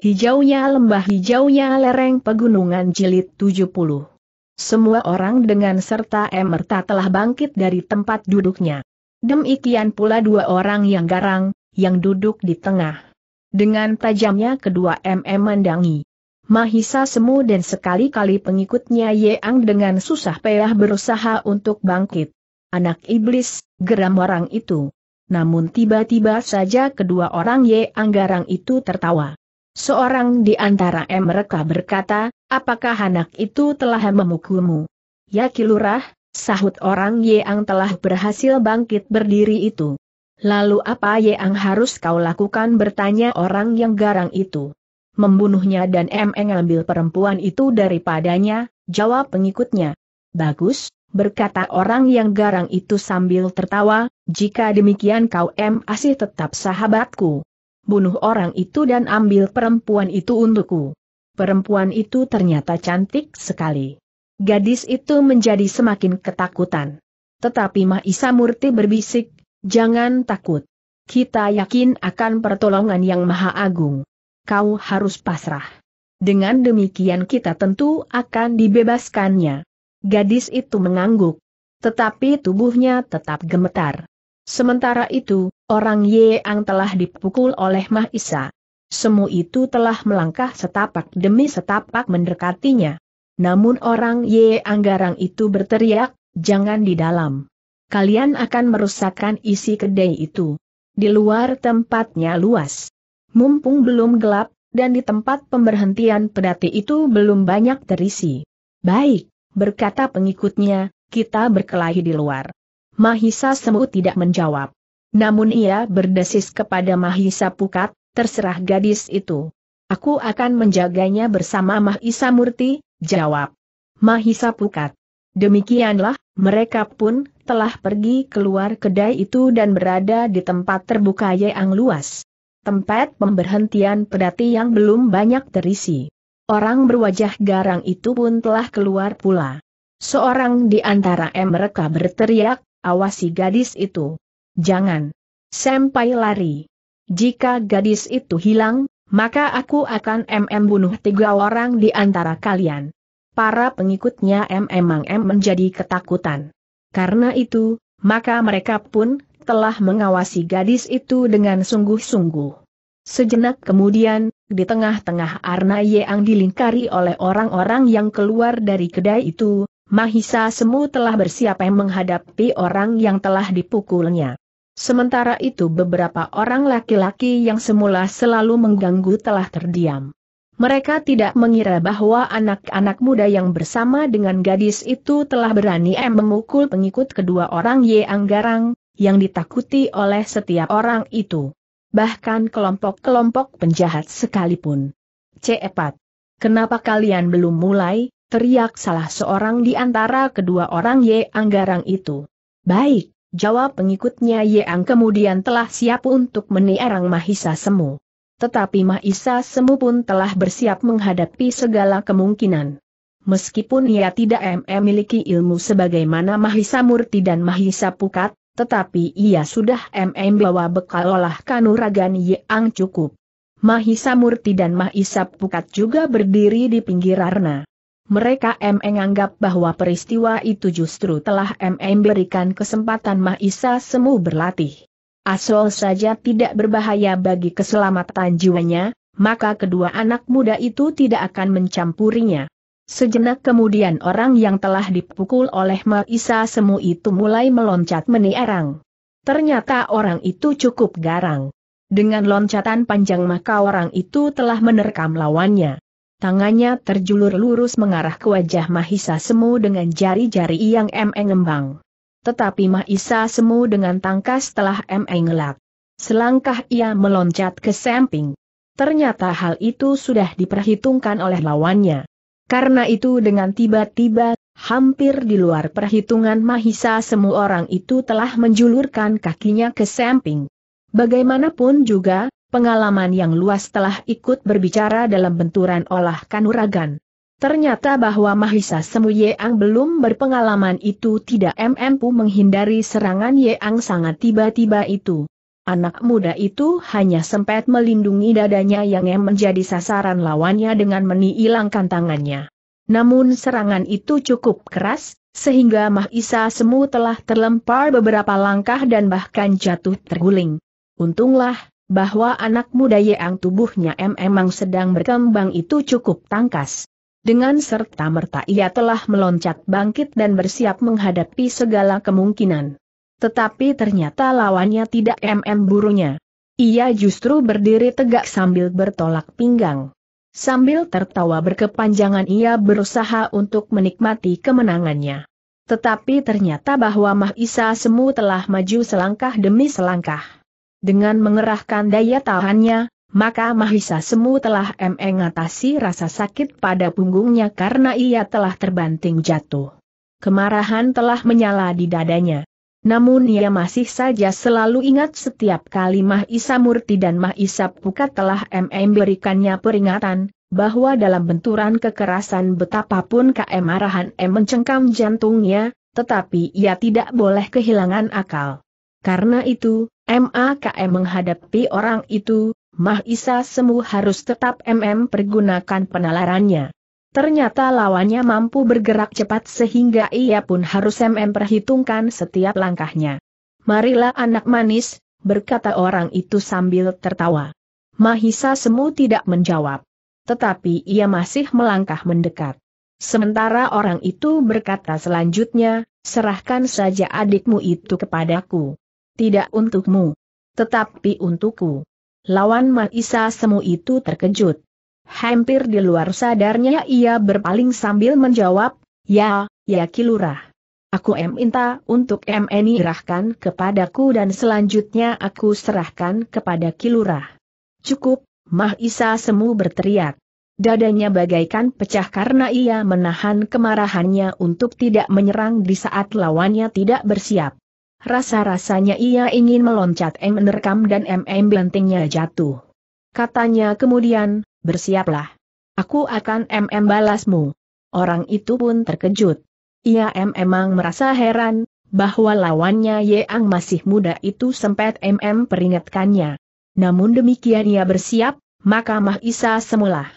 Hijaunya lembah hijaunya lereng pegunungan jilid 70. Semua orang dengan serta emerta telah bangkit dari tempat duduknya. Demikian pula dua orang yang garang, yang duduk di tengah. Dengan tajamnya kedua MM mendangi. Mahisa semu dan sekali-kali pengikutnya Yeang dengan susah payah berusaha untuk bangkit. Anak iblis, geram orang itu. Namun tiba-tiba saja kedua orang Yeang garang itu tertawa. Seorang di antara mereka berkata, apakah anak itu telah memukulmu? Ya kilurah, sahut orang yang telah berhasil bangkit berdiri itu. Lalu apa yang harus kau lakukan bertanya orang yang garang itu. Membunuhnya dan Meng mengambil perempuan itu daripadanya, jawab pengikutnya. Bagus, berkata orang yang garang itu sambil tertawa, jika demikian kau M masih tetap sahabatku bunuh orang itu dan ambil perempuan itu untukku. Perempuan itu ternyata cantik sekali. Gadis itu menjadi semakin ketakutan. Tetapi Mahisa Murti berbisik, jangan takut. Kita yakin akan pertolongan yang maha agung. Kau harus pasrah. Dengan demikian kita tentu akan dibebaskannya. Gadis itu mengangguk. Tetapi tubuhnya tetap gemetar. Sementara itu, orang Ye Yeang telah dipukul oleh Mahisa. semua itu telah melangkah setapak demi setapak mendekatinya. Namun orang Ye Anggarang itu berteriak, jangan di dalam. Kalian akan merusakkan isi kedai itu. Di luar tempatnya luas. Mumpung belum gelap, dan di tempat pemberhentian pedati itu belum banyak terisi. Baik, berkata pengikutnya, kita berkelahi di luar. Mahisa semu tidak menjawab. Namun ia berdesis kepada Mahisa Pukat, terserah gadis itu. Aku akan menjaganya bersama Mahisa Murti, jawab. Mahisa Pukat. Demikianlah, mereka pun telah pergi keluar kedai itu dan berada di tempat terbuka yang luas. Tempat pemberhentian pedati yang belum banyak terisi. Orang berwajah garang itu pun telah keluar pula. Seorang di antara mereka berteriak, awasi gadis itu. Jangan sampai lari. Jika gadis itu hilang, maka aku akan MM bunuh tiga orang di antara kalian. Para pengikutnya MM menjadi ketakutan. Karena itu, maka mereka pun telah mengawasi gadis itu dengan sungguh-sungguh. Sejenak kemudian, di tengah-tengah Arna yang dilingkari oleh orang-orang yang keluar dari kedai itu, Mahisa Semu telah bersiap eh menghadapi orang yang telah dipukulnya. Sementara itu beberapa orang laki-laki yang semula selalu mengganggu telah terdiam. Mereka tidak mengira bahwa anak-anak muda yang bersama dengan gadis itu telah berani em eh memukul pengikut kedua orang Ye Anggarang, yang ditakuti oleh setiap orang itu. Bahkan kelompok-kelompok penjahat sekalipun. c Epat. Kenapa kalian belum mulai? teriak salah seorang di antara kedua orang Ye Anggarang itu. Baik, jawab pengikutnya Ye Ang kemudian telah siap untuk menierang Mahisa Semu. Tetapi Mahisa Semu pun telah bersiap menghadapi segala kemungkinan. Meskipun ia tidak memiliki ilmu sebagaimana Mahisa Murti dan Mahisa Pukat, tetapi ia sudah MM bawa bekal olah kanuragan Ye Ang cukup. Mahisa Murti dan Mahisa Pukat juga berdiri di pinggir arna mereka M menganggap bahwa peristiwa itu justru telah M memberikan kesempatan Mahisa Semu berlatih. Asal saja tidak berbahaya bagi keselamatan jiwanya, maka kedua anak muda itu tidak akan mencampurinya. Sejenak kemudian orang yang telah dipukul oleh Mahisa Semu itu mulai meloncat menierang. Ternyata orang itu cukup garang. Dengan loncatan panjang maka orang itu telah menerkam lawannya. Tangannya terjulur lurus mengarah ke wajah Mahisa Semu dengan jari-jari yang ngembang. Tetapi Mahisa Semu dengan tangkas telah ngelak. Selangkah ia meloncat ke samping. Ternyata hal itu sudah diperhitungkan oleh lawannya. Karena itu dengan tiba-tiba, hampir di luar perhitungan Mahisa Semu orang itu telah menjulurkan kakinya ke samping. Bagaimanapun juga, pengalaman yang luas telah ikut berbicara dalam benturan olah kanuragan. Ternyata bahwa Mahisa Semu Yeang belum berpengalaman itu tidak mampu menghindari serangan Yeang sangat tiba-tiba itu. Anak muda itu hanya sempat melindungi dadanya yang menjadi sasaran lawannya dengan menihilangkan tangannya. Namun serangan itu cukup keras, sehingga Mahisa Semu telah terlempar beberapa langkah dan bahkan jatuh terguling. Untunglah bahwa anak muda yang tubuhnya memang sedang berkembang itu cukup tangkas. Dengan serta-merta ia telah meloncat bangkit dan bersiap menghadapi segala kemungkinan. Tetapi ternyata lawannya tidak MM burunya. Ia justru berdiri tegak sambil bertolak pinggang. Sambil tertawa berkepanjangan ia berusaha untuk menikmati kemenangannya. Tetapi ternyata bahwa Mahisa Semu telah maju selangkah demi selangkah. Dengan mengerahkan daya tahannya, maka Mahisa Semu telah mengatasi rasa sakit pada punggungnya karena ia telah terbanting jatuh. Kemarahan telah menyala di dadanya. Namun ia masih saja selalu ingat setiap kali Mahisa Murti dan Mahisa Pukat telah memberikannya peringatan, bahwa dalam benturan kekerasan betapapun KM Arahan M mencengkam jantungnya, tetapi ia tidak boleh kehilangan akal. Karena itu, MAKM menghadapi orang itu, Mah Isa Semu harus tetap MM pergunakan penalarannya. Ternyata lawannya mampu bergerak cepat sehingga ia pun harus MM perhitungkan setiap langkahnya. Marilah anak manis, berkata orang itu sambil tertawa. Mahisa Semu tidak menjawab. Tetapi ia masih melangkah mendekat. Sementara orang itu berkata selanjutnya, serahkan saja adikmu itu kepadaku tidak untukmu. Tetapi untukku. Lawan Maisa Semu itu terkejut. Hampir di luar sadarnya ia berpaling sambil menjawab, Ya, ya kilurah. Aku minta untuk MNI rahkan kepadaku dan selanjutnya aku serahkan kepada kilurah. Cukup, Mahisa Semu berteriak. Dadanya bagaikan pecah karena ia menahan kemarahannya untuk tidak menyerang di saat lawannya tidak bersiap. Rasa-rasanya ia ingin meloncat M menerkam dan MM bantingnya jatuh. Katanya kemudian, bersiaplah. Aku akan MM balasmu. Orang itu pun terkejut. Ia M merasa heran, bahwa lawannya Yang masih muda itu sempat MM peringatkannya. Namun demikian ia bersiap, maka Mahisa semula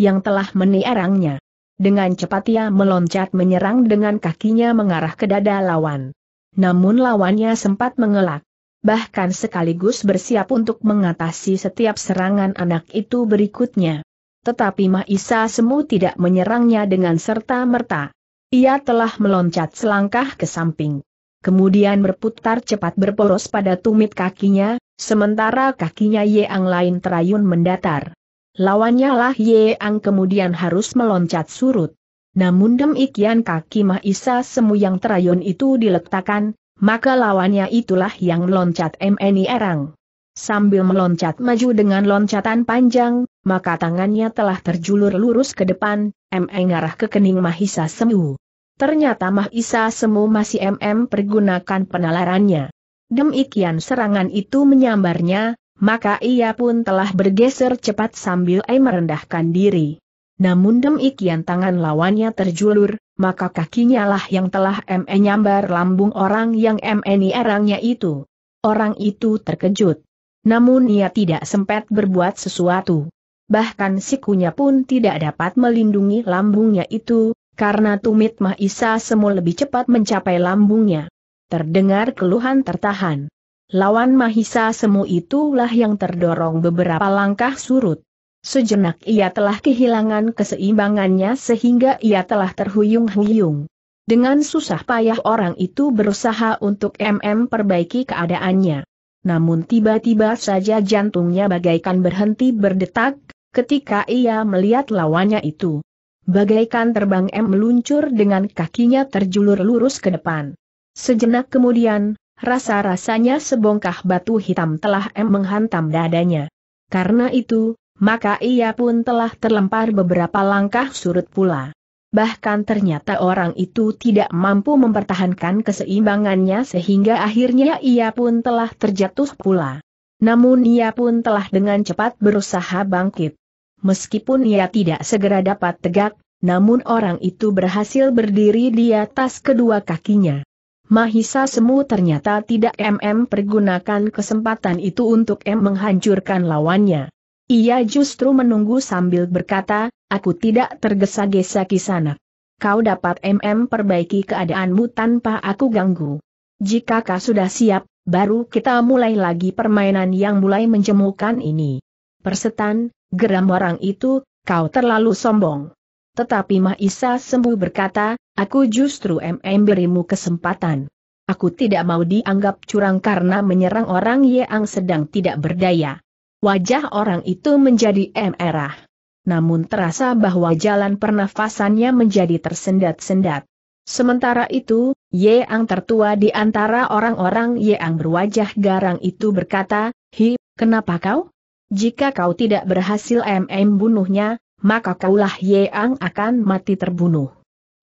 yang telah meniarangnya. Dengan cepat ia meloncat menyerang dengan kakinya mengarah ke dada lawan namun lawannya sempat mengelak. Bahkan sekaligus bersiap untuk mengatasi setiap serangan anak itu berikutnya. Tetapi Mahisa Semu tidak menyerangnya dengan serta-merta. Ia telah meloncat selangkah ke samping. Kemudian berputar cepat berporos pada tumit kakinya, sementara kakinya Yeang lain terayun mendatar. Lawannya lah Yeang kemudian harus meloncat surut. Namun demikian kaki Mahisa Semu yang terayun itu diletakkan, maka lawannya itulah yang meloncat MNI Erang. Sambil meloncat maju dengan loncatan panjang, maka tangannya telah terjulur lurus ke depan, MNI ngarah ke kening Mahisa Semu. Ternyata Mahisa Semu masih MM pergunakan penalarannya. Demikian serangan itu menyambarnya, maka ia pun telah bergeser cepat sambil M merendahkan diri. Namun demikian tangan lawannya terjulur, maka kakinya lah yang telah ME nyambar lambung orang yang ME nierangnya itu. Orang itu terkejut. Namun ia tidak sempat berbuat sesuatu. Bahkan sikunya pun tidak dapat melindungi lambungnya itu, karena tumit Mahisa Semu lebih cepat mencapai lambungnya. Terdengar keluhan tertahan. Lawan Mahisa Semu itulah yang terdorong beberapa langkah surut. Sejenak ia telah kehilangan keseimbangannya sehingga ia telah terhuyung-huyung. Dengan susah payah orang itu berusaha untuk MM perbaiki keadaannya. Namun tiba-tiba saja jantungnya bagaikan berhenti berdetak, ketika ia melihat lawannya itu. Bagaikan terbang M meluncur dengan kakinya terjulur lurus ke depan. Sejenak kemudian, rasa-rasanya sebongkah batu hitam telah M menghantam dadanya. Karena itu, maka ia pun telah terlempar beberapa langkah surut pula. Bahkan ternyata orang itu tidak mampu mempertahankan keseimbangannya sehingga akhirnya ia pun telah terjatuh pula. Namun ia pun telah dengan cepat berusaha bangkit. Meskipun ia tidak segera dapat tegak, namun orang itu berhasil berdiri di atas kedua kakinya. Mahisa Semu ternyata tidak MM pergunakan kesempatan itu untuk M menghancurkan lawannya. Ia justru menunggu sambil berkata, aku tidak tergesa-gesa sana. Kau dapat MM perbaiki keadaanmu tanpa aku ganggu. Jika kau sudah siap, baru kita mulai lagi permainan yang mulai menjemukan ini. Persetan, geram orang itu, kau terlalu sombong. Tetapi Isa sembuh berkata, aku justru MM berimu kesempatan. Aku tidak mau dianggap curang karena menyerang orang yang sedang tidak berdaya. Wajah orang itu menjadi merah, Namun terasa bahwa jalan pernafasannya menjadi tersendat-sendat. Sementara itu, Ye Ang tertua di antara orang-orang Ye Ang berwajah garang itu berkata, Hi, kenapa kau? Jika kau tidak berhasil MM bunuhnya, maka kaulah Ye Ang akan mati terbunuh.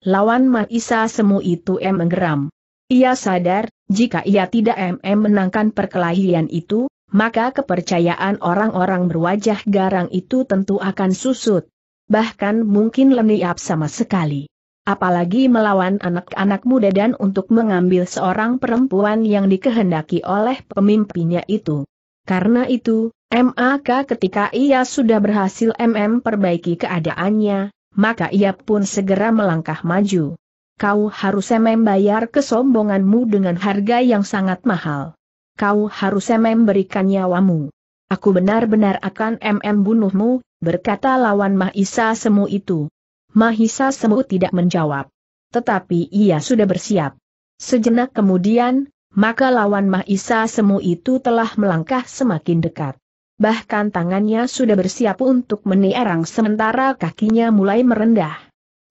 Lawan Maisa Semu itu M menggeram. Ia sadar, jika ia tidak MM menangkan perkelahian itu, maka kepercayaan orang-orang berwajah garang itu tentu akan susut. Bahkan mungkin leniap sama sekali. Apalagi melawan anak-anak muda dan untuk mengambil seorang perempuan yang dikehendaki oleh pemimpinnya itu. Karena itu, MAK ketika ia sudah berhasil MM perbaiki keadaannya, maka ia pun segera melangkah maju. Kau harus MM bayar kesombonganmu dengan harga yang sangat mahal kau harusnya berikan nyawamu. Aku benar-benar akan mm bunuhmu, berkata lawan Mahisa Semu itu. Mahisa Semu tidak menjawab. Tetapi ia sudah bersiap. Sejenak kemudian, maka lawan Mahisa Semu itu telah melangkah semakin dekat. Bahkan tangannya sudah bersiap untuk menierang sementara kakinya mulai merendah.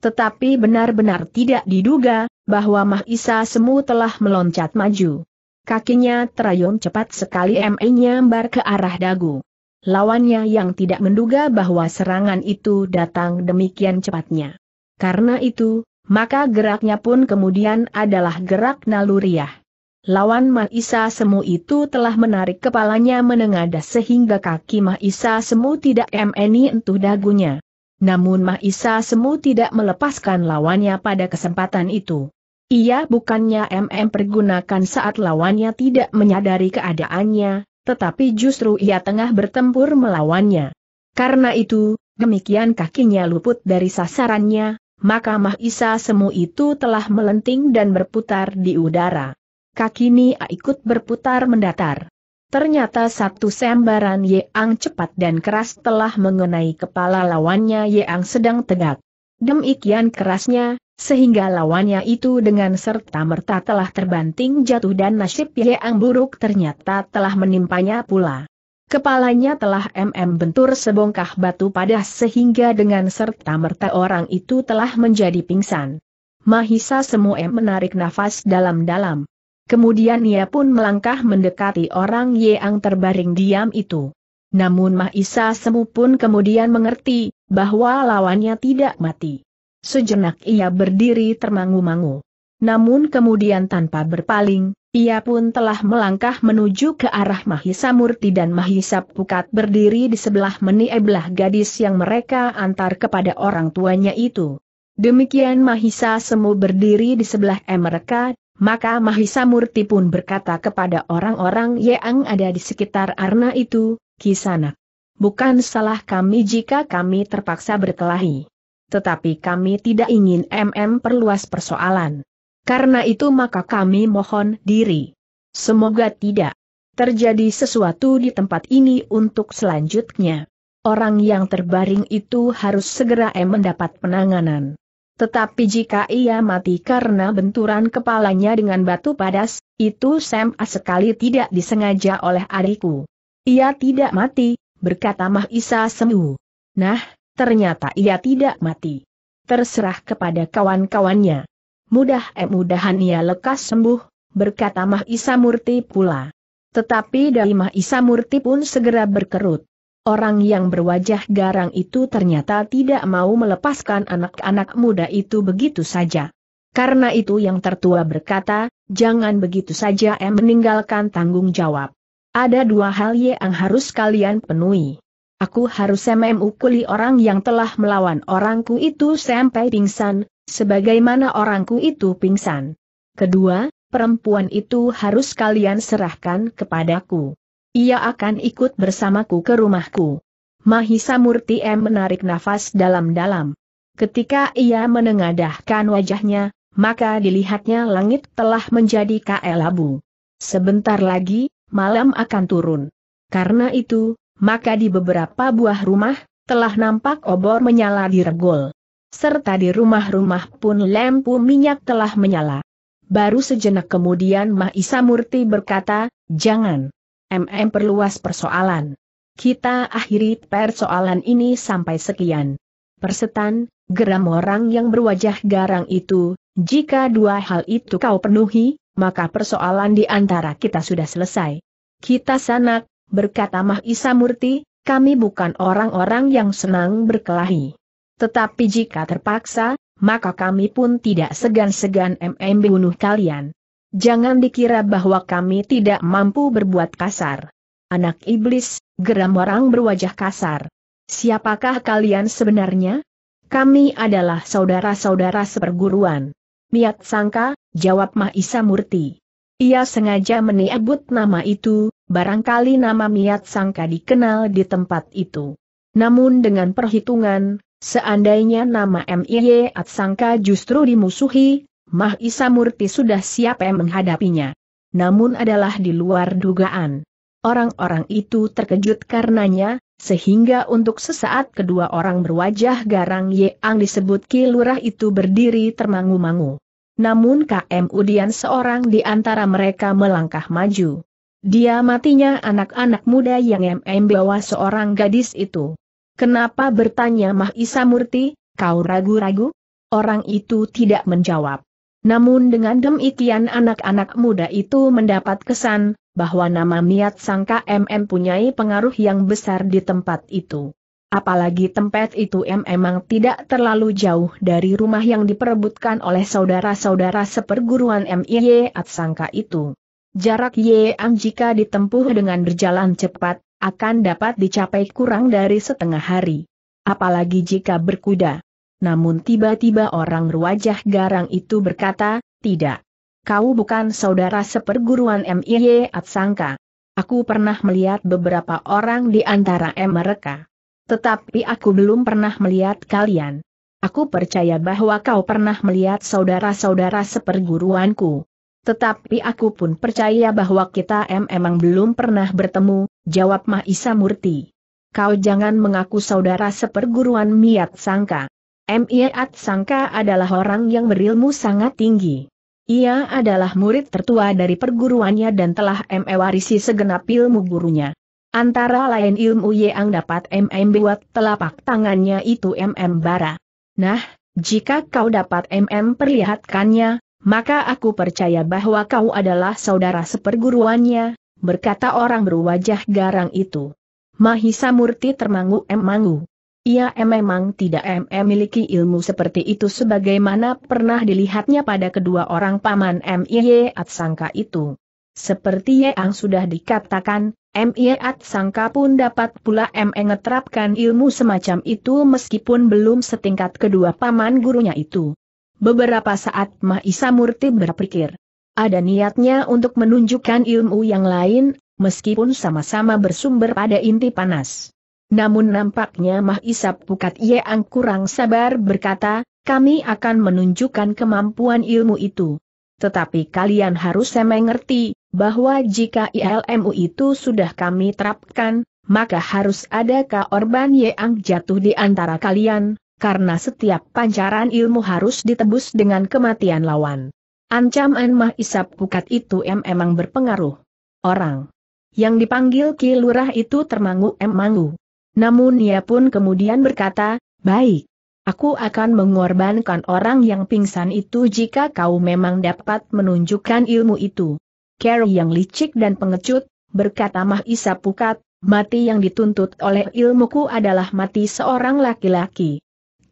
Tetapi benar-benar tidak diduga, bahwa Mahisa Semu telah meloncat maju. Kakinya terayun cepat sekali ME nyambar ke arah dagu. Lawannya yang tidak menduga bahwa serangan itu datang demikian cepatnya. Karena itu, maka geraknya pun kemudian adalah gerak naluriah. Lawan Mahisa Semu itu telah menarik kepalanya menengadah sehingga kaki Mahisa Semu tidak meni entuh dagunya. Namun Mahisa Semu tidak melepaskan lawannya pada kesempatan itu. Ia bukannya MM pergunakan saat lawannya tidak menyadari keadaannya, tetapi justru ia tengah bertempur melawannya. Karena itu, demikian kakinya luput dari sasarannya, maka Mahisa Semu itu telah melenting dan berputar di udara. Kaki ikut berputar mendatar. Ternyata satu sembaran Yeang cepat dan keras telah mengenai kepala lawannya Yeang sedang tegak. Demikian kerasnya, sehingga lawannya itu dengan serta-merta telah terbanting jatuh dan nasib yang buruk ternyata telah menimpanya pula. Kepalanya telah MM bentur sebongkah batu padah sehingga dengan serta-merta orang itu telah menjadi pingsan. Mahisa semua Semuem menarik nafas dalam-dalam. Kemudian ia pun melangkah mendekati orang yang terbaring diam itu. Namun Mahisa Semu pun kemudian mengerti, bahwa lawannya tidak mati. Sejenak ia berdiri termangu-mangu. Namun kemudian tanpa berpaling, ia pun telah melangkah menuju ke arah Mahisa Murti dan Mahisa Pukat berdiri di sebelah meni gadis yang mereka antar kepada orang tuanya itu. Demikian Mahisa Semu berdiri di sebelah mereka, maka Mahisa Murti pun berkata kepada orang-orang yang ada di sekitar Arna itu, Kisanak. Bukan salah kami jika kami terpaksa berkelahi tetapi kami tidak ingin MM perluas persoalan. Karena itu maka kami mohon diri. Semoga tidak terjadi sesuatu di tempat ini untuk selanjutnya. Orang yang terbaring itu harus segera M mendapat penanganan. Tetapi jika ia mati karena benturan kepalanya dengan batu padas, itu Sam sekali tidak disengaja oleh adikku. Ia tidak mati, berkata Mahisa Semu. Nah, Ternyata ia tidak mati. Terserah kepada kawan-kawannya. Mudah-mudahan eh, ia lekas sembuh, berkata Mahisa Murti pula. Tetapi dari Mah Murti pun segera berkerut. Orang yang berwajah garang itu ternyata tidak mau melepaskan anak-anak muda itu begitu saja. Karena itu yang tertua berkata, jangan begitu saja em meninggalkan tanggung jawab. Ada dua hal yang harus kalian penuhi. Aku harus memukuli orang yang telah melawan orangku itu sampai pingsan, sebagaimana orangku itu pingsan. Kedua, perempuan itu harus kalian serahkan kepadaku. Ia akan ikut bersamaku ke rumahku. Mahisa Murti M menarik nafas dalam-dalam. Ketika ia menengadahkan wajahnya, maka dilihatnya langit telah menjadi kaelabu. Sebentar lagi, malam akan turun. Karena itu, maka di beberapa buah rumah, telah nampak obor menyala di regol. Serta di rumah-rumah pun lampu minyak telah menyala. Baru sejenak kemudian Mahisa Murti berkata, jangan. MM perluas persoalan. Kita akhiri persoalan ini sampai sekian. Persetan, geram orang yang berwajah garang itu, jika dua hal itu kau penuhi, maka persoalan di antara kita sudah selesai. Kita sanak, Berkata Mahisa Murti, kami bukan orang-orang yang senang berkelahi. Tetapi jika terpaksa, maka kami pun tidak segan-segan MM bunuh kalian. Jangan dikira bahwa kami tidak mampu berbuat kasar. Anak iblis, geram orang berwajah kasar. Siapakah kalian sebenarnya? Kami adalah saudara-saudara seperguruan. Miat sangka, jawab Mahisa Murti. Ia sengaja meniabut nama itu, Barangkali nama Miat Sangka dikenal di tempat itu. Namun dengan perhitungan, seandainya nama MIY Sangka justru dimusuhi, Mah Isamurti sudah siap menghadapinya. Namun adalah di luar dugaan. Orang-orang itu terkejut karenanya, sehingga untuk sesaat kedua orang berwajah garang Ang disebut Ki itu berdiri termangu-mangu. Namun KM Udian seorang di antara mereka melangkah maju. Dia matinya anak-anak muda yang MM bawa seorang gadis itu. Kenapa bertanya Mahisa Murti, kau ragu-ragu? Orang itu tidak menjawab. Namun dengan demikian anak-anak muda itu mendapat kesan, bahwa nama Miat Sangka MM punyai pengaruh yang besar di tempat itu. Apalagi tempat itu memang tidak terlalu jauh dari rumah yang diperebutkan oleh saudara-saudara seperguruan MIY Atsangka itu. Jarak Yeang jika ditempuh dengan berjalan cepat, akan dapat dicapai kurang dari setengah hari. Apalagi jika berkuda. Namun tiba-tiba orang ruwajah garang itu berkata, tidak. Kau bukan saudara seperguruan M.I.Y. Atsangka. Aku pernah melihat beberapa orang di antara M mereka. Tetapi aku belum pernah melihat kalian. Aku percaya bahwa kau pernah melihat saudara-saudara seperguruanku. Tetapi aku pun percaya bahwa kita M emang belum pernah bertemu, jawab Mahisa Murti. Kau jangan mengaku saudara seperguruan Miat Sangka. Miat Sangka adalah orang yang berilmu sangat tinggi. Ia adalah murid tertua dari perguruannya dan telah mewarisi segenap ilmu gurunya. Antara lain ilmu yang dapat MM buat telapak tangannya itu MM bara. Nah, jika kau dapat MM perlihatkannya, maka aku percaya bahwa kau adalah saudara seperguruannya, berkata orang berwajah garang itu. Mahisa Murti termangu-emangu. Ia memang tidak memiliki ilmu seperti itu sebagaimana pernah dilihatnya pada kedua orang paman M.I.Y. Atsangka itu. Seperti yang sudah dikatakan, M.I.Y. Atsangka pun dapat pula mengetrapkan ilmu semacam itu meskipun belum setingkat kedua paman gurunya itu. Beberapa saat Mahisa Murti berpikir. Ada niatnya untuk menunjukkan ilmu yang lain, meskipun sama-sama bersumber pada inti panas. Namun nampaknya Mahisa Pukat Yeang kurang sabar berkata, kami akan menunjukkan kemampuan ilmu itu. Tetapi kalian harus mengerti, bahwa jika ilmu itu sudah kami terapkan, maka harus ada korban Yeang jatuh di antara kalian, karena setiap pancaran ilmu harus ditebus dengan kematian lawan. Ancaman Mah Isap Pukat itu em emang berpengaruh. Orang yang dipanggil Ki Lurah itu termangu emangu. Namun ia pun kemudian berkata, baik, aku akan mengorbankan orang yang pingsan itu jika kau memang dapat menunjukkan ilmu itu. Carrie yang licik dan pengecut, berkata Mah isap Pukat, mati yang dituntut oleh ilmuku adalah mati seorang laki-laki.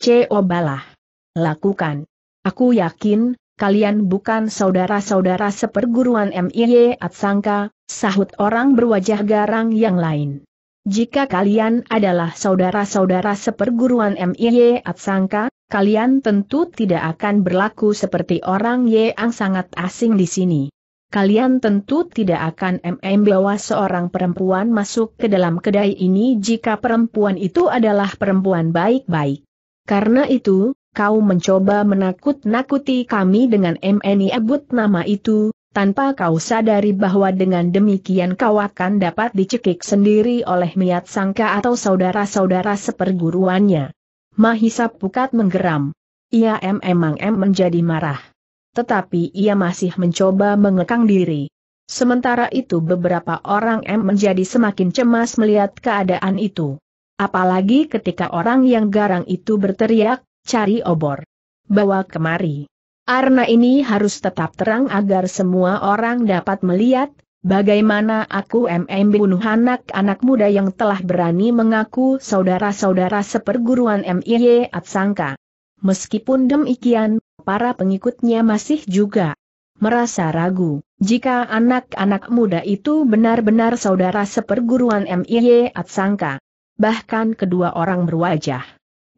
Cobalah. Lakukan. Aku yakin, kalian bukan saudara-saudara seperguruan MIY Atsangka, sahut orang berwajah garang yang lain. Jika kalian adalah saudara-saudara seperguruan MIY Atsangka, kalian tentu tidak akan berlaku seperti orang yang sangat asing di sini. Kalian tentu tidak akan MM bawa seorang perempuan masuk ke dalam kedai ini jika perempuan itu adalah perempuan baik-baik. Karena itu, kau mencoba menakut-nakuti kami dengan MNI ebut nama itu, tanpa kau sadari bahwa dengan demikian kau akan dapat dicekik sendiri oleh miat sangka atau saudara-saudara seperguruannya. Mahisa Pukat menggeram. Ia memang emang em menjadi marah. Tetapi ia masih mencoba mengekang diri. Sementara itu beberapa orang M menjadi semakin cemas melihat keadaan itu. Apalagi ketika orang yang garang itu berteriak, cari obor. Bawa kemari. Arna ini harus tetap terang agar semua orang dapat melihat, bagaimana aku MM bunuh anak-anak muda yang telah berani mengaku saudara-saudara seperguruan MIY Atsangka. Meskipun demikian, para pengikutnya masih juga merasa ragu, jika anak-anak muda itu benar-benar saudara seperguruan MIY Atsangka bahkan kedua orang berwajah.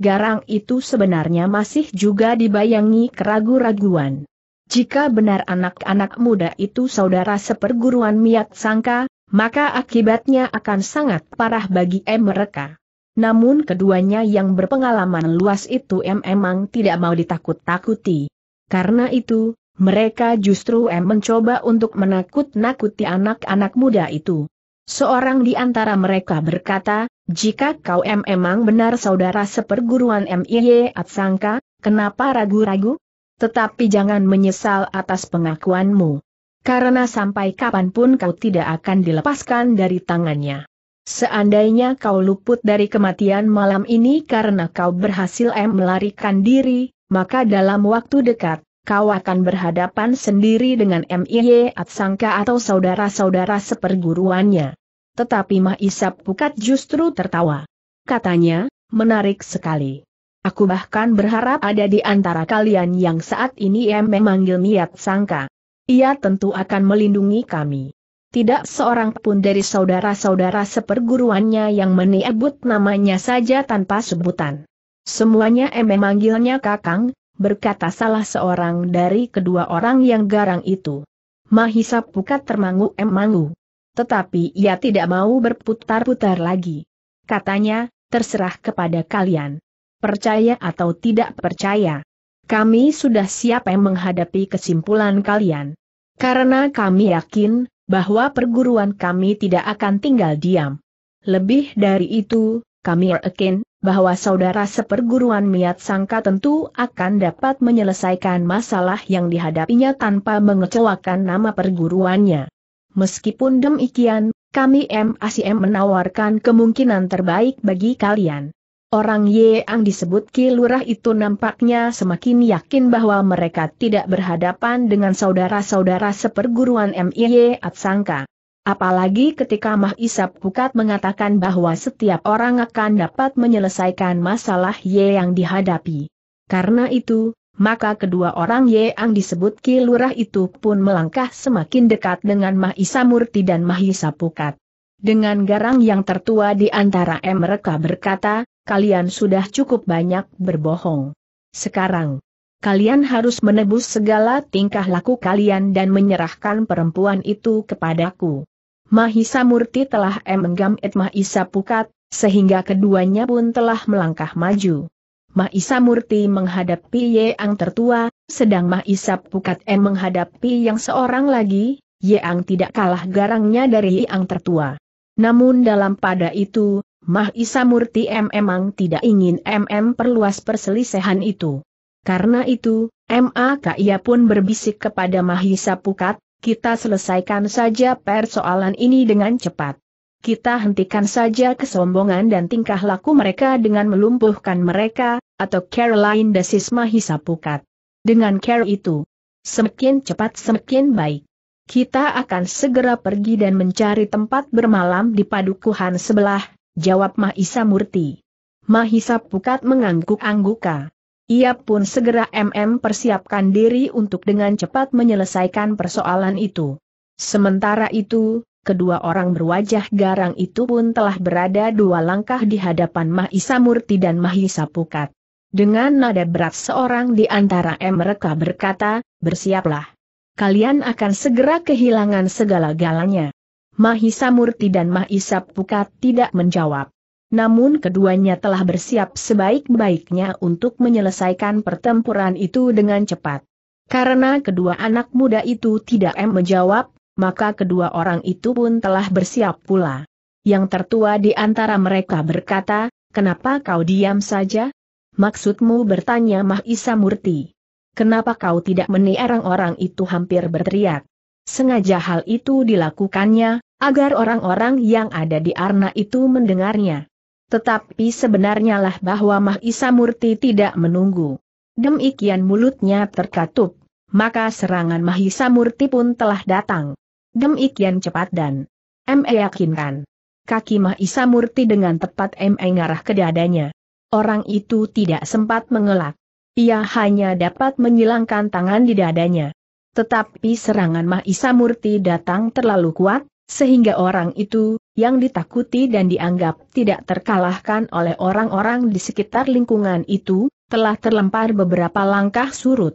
Garang itu sebenarnya masih juga dibayangi keragu-raguan. Jika benar anak-anak muda itu saudara seperguruan Miat Sangka, maka akibatnya akan sangat parah bagi M mereka. Namun keduanya yang berpengalaman luas itu M memang tidak mau ditakut-takuti. Karena itu, mereka justru M mencoba untuk menakut-nakuti anak-anak muda itu. Seorang di antara mereka berkata, jika kau em emang benar saudara seperguruan MIY Atsangka, kenapa ragu-ragu? Tetapi jangan menyesal atas pengakuanmu. Karena sampai kapanpun kau tidak akan dilepaskan dari tangannya. Seandainya kau luput dari kematian malam ini karena kau berhasil em melarikan diri, maka dalam waktu dekat, kau akan berhadapan sendiri dengan MIY Atsangka atau saudara-saudara seperguruannya tetapi Mahisap Pukat justru tertawa. Katanya, menarik sekali. Aku bahkan berharap ada di antara kalian yang saat ini memanggil niat Sangka. Ia tentu akan melindungi kami. Tidak seorang pun dari saudara-saudara seperguruannya yang menyebut namanya saja tanpa sebutan. Semuanya memanggilnya Kakang, berkata salah seorang dari kedua orang yang garang itu. Mahisap Pukat termangu-emangu tetapi ia tidak mau berputar-putar lagi. Katanya, terserah kepada kalian. Percaya atau tidak percaya. Kami sudah siap menghadapi kesimpulan kalian. Karena kami yakin, bahwa perguruan kami tidak akan tinggal diam. Lebih dari itu, kami yakin, bahwa saudara seperguruan Miat Sangka tentu akan dapat menyelesaikan masalah yang dihadapinya tanpa mengecewakan nama perguruannya. Meskipun demikian, kami MACM menawarkan kemungkinan terbaik bagi kalian. Orang Yang disebut Ki itu nampaknya semakin yakin bahwa mereka tidak berhadapan dengan saudara-saudara seperguruan MIY Atsangka. Apalagi ketika Mah Isap Pukat mengatakan bahwa setiap orang akan dapat menyelesaikan masalah Y yang dihadapi. Karena itu, maka kedua orang yang disebut Ki itu pun melangkah semakin dekat dengan Mahisa Murti dan Mahisa Pukat. Dengan garang yang tertua di antara mereka berkata, kalian sudah cukup banyak berbohong. Sekarang, kalian harus menebus segala tingkah laku kalian dan menyerahkan perempuan itu kepadaku. Mahisa Murti telah menggam Mahisa Pukat, sehingga keduanya pun telah melangkah maju. Mahisa Murti menghadapi Yeang tertua, sedang Mahisa Pukat M menghadapi yang seorang lagi, Yeang tidak kalah garangnya dari Yeang tertua. Namun dalam pada itu, Mahisa Murti M emang tidak ingin MM perluas perselisihan itu. Karena itu, MAK ia pun berbisik kepada Mahisa Pukat, kita selesaikan saja persoalan ini dengan cepat. Kita hentikan saja kesombongan dan tingkah laku mereka dengan melumpuhkan mereka, atau Caroline Desis Mahisa Pukat. Dengan care itu, semakin cepat semakin baik. Kita akan segera pergi dan mencari tempat bermalam di padukuhan sebelah, jawab Mahisa Murti. Mahisa Pukat mengangguk-angguka. Ia pun segera MM persiapkan diri untuk dengan cepat menyelesaikan persoalan itu. Sementara itu, kedua orang berwajah garang itu pun telah berada dua langkah di hadapan Mahisa Murti dan Mahisa Pukat. Dengan nada berat seorang di antara mereka berkata, bersiaplah. Kalian akan segera kehilangan segala-galanya. Mahisa Murti dan Mahisa Pukat tidak menjawab. Namun keduanya telah bersiap sebaik-baiknya untuk menyelesaikan pertempuran itu dengan cepat. Karena kedua anak muda itu tidak menjawab, maka kedua orang itu pun telah bersiap pula. Yang tertua di antara mereka berkata, kenapa kau diam saja? Maksudmu bertanya Mahisa Murti. Kenapa kau tidak meniarang orang itu hampir berteriak? Sengaja hal itu dilakukannya, agar orang-orang yang ada di Arna itu mendengarnya. Tetapi sebenarnya lah bahwa Mahisa Murti tidak menunggu. Demikian mulutnya terkatup, maka serangan Mahisa Murti pun telah datang demikian cepat dan ME yakinkan. Kaki Mahisa Murti dengan tepat ME ngarah ke dadanya. Orang itu tidak sempat mengelak. Ia hanya dapat menyilangkan tangan di dadanya. Tetapi serangan Mahisa Murti datang terlalu kuat, sehingga orang itu, yang ditakuti dan dianggap tidak terkalahkan oleh orang-orang di sekitar lingkungan itu, telah terlempar beberapa langkah surut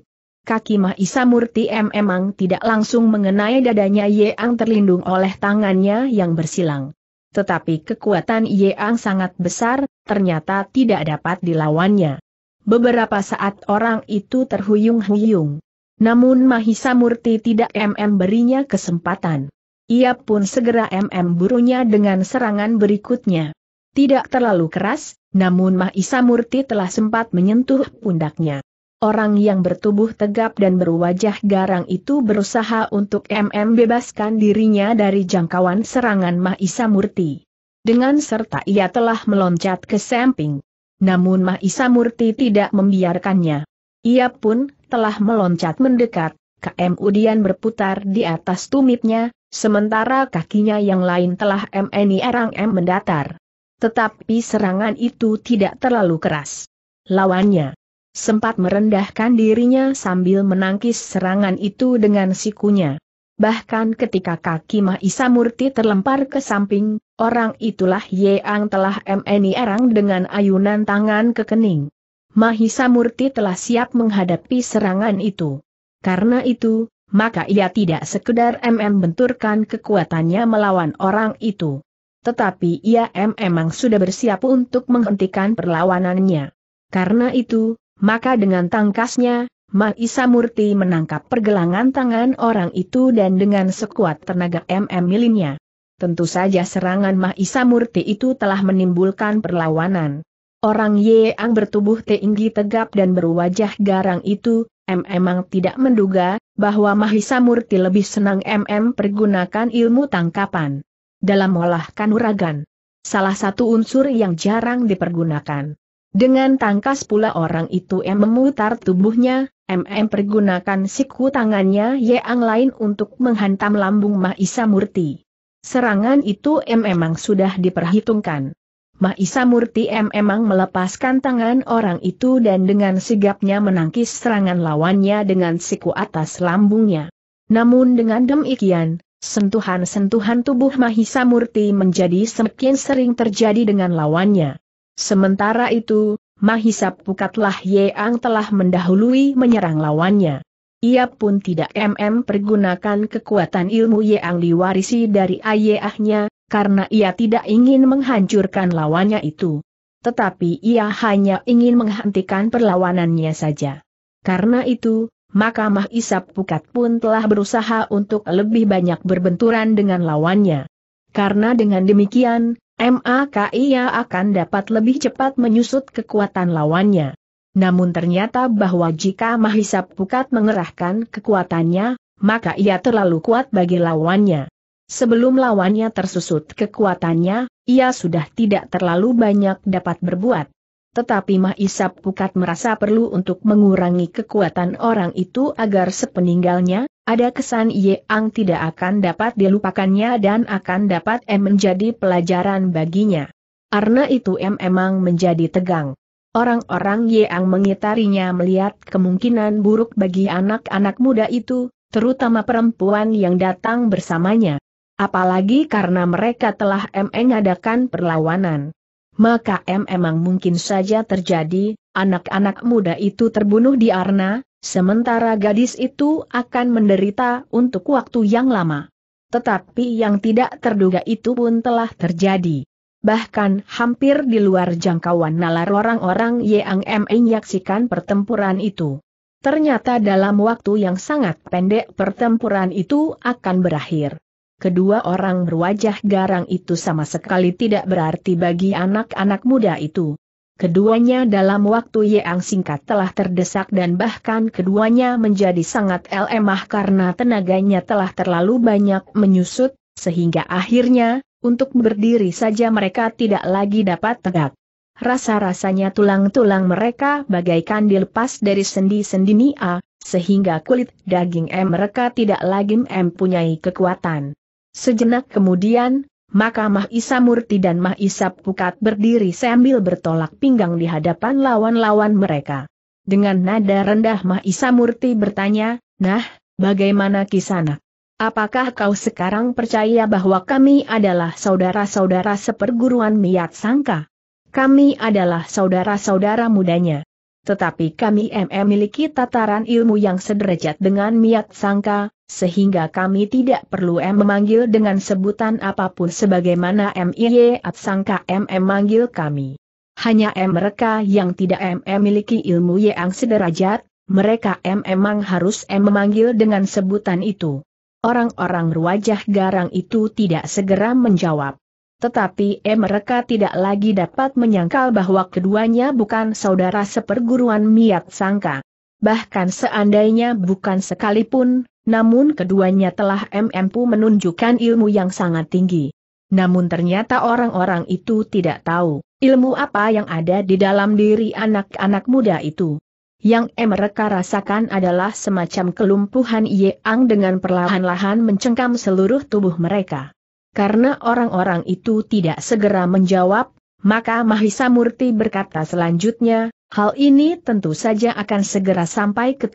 kaki Mahisa Murti M emang tidak langsung mengenai dadanya Yeang terlindung oleh tangannya yang bersilang. Tetapi kekuatan Yeang sangat besar, ternyata tidak dapat dilawannya. Beberapa saat orang itu terhuyung-huyung. Namun Mahisa Murti tidak MM berinya kesempatan. Ia pun segera MM burunya dengan serangan berikutnya. Tidak terlalu keras, namun Mahisa Murti telah sempat menyentuh pundaknya. Orang yang bertubuh tegap dan berwajah garang itu berusaha untuk MM bebaskan dirinya dari jangkauan serangan Mahisa Murti. Dengan serta ia telah meloncat ke samping. Namun Mahisa Murti tidak membiarkannya. Ia pun telah meloncat mendekat, KM Udian berputar di atas tumitnya, sementara kakinya yang lain telah MNI Erang M mendatar. Tetapi serangan itu tidak terlalu keras. Lawannya sempat merendahkan dirinya sambil menangkis serangan itu dengan sikunya. Bahkan ketika kaki Mahisa Murti terlempar ke samping, orang itulah Yeang telah MNI erang dengan ayunan tangan ke kening. Mahisa Murti telah siap menghadapi serangan itu. Karena itu, maka ia tidak sekedar MM benturkan kekuatannya melawan orang itu. Tetapi ia M memang sudah bersiap untuk menghentikan perlawanannya. Karena itu, maka dengan tangkasnya, Maisa Murti menangkap pergelangan tangan orang itu dan dengan sekuat tenaga MM milinya. Tentu saja serangan Maisa Murti itu telah menimbulkan perlawanan. Orang Yeang bertubuh tinggi tegap dan berwajah garang itu, M emang tidak menduga, bahwa Mahisa Murti lebih senang MM pergunakan ilmu tangkapan. Dalam olah kanuragan, salah satu unsur yang jarang dipergunakan. Dengan tangkas pula orang itu M memutar tubuhnya, MM pergunakan siku tangannya yang lain untuk menghantam lambung Mahisa Murti. Serangan itu M memang sudah diperhitungkan. Mahisa Murti M memang melepaskan tangan orang itu dan dengan sigapnya menangkis serangan lawannya dengan siku atas lambungnya. Namun dengan demikian, sentuhan-sentuhan tubuh Mahisa Murti menjadi semakin sering terjadi dengan lawannya. Sementara itu, Mahisap Pukatlah Yeang telah mendahului menyerang lawannya. Ia pun tidak mm pergunakan kekuatan ilmu Yeang diwarisi dari ayahnya, karena ia tidak ingin menghancurkan lawannya itu. Tetapi ia hanya ingin menghentikan perlawanannya saja. Karena itu, maka Mahisap Pukat pun telah berusaha untuk lebih banyak berbenturan dengan lawannya. Karena dengan demikian, maka ia akan dapat lebih cepat menyusut kekuatan lawannya. Namun ternyata bahwa jika Mahisa Pukat mengerahkan kekuatannya, maka ia terlalu kuat bagi lawannya. Sebelum lawannya tersusut kekuatannya, ia sudah tidak terlalu banyak dapat berbuat. Tetapi Mahisa Pukat merasa perlu untuk mengurangi kekuatan orang itu agar sepeninggalnya, ada kesan Ye Ang tidak akan dapat dilupakannya dan akan dapat M menjadi pelajaran baginya. Karena itu M emang menjadi tegang. Orang-orang Ye Ang mengitarinya melihat kemungkinan buruk bagi anak-anak muda itu, terutama perempuan yang datang bersamanya. Apalagi karena mereka telah M mengadakan perlawanan. Maka M emang mungkin saja terjadi, anak-anak muda itu terbunuh di Arna, Sementara gadis itu akan menderita untuk waktu yang lama. Tetapi yang tidak terduga itu pun telah terjadi. Bahkan hampir di luar jangkauan nalar orang-orang yang menyaksikan pertempuran itu. Ternyata dalam waktu yang sangat pendek pertempuran itu akan berakhir. Kedua orang berwajah garang itu sama sekali tidak berarti bagi anak-anak muda itu. Keduanya dalam waktu yang singkat telah terdesak dan bahkan keduanya menjadi sangat lemah karena tenaganya telah terlalu banyak menyusut, sehingga akhirnya, untuk berdiri saja mereka tidak lagi dapat tegak. Rasa-rasanya tulang-tulang mereka bagaikan dilepas dari sendi-sendi Nia, sehingga kulit daging M mereka tidak lagi mempunyai kekuatan. Sejenak kemudian, maka Mah Murti dan Mah Isa Pukat berdiri sambil bertolak pinggang di hadapan lawan-lawan mereka. Dengan nada rendah Mah Isa Murti bertanya, Nah, bagaimana kisana? Apakah kau sekarang percaya bahwa kami adalah saudara-saudara seperguruan Miat Sangka? Kami adalah saudara-saudara mudanya tetapi kami memiliki tataran ilmu yang sederajat dengan miat sangka, sehingga kami tidak perlu M memanggil dengan sebutan apapun sebagaimana MIY at sangka MM manggil kami. Hanya M mereka yang tidak MM memiliki ilmu yang sederajat, mereka M memang harus M memanggil dengan sebutan itu. Orang-orang ruwajah garang itu tidak segera menjawab. Tetapi eh mereka tidak lagi dapat menyangkal bahwa keduanya bukan saudara seperguruan Miat Sangka. Bahkan seandainya bukan sekalipun, namun keduanya telah mampu menunjukkan ilmu yang sangat tinggi. Namun ternyata orang-orang itu tidak tahu ilmu apa yang ada di dalam diri anak-anak muda itu. Yang eh mereka rasakan adalah semacam kelumpuhan Yeang dengan perlahan-lahan mencengkam seluruh tubuh mereka. Karena orang-orang itu tidak segera menjawab, maka Mahisa Murti berkata selanjutnya, hal ini tentu saja akan segera sampai ke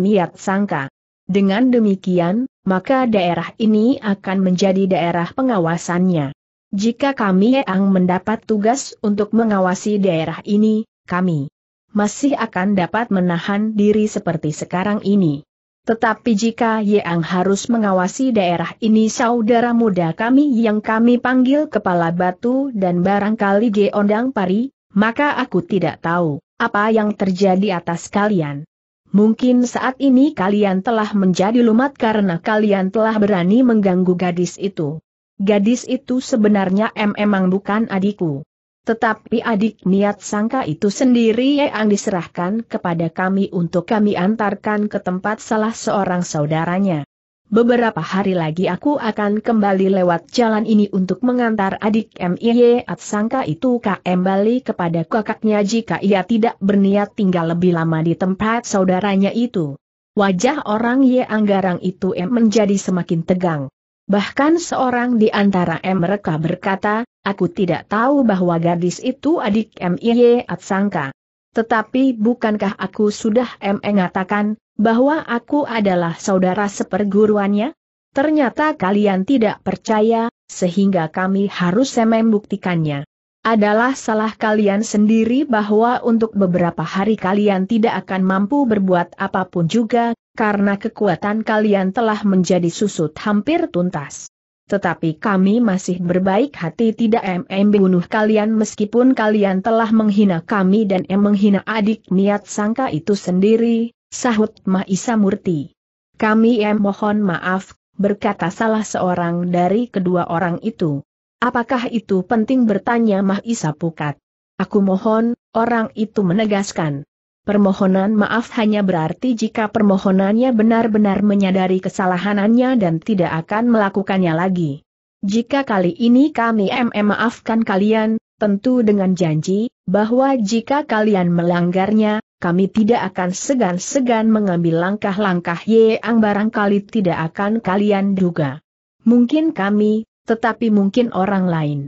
Miat Sangka. Dengan demikian, maka daerah ini akan menjadi daerah pengawasannya. Jika kami yang mendapat tugas untuk mengawasi daerah ini, kami masih akan dapat menahan diri seperti sekarang ini. Tetapi jika Yang harus mengawasi daerah ini saudara muda kami yang kami panggil kepala batu dan barangkali Geondang Pari, maka aku tidak tahu apa yang terjadi atas kalian. Mungkin saat ini kalian telah menjadi lumat karena kalian telah berani mengganggu gadis itu. Gadis itu sebenarnya em emang bukan adikku. Tetapi adik niat sangka itu sendiri yang diserahkan kepada kami untuk kami antarkan ke tempat salah seorang saudaranya. Beberapa hari lagi aku akan kembali lewat jalan ini untuk mengantar adik MIY at sangka itu Bali kepada kakaknya jika ia tidak berniat tinggal lebih lama di tempat saudaranya itu. Wajah orang Ye Anggarang itu M menjadi semakin tegang. Bahkan seorang di antara M mereka berkata, Aku tidak tahu bahwa gadis itu adik M.I.Y. Atsangka. Tetapi bukankah aku sudah mengatakan bahwa aku adalah saudara seperguruannya? Ternyata kalian tidak percaya, sehingga kami harus membuktikannya. Adalah salah kalian sendiri bahwa untuk beberapa hari kalian tidak akan mampu berbuat apapun juga, karena kekuatan kalian telah menjadi susut hampir tuntas. Tetapi kami masih berbaik hati tidak mm bunuh kalian meskipun kalian telah menghina kami dan M menghina adik niat sangka itu sendiri, sahut Mahisa Murti. Kami M mohon maaf, berkata salah seorang dari kedua orang itu. Apakah itu penting bertanya Mahisa Pukat? Aku mohon, orang itu menegaskan. Permohonan maaf hanya berarti jika permohonannya benar-benar menyadari kesalahanannya dan tidak akan melakukannya lagi. Jika kali ini kami MM maafkan kalian, tentu dengan janji, bahwa jika kalian melanggarnya, kami tidak akan segan-segan mengambil langkah-langkah yang barangkali tidak akan kalian duga. Mungkin kami, tetapi mungkin orang lain.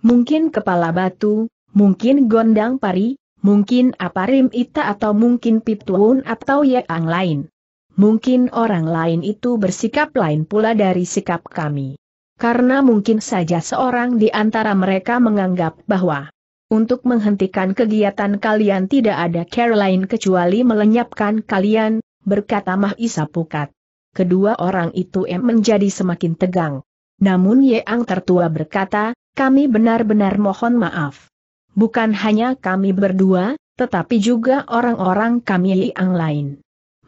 Mungkin kepala batu, mungkin gondang pari, Mungkin Aparim Ita atau mungkin Pituun atau yang lain. Mungkin orang lain itu bersikap lain pula dari sikap kami. Karena mungkin saja seorang di antara mereka menganggap bahwa untuk menghentikan kegiatan kalian tidak ada care lain kecuali melenyapkan kalian, berkata Mahisa Pukat. Kedua orang itu M menjadi semakin tegang. Namun Yeang tertua berkata, kami benar-benar mohon maaf. Bukan hanya kami berdua, tetapi juga orang-orang kami yang lain.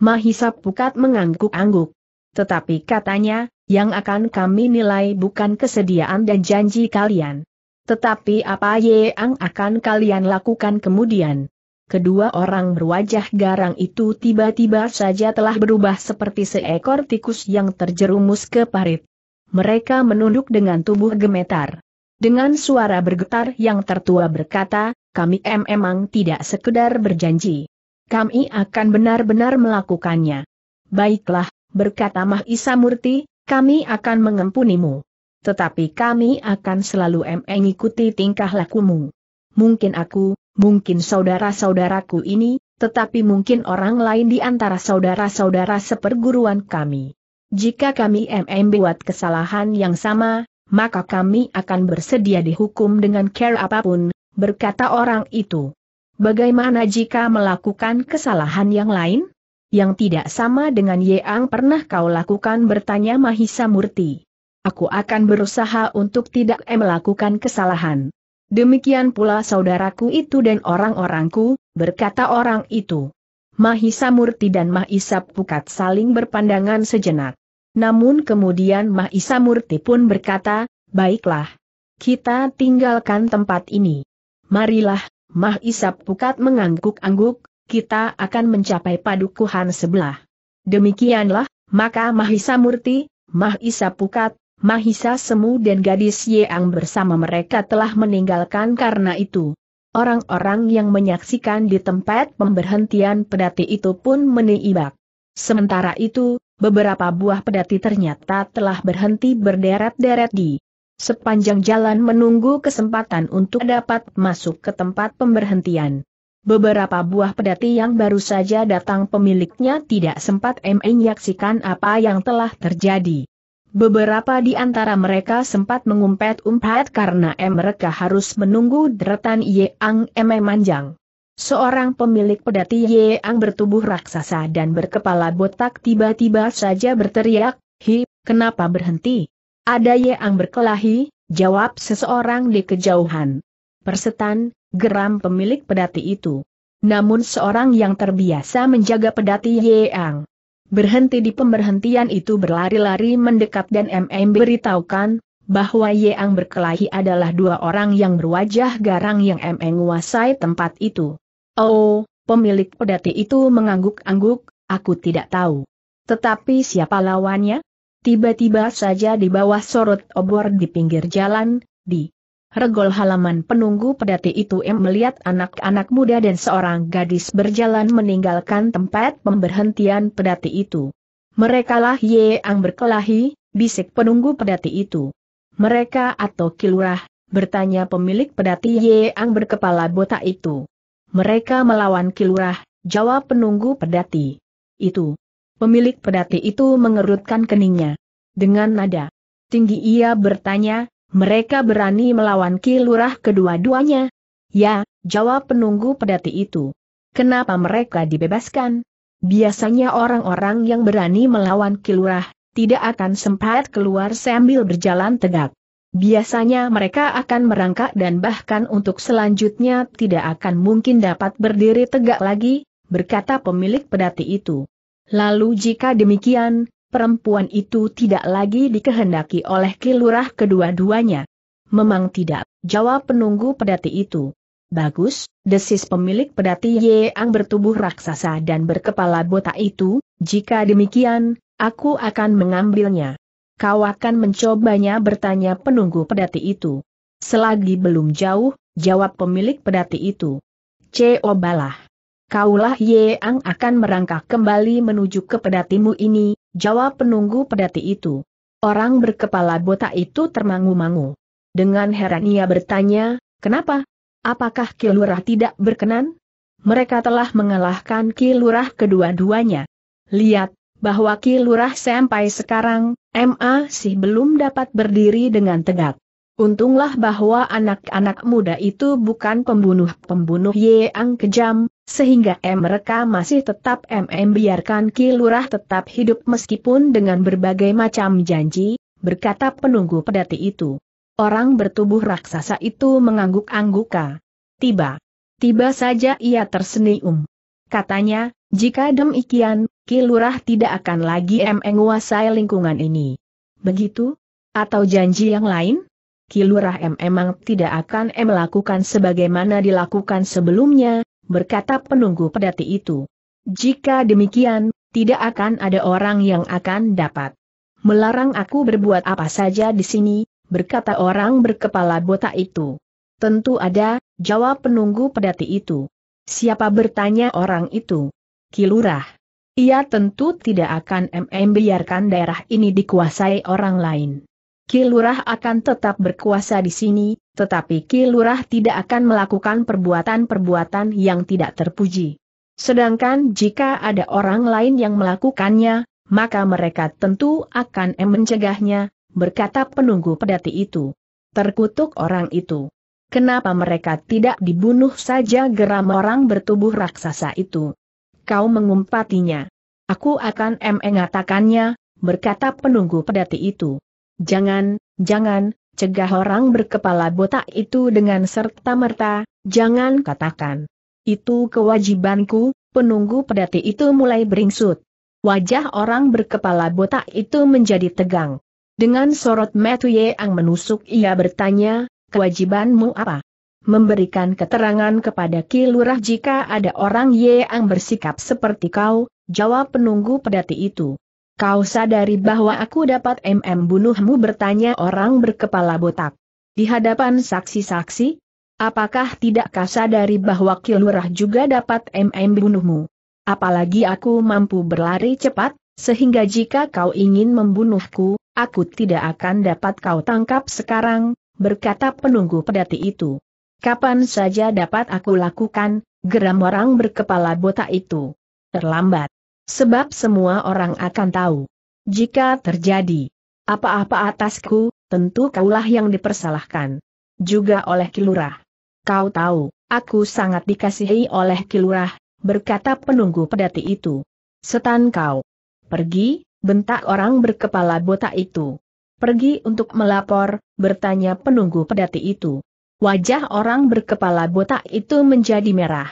Mahisa Pukat mengangguk-angguk. Tetapi katanya, yang akan kami nilai bukan kesediaan dan janji kalian. Tetapi apa yang akan kalian lakukan kemudian? Kedua orang berwajah garang itu tiba-tiba saja telah berubah seperti seekor tikus yang terjerumus ke parit. Mereka menunduk dengan tubuh gemetar. Dengan suara bergetar yang tertua berkata, kami memang tidak sekedar berjanji. Kami akan benar-benar melakukannya. Baiklah, berkata Mahisa Murti, kami akan mengempunimu. Tetapi kami akan selalu mengikuti tingkah lakumu. Mungkin aku, mungkin saudara-saudaraku ini, tetapi mungkin orang lain di antara saudara-saudara seperguruan kami. Jika kami membuat kesalahan yang sama, maka kami akan bersedia dihukum dengan care apapun, berkata orang itu. Bagaimana jika melakukan kesalahan yang lain? Yang tidak sama dengan Yeang pernah kau lakukan bertanya Mahisa Murti. Aku akan berusaha untuk tidak melakukan kesalahan. Demikian pula saudaraku itu dan orang-orangku, berkata orang itu. Mahisa Murti dan Mahisa Pukat saling berpandangan sejenak. Namun kemudian Mahisa Murti pun berkata, baiklah. Kita tinggalkan tempat ini. Marilah, Mahisa Pukat mengangguk-angguk, kita akan mencapai padukuhan sebelah. Demikianlah, maka Mahisa Murti, Mahisa Pukat, Mahisa Semu dan gadis Yeang bersama mereka telah meninggalkan karena itu. Orang-orang yang menyaksikan di tempat pemberhentian pedati itu pun meniibak. Sementara itu, beberapa buah pedati ternyata telah berhenti berderet-deret di sepanjang jalan menunggu kesempatan untuk dapat masuk ke tempat pemberhentian. Beberapa buah pedati yang baru saja datang pemiliknya tidak sempat menyaksikan apa yang telah terjadi. Beberapa di antara mereka sempat mengumpet-umpet karena mereka harus menunggu deretan Yang M. Manjang. Seorang pemilik pedati Yeang bertubuh raksasa dan berkepala botak tiba-tiba saja berteriak, Hi, kenapa berhenti? Ada Yeang berkelahi, jawab seseorang di kejauhan. Persetan, geram pemilik pedati itu. Namun seorang yang terbiasa menjaga pedati Yeang. Berhenti di pemberhentian itu berlari-lari mendekat dan MM beritahukan, bahwa Yeang berkelahi adalah dua orang yang berwajah garang yang menguasai tempat itu. Oh, pemilik pedati itu mengangguk-angguk, aku tidak tahu. Tetapi siapa lawannya? Tiba-tiba saja di bawah sorot obor di pinggir jalan, di regol halaman penunggu pedati itu em melihat anak-anak muda dan seorang gadis berjalan meninggalkan tempat pemberhentian pedati itu. Merekalah Ang berkelahi, bisik penunggu pedati itu. Mereka atau kilurah, bertanya pemilik pedati Ye Ang berkepala botak itu. Mereka melawan kilurah, jawab penunggu pedati. Itu. Pemilik pedati itu mengerutkan keningnya. Dengan nada. Tinggi ia bertanya, mereka berani melawan kilurah kedua-duanya? Ya, jawab penunggu pedati itu. Kenapa mereka dibebaskan? Biasanya orang-orang yang berani melawan kilurah, tidak akan sempat keluar sambil berjalan tegak. Biasanya mereka akan merangkak dan bahkan untuk selanjutnya tidak akan mungkin dapat berdiri tegak lagi, berkata pemilik pedati itu. Lalu jika demikian, perempuan itu tidak lagi dikehendaki oleh kilurah kedua-duanya. Memang tidak, jawab penunggu pedati itu. Bagus, desis pemilik pedati Yeang bertubuh raksasa dan berkepala botak itu, jika demikian, aku akan mengambilnya kau akan mencobanya bertanya penunggu pedati itu. Selagi belum jauh, jawab pemilik pedati itu. CO balah. Kaulah Ye Ang akan merangkak kembali menuju ke pedatimu ini, jawab penunggu pedati itu. Orang berkepala botak itu termangu-mangu. Dengan heran ia bertanya, kenapa? Apakah Kilurah tidak berkenan? Mereka telah mengalahkan Kilurah kedua-duanya. Lihat, bahwa Ki Lurah sampai sekarang, MA sih belum dapat berdiri dengan tegak. Untunglah bahwa anak-anak muda itu bukan pembunuh-pembunuh yang kejam, sehingga M mereka masih tetap MM biarkan Ki Lurah tetap hidup meskipun dengan berbagai macam janji, berkata penunggu pedati itu. Orang bertubuh raksasa itu mengangguk-angguka. Tiba. Tiba saja ia tersenyum. Katanya, jika demikian, Kilurah tidak akan lagi menguasai lingkungan ini. Begitu? Atau janji yang lain? Kilurah M emang tidak akan M melakukan sebagaimana dilakukan sebelumnya, berkata penunggu pedati itu. Jika demikian, tidak akan ada orang yang akan dapat melarang aku berbuat apa saja di sini, berkata orang berkepala botak itu. Tentu ada, jawab penunggu pedati itu. Siapa bertanya orang itu? Kilurah. Ia tentu tidak akan MM biarkan daerah ini dikuasai orang lain. Kilurah akan tetap berkuasa di sini, tetapi Kilurah tidak akan melakukan perbuatan-perbuatan yang tidak terpuji. Sedangkan jika ada orang lain yang melakukannya, maka mereka tentu akan M mencegahnya, berkata penunggu pedati itu. Terkutuk orang itu. Kenapa mereka tidak dibunuh saja geram orang bertubuh raksasa itu? kau mengumpatinya. Aku akan mengatakannya, berkata penunggu pedati itu. Jangan, jangan, cegah orang berkepala botak itu dengan serta-merta, jangan katakan. Itu kewajibanku, penunggu pedati itu mulai beringsut. Wajah orang berkepala botak itu menjadi tegang. Dengan sorot metu yang menusuk ia bertanya, kewajibanmu apa? memberikan keterangan kepada Ki Lurah jika ada orang yang bersikap seperti kau, jawab penunggu pedati itu. Kau sadari bahwa aku dapat MM bunuhmu bertanya orang berkepala botak. Di hadapan saksi-saksi, apakah tidak kau sadari bahwa Ki Lurah juga dapat MM bunuhmu? Apalagi aku mampu berlari cepat, sehingga jika kau ingin membunuhku, aku tidak akan dapat kau tangkap sekarang, berkata penunggu pedati itu. Kapan saja dapat aku lakukan, geram orang berkepala botak itu. Terlambat. Sebab semua orang akan tahu. Jika terjadi apa-apa atasku, tentu kaulah yang dipersalahkan. Juga oleh Kilurah. Kau tahu, aku sangat dikasihi oleh Kilurah, berkata penunggu pedati itu. Setan kau. Pergi, bentak orang berkepala botak itu. Pergi untuk melapor, bertanya penunggu pedati itu. Wajah orang berkepala botak itu menjadi merah.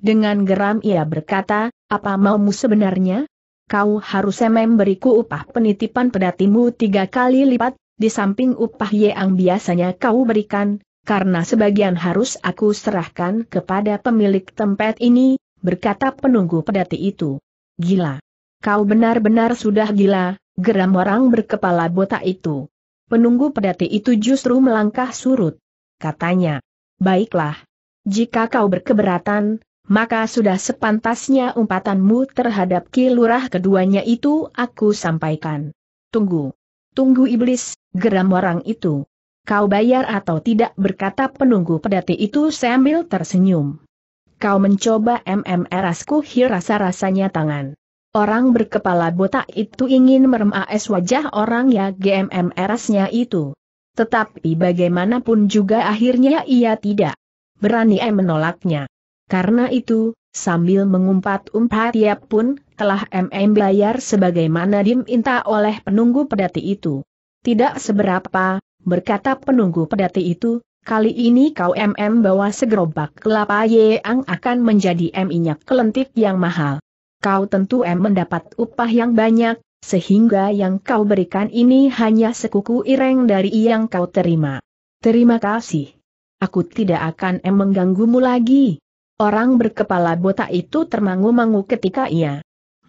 Dengan geram ia berkata, apa maumu sebenarnya? Kau harus memberiku upah penitipan pedatimu tiga kali lipat, di samping upah yang biasanya kau berikan, karena sebagian harus aku serahkan kepada pemilik tempat ini, berkata penunggu pedati itu. Gila. Kau benar-benar sudah gila, geram orang berkepala botak itu. Penunggu pedati itu justru melangkah surut katanya. Baiklah. Jika kau berkeberatan, maka sudah sepantasnya umpatanmu terhadap kilurah keduanya itu aku sampaikan. Tunggu. Tunggu iblis, geram orang itu. Kau bayar atau tidak berkata penunggu pedati itu sambil tersenyum. Kau mencoba asku hir rasa-rasanya tangan. Orang berkepala botak itu ingin merem wajah orang ya GMMRasnya itu. Tetapi bagaimanapun juga akhirnya ia tidak berani menolaknya. Karena itu, sambil mengumpat-umpat ia pun telah MM bayar sebagaimana diminta oleh penunggu pedati itu. Tidak seberapa, berkata penunggu pedati itu, kali ini kau MM bawa segerobak kelapa yang akan menjadi M minyak kelentik yang mahal. Kau tentu M mendapat upah yang banyak, sehingga yang kau berikan ini hanya sekuku ireng dari yang kau terima. Terima kasih. Aku tidak akan em mengganggumu lagi. Orang berkepala botak itu termangu-mangu ketika ia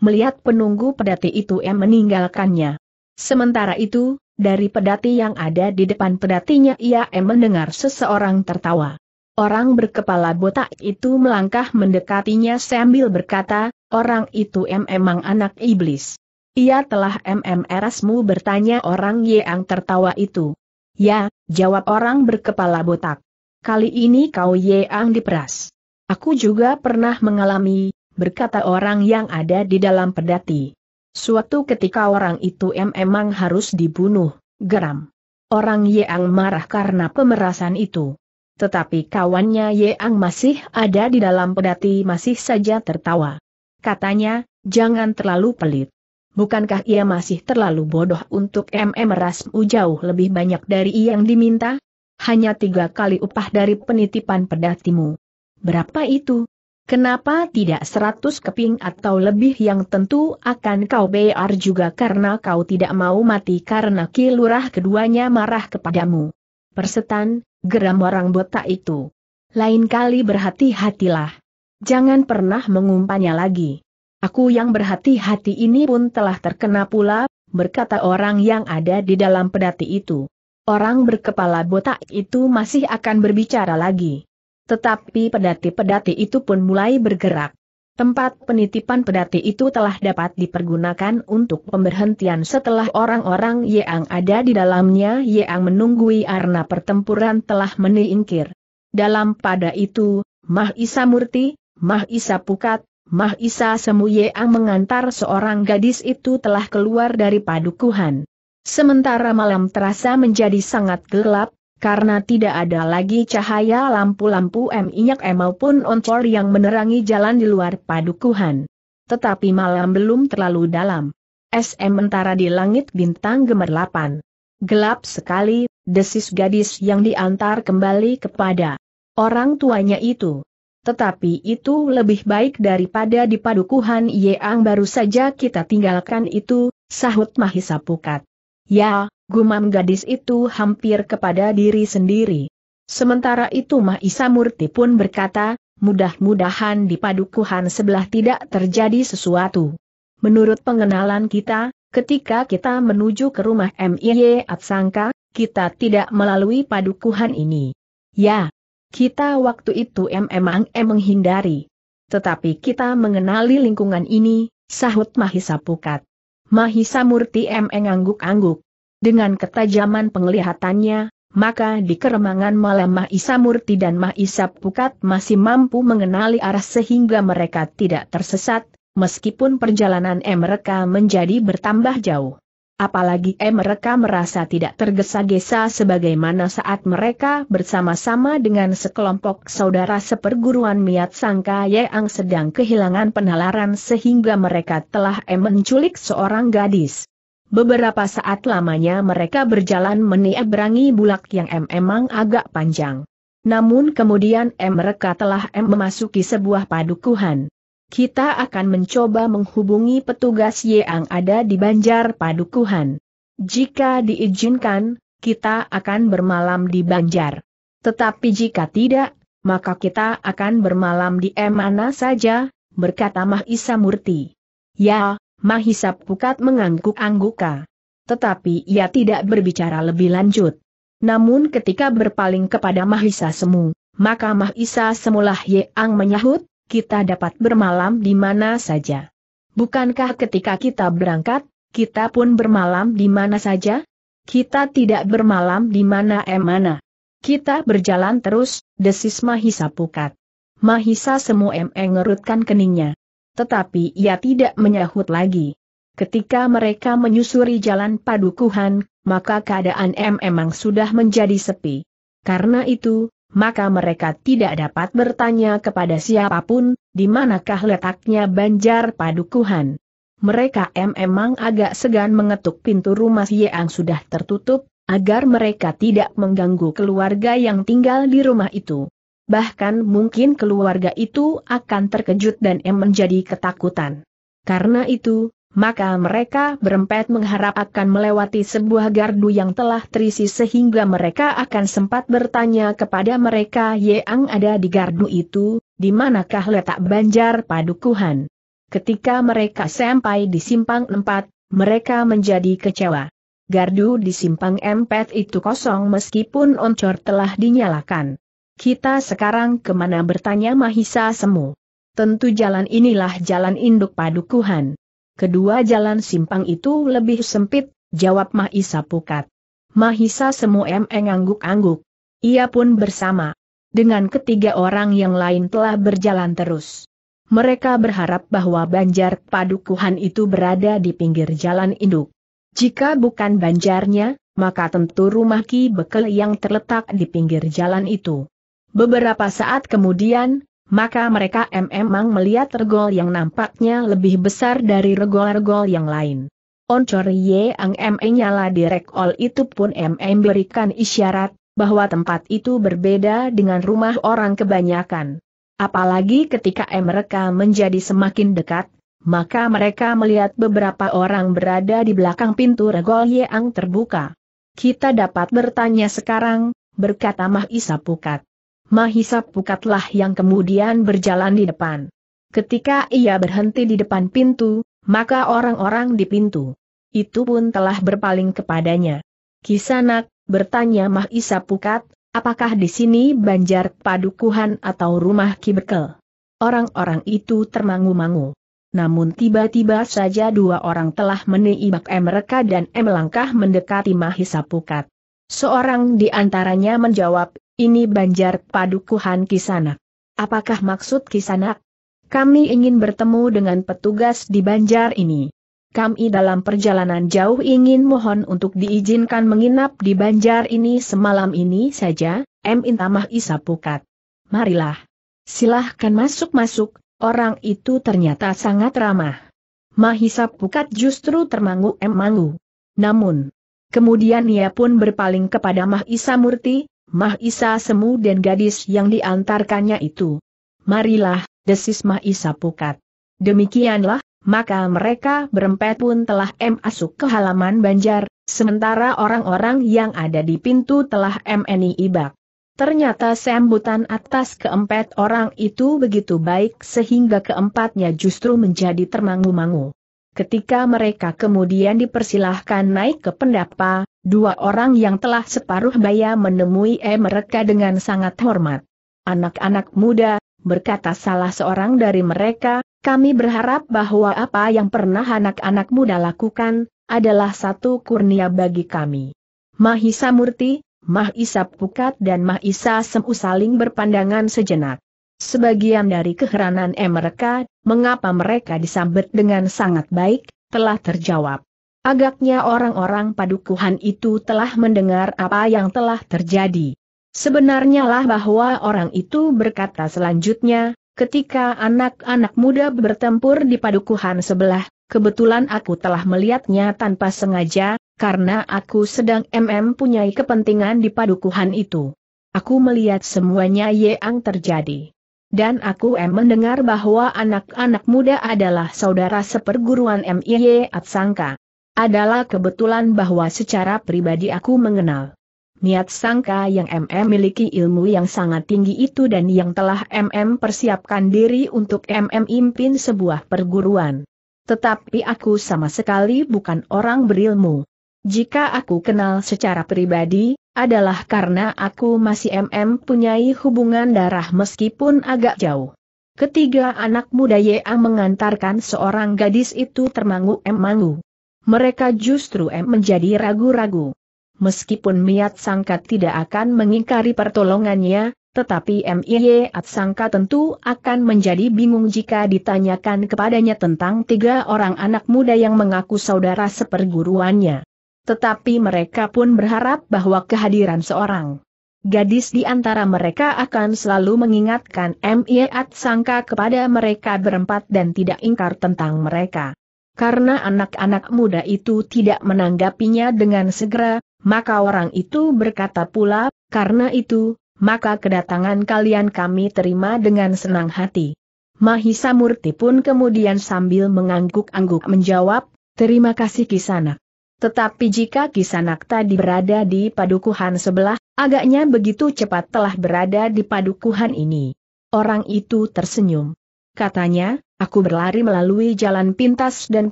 melihat penunggu pedati itu em meninggalkannya. Sementara itu, dari pedati yang ada di depan pedatinya ia em mendengar seseorang tertawa. Orang berkepala botak itu melangkah mendekatinya sambil berkata, orang itu em emang anak iblis. Ia telah MMRSmu bertanya orang yang tertawa itu. Ya, jawab orang berkepala botak. Kali ini kau yang diperas. Aku juga pernah mengalami, berkata orang yang ada di dalam pedati. Suatu ketika orang itu memang harus dibunuh, geram. Orang yeang marah karena pemerasan itu. Tetapi kawannya yeang masih ada di dalam pedati masih saja tertawa. Katanya, jangan terlalu pelit bukankah ia masih terlalu bodoh untuk MM Rasmu jauh lebih banyak dari yang diminta? Hanya tiga kali upah dari penitipan pedatimu. Berapa itu? Kenapa tidak seratus keping atau lebih yang tentu akan kau bayar juga karena kau tidak mau mati karena kilurah keduanya marah kepadamu. Persetan, geram orang botak itu. Lain kali berhati-hatilah. Jangan pernah mengumpannya lagi. Aku yang berhati-hati ini pun telah terkena pula, berkata orang yang ada di dalam pedati itu. Orang berkepala botak itu masih akan berbicara lagi. Tetapi pedati-pedati itu pun mulai bergerak. Tempat penitipan pedati itu telah dapat dipergunakan untuk pemberhentian setelah orang-orang yang ada di dalamnya yang menunggui arna pertempuran telah meniingkir. Dalam pada itu, Mah Isa Murti, Mah Isa Pukat, Mahisa Isa Semuye mengantar seorang gadis itu telah keluar dari padukuhan. Sementara malam terasa menjadi sangat gelap, karena tidak ada lagi cahaya lampu-lampu minyak maupun oncor yang menerangi jalan di luar padukuhan. Tetapi malam belum terlalu dalam. SM mentara di langit bintang gemerlapan. Gelap sekali, desis gadis yang diantar kembali kepada orang tuanya itu. Tetapi itu lebih baik daripada di padukuhan Yeang baru saja kita tinggalkan itu, sahut Mahisa Pukat. Ya, gumam gadis itu hampir kepada diri sendiri. Sementara itu Mahisa Murti pun berkata, mudah-mudahan di padukuhan sebelah tidak terjadi sesuatu. Menurut pengenalan kita, ketika kita menuju ke rumah MIY Atsangka, kita tidak melalui padukuhan ini. Ya, kita waktu itu memang em menghindari. Tetapi kita mengenali lingkungan ini, sahut Mahisa Pukat. Mahisa Murti em engangguk angguk Dengan ketajaman penglihatannya, maka di keremangan malam Mahisa Murti dan Mahisa Pukat masih mampu mengenali arah sehingga mereka tidak tersesat, meskipun perjalanan mereka menjadi bertambah jauh. Apalagi eh mereka merasa tidak tergesa-gesa sebagaimana saat mereka bersama-sama dengan sekelompok saudara seperguruan Miat Sangka Yeang sedang kehilangan penalaran sehingga mereka telah eh menculik seorang gadis. Beberapa saat lamanya mereka berjalan menyeberangi bulak yang em eh, emang agak panjang. Namun kemudian em eh, mereka telah em eh, memasuki sebuah padukuhan kita akan mencoba menghubungi petugas yang ada di Banjar Padukuhan. Jika diizinkan, kita akan bermalam di Banjar. Tetapi jika tidak, maka kita akan bermalam di mana saja, berkata Mahisa Murti. Ya, Mahisa Pukat mengangguk-angguka. Tetapi ia tidak berbicara lebih lanjut. Namun ketika berpaling kepada Mahisa Semu, maka Mahisa Semulah Yeang menyahut, kita dapat bermalam di mana saja. Bukankah ketika kita berangkat, kita pun bermalam di mana saja? Kita tidak bermalam di mana emana. Kita berjalan terus, desis Mahisa Pukat. Mahisa semu eme ngerutkan keningnya. Tetapi ia tidak menyahut lagi. Ketika mereka menyusuri jalan padukuhan, maka keadaan M memang sudah menjadi sepi. Karena itu, maka mereka tidak dapat bertanya kepada siapapun, di manakah letaknya banjar padukuhan. Mereka memang agak segan mengetuk pintu rumah yang sudah tertutup, agar mereka tidak mengganggu keluarga yang tinggal di rumah itu. Bahkan mungkin keluarga itu akan terkejut dan menjadi ketakutan. Karena itu, maka mereka berempat mengharap akan melewati sebuah gardu yang telah terisi sehingga mereka akan sempat bertanya kepada mereka yang ada di gardu itu, di manakah letak banjar padukuhan. Ketika mereka sampai di simpang empat, mereka menjadi kecewa. Gardu di simpang empat itu kosong meskipun oncor telah dinyalakan. Kita sekarang kemana bertanya Mahisa Semu. Tentu jalan inilah jalan induk padukuhan kedua jalan simpang itu lebih sempit, jawab Mahisa Pukat. Mahisa semua emeng angguk-angguk. Ia pun bersama. Dengan ketiga orang yang lain telah berjalan terus. Mereka berharap bahwa banjar padukuhan itu berada di pinggir jalan induk. Jika bukan banjarnya, maka tentu rumah Ki Bekel yang terletak di pinggir jalan itu. Beberapa saat kemudian, maka mereka memang melihat regol yang nampaknya lebih besar dari regol-regol yang lain. Oncor Ye Ang MM nyala direk all itu pun MM berikan isyarat, bahwa tempat itu berbeda dengan rumah orang kebanyakan. Apalagi ketika mereka menjadi semakin dekat, maka mereka melihat beberapa orang berada di belakang pintu regol yang terbuka. Kita dapat bertanya sekarang, berkata Mah Isa Pukat. Mahisa Pukatlah yang kemudian berjalan di depan. Ketika ia berhenti di depan pintu, maka orang-orang di pintu itu pun telah berpaling kepadanya. Kisanak, bertanya Mahisa Pukat, apakah di sini banjar padukuhan atau rumah kibekel? Orang-orang itu termangu-mangu. Namun tiba-tiba saja dua orang telah menibak mereka dan melangkah mendekati Mahisa Pukat. Seorang di antaranya menjawab, ini Banjar Padukuhan Kisanak. Apakah maksud Kisanak? Kami ingin bertemu dengan petugas di Banjar ini. Kami dalam perjalanan jauh ingin mohon untuk diizinkan menginap di Banjar ini semalam ini saja, M. Intamah Isapukat. Marilah. Silahkan masuk-masuk, orang itu ternyata sangat ramah. Mahisa Pukat justru termangu-emangu. Namun, kemudian ia pun berpaling kepada Mahisa Murti, Mahisa Semu dan gadis yang diantarkannya itu. Marilah, desis Mah Isa Pukat. Demikianlah, maka mereka berempat pun telah M masuk ke halaman Banjar, sementara orang-orang yang ada di pintu telah meni ibak. Ternyata sambutan atas keempat orang itu begitu baik sehingga keempatnya justru menjadi termangu-mangu. Ketika mereka kemudian dipersilahkan naik ke pendapa, dua orang yang telah separuh baya menemui e mereka dengan sangat hormat. Anak-anak muda, berkata salah seorang dari mereka, kami berharap bahwa apa yang pernah anak-anak muda lakukan, adalah satu kurnia bagi kami. Mahisa Murti, Mahisa Pukat dan Mahisa Semu saling berpandangan sejenak. Sebagian dari keheranan eh mereka, mengapa mereka disambut dengan sangat baik, telah terjawab. Agaknya orang-orang padukuhan itu telah mendengar apa yang telah terjadi. Sebenarnya lah bahwa orang itu berkata selanjutnya, ketika anak-anak muda bertempur di padukuhan sebelah, kebetulan aku telah melihatnya tanpa sengaja, karena aku sedang MM punyai kepentingan di padukuhan itu. Aku melihat semuanya yang terjadi dan aku em mendengar bahwa anak-anak muda adalah saudara seperguruan MIY Atsangka. Adalah kebetulan bahwa secara pribadi aku mengenal niat sangka yang MM miliki ilmu yang sangat tinggi itu dan yang telah MM persiapkan diri untuk MM impin sebuah perguruan. Tetapi aku sama sekali bukan orang berilmu. Jika aku kenal secara pribadi, adalah karena aku masih MM punyai hubungan darah meskipun agak jauh. Ketiga anak muda YA mengantarkan seorang gadis itu termangu-emangu. Mereka justru M menjadi ragu-ragu. Meskipun Miat Sangka tidak akan mengingkari pertolongannya, tetapi MIY Sangka tentu akan menjadi bingung jika ditanyakan kepadanya tentang tiga orang anak muda yang mengaku saudara seperguruannya. Tetapi mereka pun berharap bahwa kehadiran seorang gadis di antara mereka akan selalu mengingatkan M.I.A.T. sangka kepada mereka berempat dan tidak ingkar tentang mereka. Karena anak-anak muda itu tidak menanggapinya dengan segera, maka orang itu berkata pula, karena itu, maka kedatangan kalian kami terima dengan senang hati. Mahisa Murti pun kemudian sambil mengangguk-angguk menjawab, terima kasih kisanak. Tetapi jika Kisanak tadi berada di padukuhan sebelah, agaknya begitu cepat telah berada di padukuhan ini. Orang itu tersenyum. Katanya, aku berlari melalui jalan pintas dan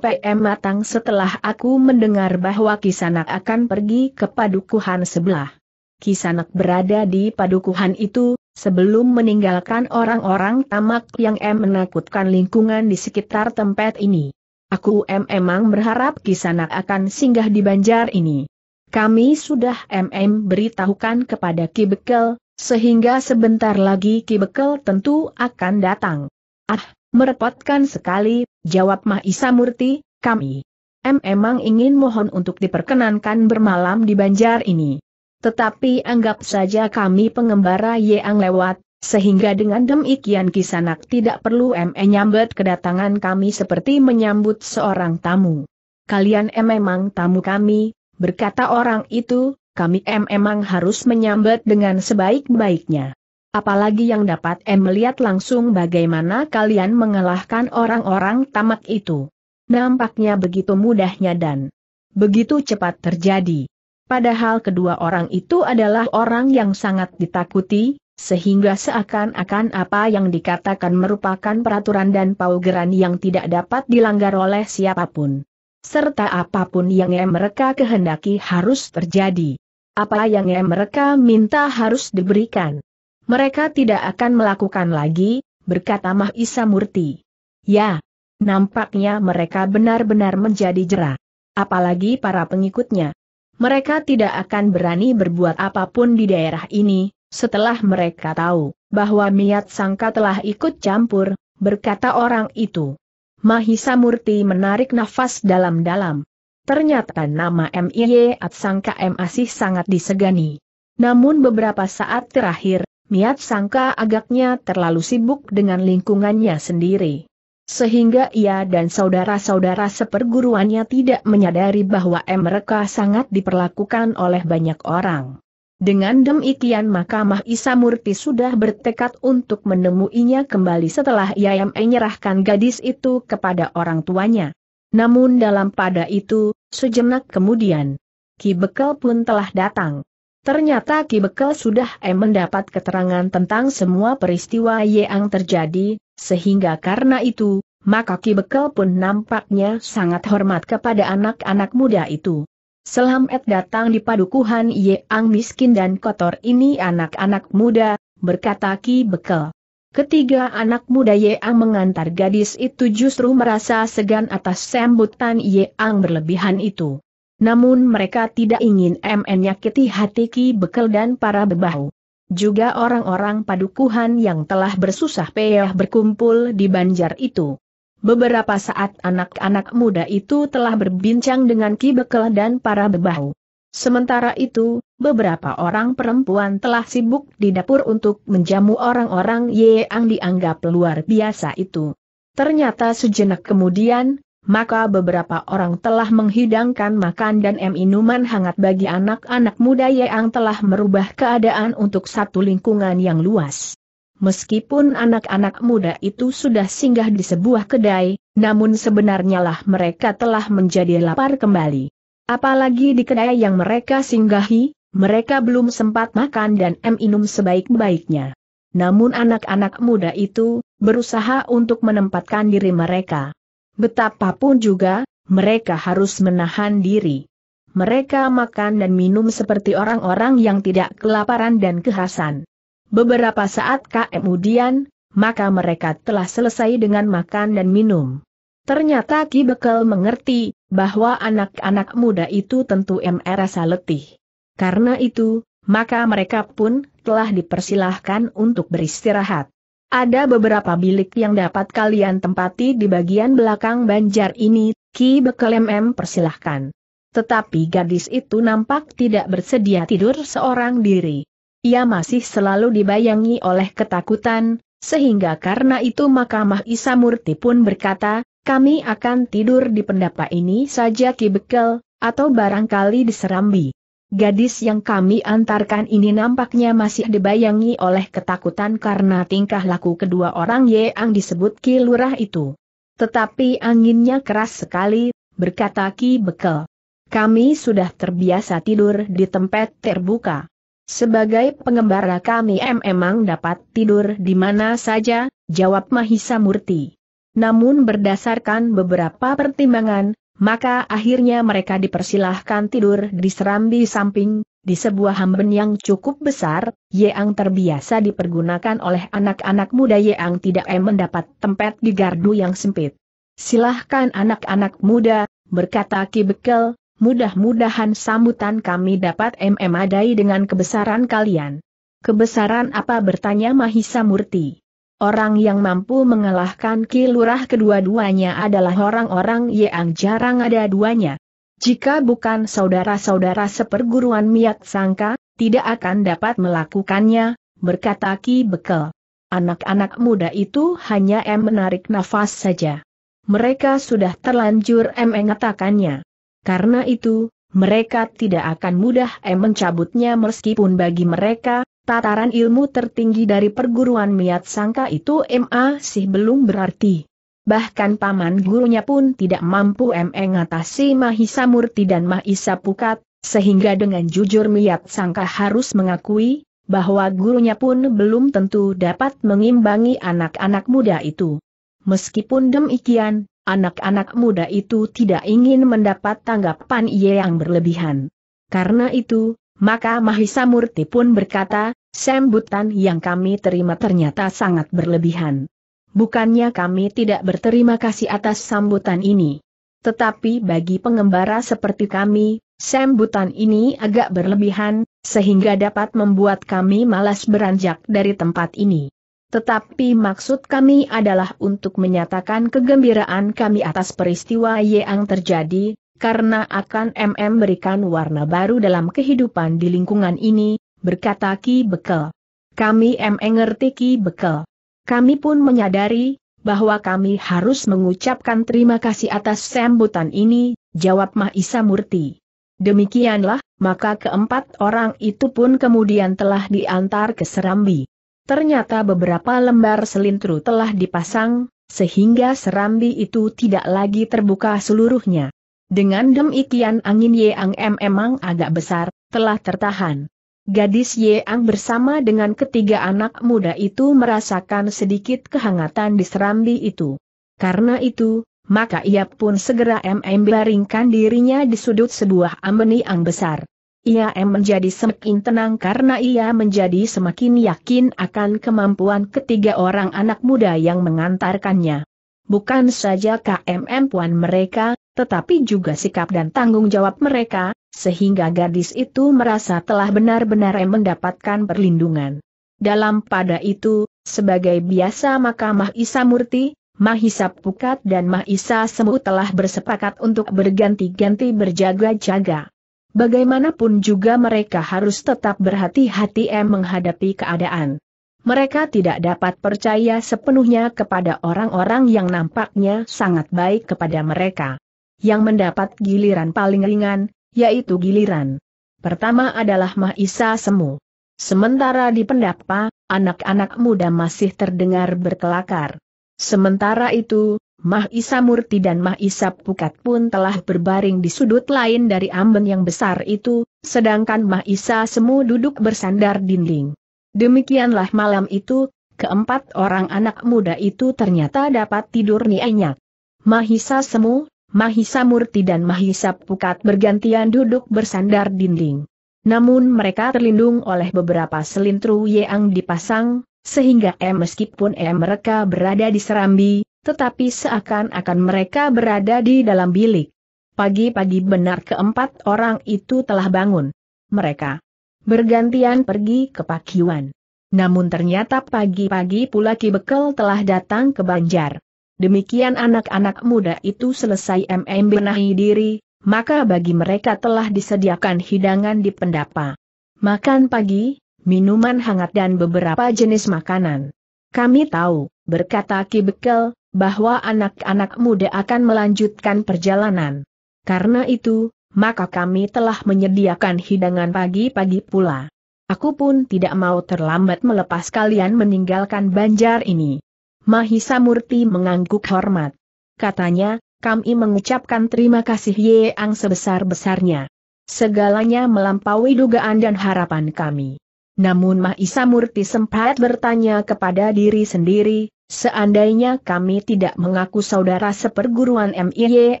PM Matang setelah aku mendengar bahwa Kisanak akan pergi ke padukuhan sebelah. Kisanak berada di padukuhan itu, sebelum meninggalkan orang-orang tamak yang em menakutkan lingkungan di sekitar tempat ini. Aku em emang berharap Kisanak akan singgah di banjar ini. Kami sudah MM beritahukan kepada Ki Bekel, sehingga sebentar lagi Ki Bekel tentu akan datang. Ah, merepotkan sekali, jawab Mahisa Murti, kami. M emang ingin mohon untuk diperkenankan bermalam di banjar ini. Tetapi anggap saja kami pengembara yang lewat, sehingga dengan demikian Kisanak tidak perlu menyambut kedatangan kami seperti menyambut seorang tamu. Kalian emang tamu kami, berkata orang itu, kami emang harus menyambut dengan sebaik-baiknya. Apalagi yang dapat em melihat langsung bagaimana kalian mengalahkan orang-orang tamak itu. Nampaknya begitu mudahnya dan begitu cepat terjadi. Padahal kedua orang itu adalah orang yang sangat ditakuti, sehingga seakan-akan apa yang dikatakan merupakan peraturan dan paugeran yang tidak dapat dilanggar oleh siapapun. Serta apapun yang mereka kehendaki harus terjadi. Apa yang mereka minta harus diberikan. Mereka tidak akan melakukan lagi, berkata Mah Murti. Ya, nampaknya mereka benar-benar menjadi jerah. Apalagi para pengikutnya. Mereka tidak akan berani berbuat apapun di daerah ini, setelah mereka tahu bahwa Miat Sangka telah ikut campur, berkata orang itu. Mahisa Murti menarik nafas dalam-dalam. Ternyata nama M.I.Y. Sangka M Asih sangat disegani. Namun beberapa saat terakhir, Miat Sangka agaknya terlalu sibuk dengan lingkungannya sendiri. Sehingga ia dan saudara-saudara seperguruannya tidak menyadari bahwa M mereka sangat diperlakukan oleh banyak orang. Dengan demikian Mahkamah Isamurti sudah bertekad untuk menemuinya kembali setelah Yayam menyerahkan gadis itu kepada orang tuanya. Namun dalam pada itu, sejenak kemudian, Ki Bekel pun telah datang. Ternyata Ki Bekel sudah eh mendapat keterangan tentang semua peristiwa yang terjadi, sehingga karena itu, maka Ki Bekel pun nampaknya sangat hormat kepada anak-anak muda itu. Selam datang di padukuhan Ye Ang miskin dan kotor ini anak-anak muda, berkata Ki Bekel. Ketiga anak muda Ye Ang mengantar gadis itu justru merasa segan atas sambutan Ye Ang berlebihan itu. Namun mereka tidak ingin nyakiti hati Ki Bekel dan para bebahu. Juga orang-orang padukuhan yang telah bersusah payah berkumpul di banjar itu. Beberapa saat anak-anak muda itu telah berbincang dengan Ki Bekel dan para bebahu. Sementara itu, beberapa orang perempuan telah sibuk di dapur untuk menjamu orang-orang yang dianggap luar biasa itu. Ternyata sejenak kemudian, maka beberapa orang telah menghidangkan makan dan minuman hangat bagi anak-anak muda yang telah merubah keadaan untuk satu lingkungan yang luas. Meskipun anak-anak muda itu sudah singgah di sebuah kedai, namun sebenarnya lah mereka telah menjadi lapar kembali. Apalagi di kedai yang mereka singgahi, mereka belum sempat makan dan minum sebaik-baiknya. Namun anak-anak muda itu, berusaha untuk menempatkan diri mereka. Betapapun juga, mereka harus menahan diri. Mereka makan dan minum seperti orang-orang yang tidak kelaparan dan kehausan. Beberapa saat kemudian, maka mereka telah selesai dengan makan dan minum. Ternyata Ki Bekel mengerti bahwa anak-anak muda itu tentu merasa letih. Karena itu, maka mereka pun telah dipersilahkan untuk beristirahat. Ada beberapa bilik yang dapat kalian tempati di bagian belakang banjar ini, Ki Bekel MM persilahkan. Tetapi gadis itu nampak tidak bersedia tidur seorang diri ia masih selalu dibayangi oleh ketakutan, sehingga karena itu Mahkamah Isamurti pun berkata, kami akan tidur di pendapa ini saja Ki Bekel, atau barangkali diserambi. Gadis yang kami antarkan ini nampaknya masih dibayangi oleh ketakutan karena tingkah laku kedua orang yang disebut Ki Lurah itu. Tetapi anginnya keras sekali, berkata Ki Bekel. Kami sudah terbiasa tidur di tempat terbuka. Sebagai pengembara kami emang dapat tidur di mana saja, jawab Mahisa Murti. Namun berdasarkan beberapa pertimbangan, maka akhirnya mereka dipersilahkan tidur di serambi samping, di sebuah hamben yang cukup besar, yang terbiasa dipergunakan oleh anak-anak muda yang tidak mendapat tempat di gardu yang sempit. Silahkan anak-anak muda, berkata Ki Bekel, mudah-mudahan sambutan kami dapat MM dengan kebesaran kalian. Kebesaran apa bertanya Mahisa Murti? Orang yang mampu mengalahkan kilurah kedua-duanya adalah orang-orang yang jarang ada duanya. Jika bukan saudara-saudara seperguruan Miat Sangka, tidak akan dapat melakukannya, berkata Ki Bekel. Anak-anak muda itu hanya em menarik nafas saja. Mereka sudah terlanjur em mengatakannya. Karena itu, mereka tidak akan mudah mencabutnya meskipun bagi mereka, tataran ilmu tertinggi dari perguruan miat sangka itu masih belum berarti. Bahkan paman gurunya pun tidak mampu mengatasi Mahisa Murti dan Mahisa Pukat, sehingga dengan jujur Miat Sangka harus mengakui, bahwa gurunya pun belum tentu dapat mengimbangi anak-anak muda itu. Meskipun demikian, Anak-anak muda itu tidak ingin mendapat tanggapan ia yang berlebihan. Karena itu, maka Mahisa Murti pun berkata, sambutan yang kami terima ternyata sangat berlebihan. Bukannya kami tidak berterima kasih atas sambutan ini. Tetapi bagi pengembara seperti kami, sambutan ini agak berlebihan, sehingga dapat membuat kami malas beranjak dari tempat ini. Tetapi maksud kami adalah untuk menyatakan kegembiraan kami atas peristiwa yang terjadi, karena akan MM berikan warna baru dalam kehidupan di lingkungan ini, berkata Ki Bekel. Kami MM ngerti Ki Bekel. Kami pun menyadari, bahwa kami harus mengucapkan terima kasih atas sambutan ini, jawab Mahisa Murti. Demikianlah, maka keempat orang itu pun kemudian telah diantar ke Serambi. Ternyata beberapa lembar selintru telah dipasang, sehingga serambi itu tidak lagi terbuka seluruhnya. Dengan demikian angin Yeang M emang agak besar, telah tertahan. Gadis Yeang bersama dengan ketiga anak muda itu merasakan sedikit kehangatan di serambi itu. Karena itu, maka ia pun segera membaringkan dirinya di sudut sebuah ambeni yang besar. Ia em menjadi semakin tenang karena ia menjadi semakin yakin akan kemampuan ketiga orang anak muda yang mengantarkannya. Bukan saja KMM puan mereka, tetapi juga sikap dan tanggung jawab mereka, sehingga gadis itu merasa telah benar-benar em mendapatkan perlindungan. Dalam pada itu, sebagai biasa maka Mahisa Murti, Mahisa Pukat dan Mahisa Semu telah bersepakat untuk berganti-ganti berjaga-jaga. Bagaimanapun juga mereka harus tetap berhati-hati menghadapi keadaan. Mereka tidak dapat percaya sepenuhnya kepada orang-orang yang nampaknya sangat baik kepada mereka. Yang mendapat giliran paling ringan, yaitu giliran. Pertama adalah Mahisa Semu. Sementara di pendapa, anak-anak muda masih terdengar berkelakar. Sementara itu, Mah Isa Murti dan Mah Isa Pukat pun telah berbaring di sudut lain dari amben yang besar itu, sedangkan Mah Isa Semu duduk bersandar dinding. Demikianlah malam itu, keempat orang anak muda itu ternyata dapat tidur nyenyak. Mahisa Semu, Mahisa Murti dan Mahisa Pukat bergantian duduk bersandar dinding. Namun mereka terlindung oleh beberapa selintru yang dipasang, sehingga eh, meskipun eh, mereka berada di serambi, tetapi seakan-akan mereka berada di dalam bilik. Pagi-pagi benar keempat orang itu telah bangun. Mereka bergantian pergi ke Pakiwan. Namun ternyata pagi-pagi pula Ki Bekel telah datang ke Banjar. Demikian anak-anak muda itu selesai MM benahi diri, maka bagi mereka telah disediakan hidangan di pendapa. Makan pagi, minuman hangat dan beberapa jenis makanan. Kami tahu, berkata Ki Bekel, bahwa anak-anak muda akan melanjutkan perjalanan. Karena itu, maka kami telah menyediakan hidangan pagi-pagi pula. Aku pun tidak mau terlambat melepas kalian meninggalkan banjar ini. Mahisa Murti mengangguk hormat. Katanya, kami mengucapkan terima kasih Yeang sebesar-besarnya. Segalanya melampaui dugaan dan harapan kami. Namun Mahisa Murti sempat bertanya kepada diri sendiri, Seandainya kami tidak mengaku saudara seperguruan MIY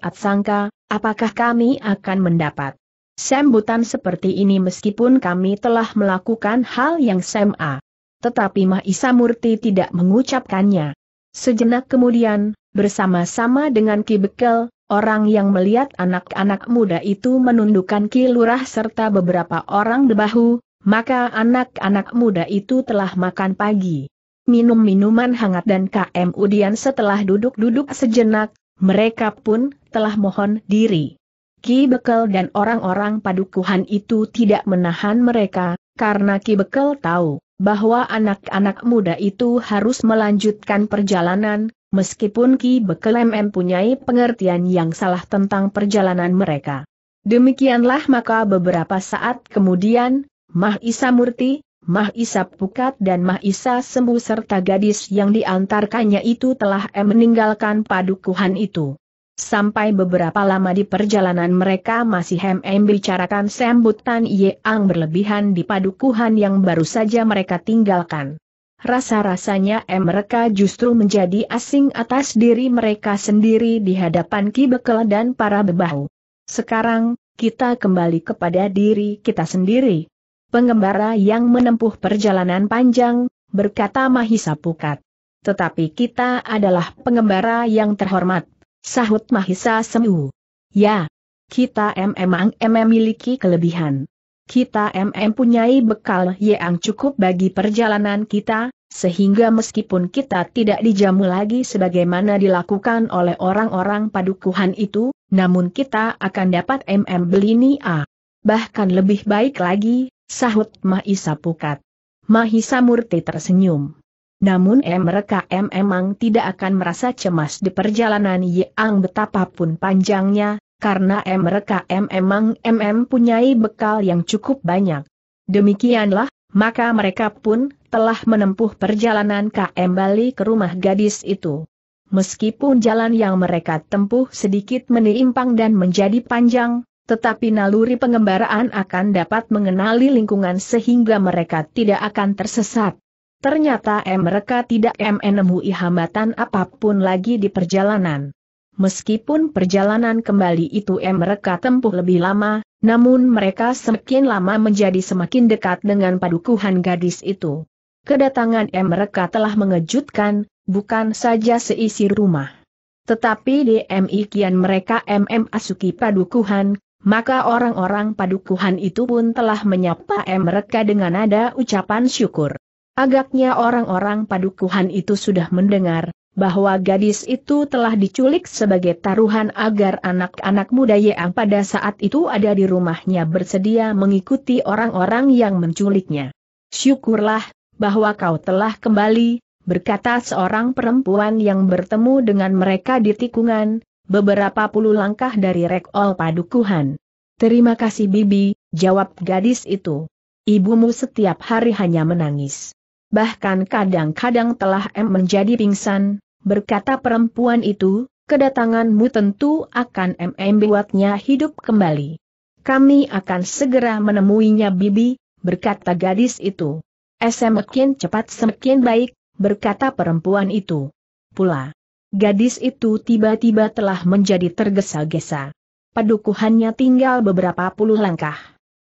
Atsangka, apakah kami akan mendapat sambutan seperti ini meskipun kami telah melakukan hal yang sama? Tetapi Mahisa Murti tidak mengucapkannya. Sejenak kemudian, bersama-sama dengan Ki Bekel, orang yang melihat anak-anak muda itu menundukkan Ki Lurah serta beberapa orang debahu, maka anak-anak muda itu telah makan pagi minum minuman hangat dan KM Udian setelah duduk-duduk sejenak, mereka pun telah mohon diri. Ki Bekel dan orang-orang padukuhan itu tidak menahan mereka, karena Ki Bekel tahu bahwa anak-anak muda itu harus melanjutkan perjalanan, meskipun Ki Bekel MM mempunyai pengertian yang salah tentang perjalanan mereka. Demikianlah maka beberapa saat kemudian, Mahisa Murti, Mah Isa Pukat dan Mah Isa Sembu serta gadis yang diantarkannya itu telah meninggalkan padukuhan itu. Sampai beberapa lama di perjalanan mereka masih hem bicarakan sambutan Ang berlebihan di padukuhan yang baru saja mereka tinggalkan. Rasa-rasanya mereka justru menjadi asing atas diri mereka sendiri di hadapan Ki Bekel dan para bebahu. Sekarang, kita kembali kepada diri kita sendiri pengembara yang menempuh perjalanan panjang, berkata Mahisa Pukat. Tetapi kita adalah pengembara yang terhormat, sahut Mahisa Semu. Ya, kita memang memiliki kelebihan. Kita mempunyai bekal yang cukup bagi perjalanan kita, sehingga meskipun kita tidak dijamu lagi sebagaimana dilakukan oleh orang-orang padukuhan itu, namun kita akan dapat MM Belini A. Bahkan lebih baik lagi, sahut Mahisa Pukat. Mahisa Murti tersenyum. Namun mereka memang emang tidak akan merasa cemas di perjalanan yang betapapun panjangnya, karena mereka memang emang mm punyai bekal yang cukup banyak. Demikianlah, maka mereka pun telah menempuh perjalanan KM Bali ke rumah gadis itu. Meskipun jalan yang mereka tempuh sedikit menimpang dan menjadi panjang, tetapi naluri pengembaraan akan dapat mengenali lingkungan sehingga mereka tidak akan tersesat. Ternyata mereka tidak menemui hambatan apapun lagi di perjalanan. Meskipun perjalanan kembali itu mereka tempuh lebih lama, namun mereka semakin lama menjadi semakin dekat dengan padukuhan gadis itu. Kedatangan mereka telah mengejutkan, bukan saja seisi rumah. Tetapi di M kian mereka MM Asuki Padukuhan, maka orang-orang padukuhan itu pun telah menyapa mereka dengan nada ucapan syukur. Agaknya orang-orang padukuhan itu sudah mendengar bahwa gadis itu telah diculik sebagai taruhan agar anak-anak muda yang pada saat itu ada di rumahnya bersedia mengikuti orang-orang yang menculiknya. Syukurlah bahwa kau telah kembali, berkata seorang perempuan yang bertemu dengan mereka di tikungan, beberapa puluh langkah dari rekol padukuhan. Terima kasih Bibi, jawab gadis itu. Ibumu setiap hari hanya menangis. Bahkan kadang-kadang telah M menjadi pingsan, berkata perempuan itu, kedatanganmu tentu akan MM buatnya hidup kembali. Kami akan segera menemuinya Bibi, berkata gadis itu. Eh, semakin cepat semakin baik, berkata perempuan itu. Pula gadis itu tiba-tiba telah menjadi tergesa-gesa. Padukuhannya tinggal beberapa puluh langkah.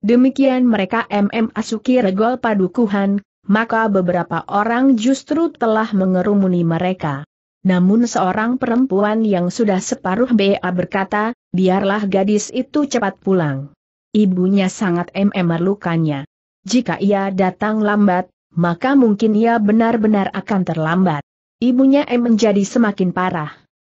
Demikian mereka MM Asuki regol padukuhan, maka beberapa orang justru telah mengerumuni mereka. Namun seorang perempuan yang sudah separuh BA berkata, biarlah gadis itu cepat pulang. Ibunya sangat MM merlukannya. Jika ia datang lambat, maka mungkin ia benar-benar akan terlambat ibunya M menjadi semakin parah.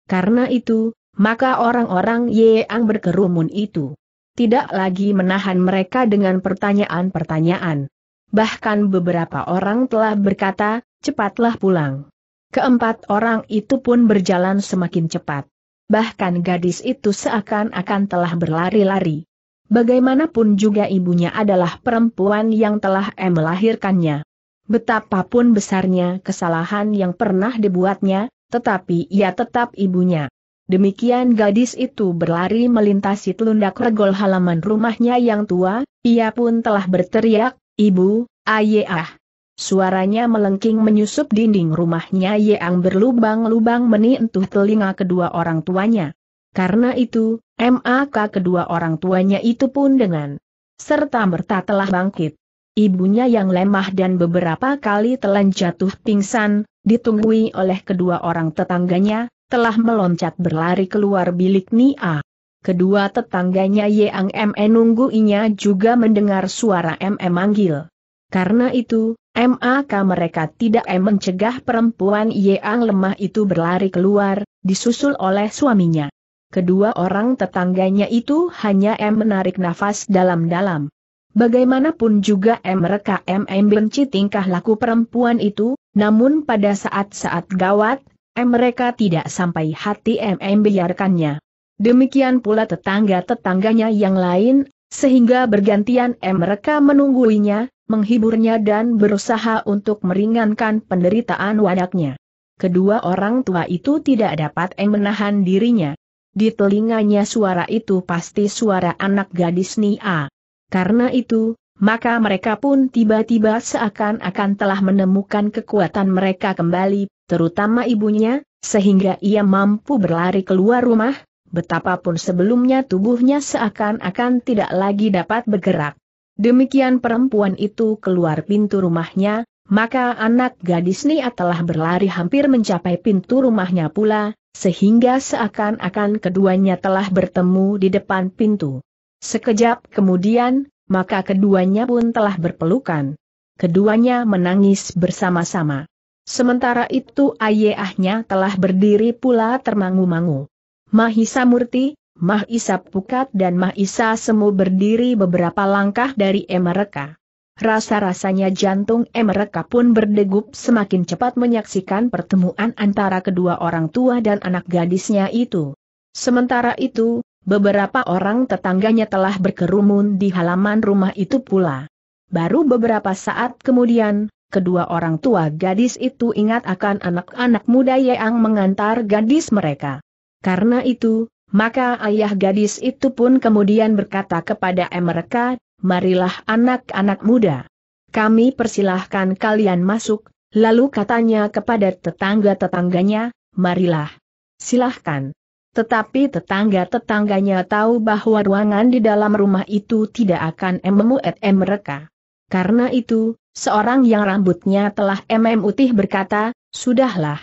Karena itu, maka orang-orang Yeang berkerumun itu tidak lagi menahan mereka dengan pertanyaan-pertanyaan. Bahkan beberapa orang telah berkata, cepatlah pulang. Keempat orang itu pun berjalan semakin cepat. Bahkan gadis itu seakan-akan telah berlari-lari. Bagaimanapun juga ibunya adalah perempuan yang telah melahirkannya. Betapapun besarnya kesalahan yang pernah dibuatnya, tetapi ia tetap ibunya. Demikian gadis itu berlari melintasi telundak regol halaman rumahnya yang tua, ia pun telah berteriak, Ibu, ayah. Suaranya melengking menyusup dinding rumahnya yang berlubang-lubang menyentuh telinga kedua orang tuanya. Karena itu, Maka kedua orang tuanya itu pun dengan serta merta telah bangkit ibunya yang lemah dan beberapa kali telan jatuh pingsan, ditunggui oleh kedua orang tetangganya, telah meloncat berlari keluar bilik Nia. Kedua tetangganya Yang ME nungguinya juga mendengar suara ME manggil. Karena itu, MAK mereka tidak M mencegah perempuan Yang lemah itu berlari keluar, disusul oleh suaminya. Kedua orang tetangganya itu hanya M menarik nafas dalam-dalam. Bagaimanapun juga mereka membenci benci tingkah laku perempuan itu, namun pada saat-saat gawat, mereka tidak sampai hati MM biarkannya. Demikian pula tetangga-tetangganya yang lain, sehingga bergantian mereka menungguinya, menghiburnya dan berusaha untuk meringankan penderitaan wadaknya. Kedua orang tua itu tidak dapat menahan dirinya. Di telinganya suara itu pasti suara anak gadis Nia. Karena itu, maka mereka pun tiba-tiba seakan-akan telah menemukan kekuatan mereka kembali, terutama ibunya, sehingga ia mampu berlari keluar rumah, betapapun sebelumnya tubuhnya seakan-akan tidak lagi dapat bergerak. Demikian perempuan itu keluar pintu rumahnya, maka anak gadis Nia telah berlari hampir mencapai pintu rumahnya pula, sehingga seakan-akan keduanya telah bertemu di depan pintu. Sekejap kemudian, maka keduanya pun telah berpelukan. Keduanya menangis bersama-sama. Sementara itu ayahnya telah berdiri pula termangu-mangu. Mahisa Murti, Mahisa Pukat dan Mahisa Semu berdiri beberapa langkah dari mereka. Rasa-rasanya jantung mereka pun berdegup semakin cepat menyaksikan pertemuan antara kedua orang tua dan anak gadisnya itu. Sementara itu, Beberapa orang tetangganya telah berkerumun di halaman rumah itu pula. Baru beberapa saat kemudian, kedua orang tua gadis itu ingat akan anak-anak muda yang mengantar gadis mereka. Karena itu, maka ayah gadis itu pun kemudian berkata kepada mereka, marilah anak-anak muda. Kami persilahkan kalian masuk, lalu katanya kepada tetangga-tetangganya, marilah. Silahkan. Tetapi tetangga-tetangganya tahu bahwa ruangan di dalam rumah itu tidak akan memuat mereka. Karena itu, seorang yang rambutnya telah mm utih berkata, Sudahlah.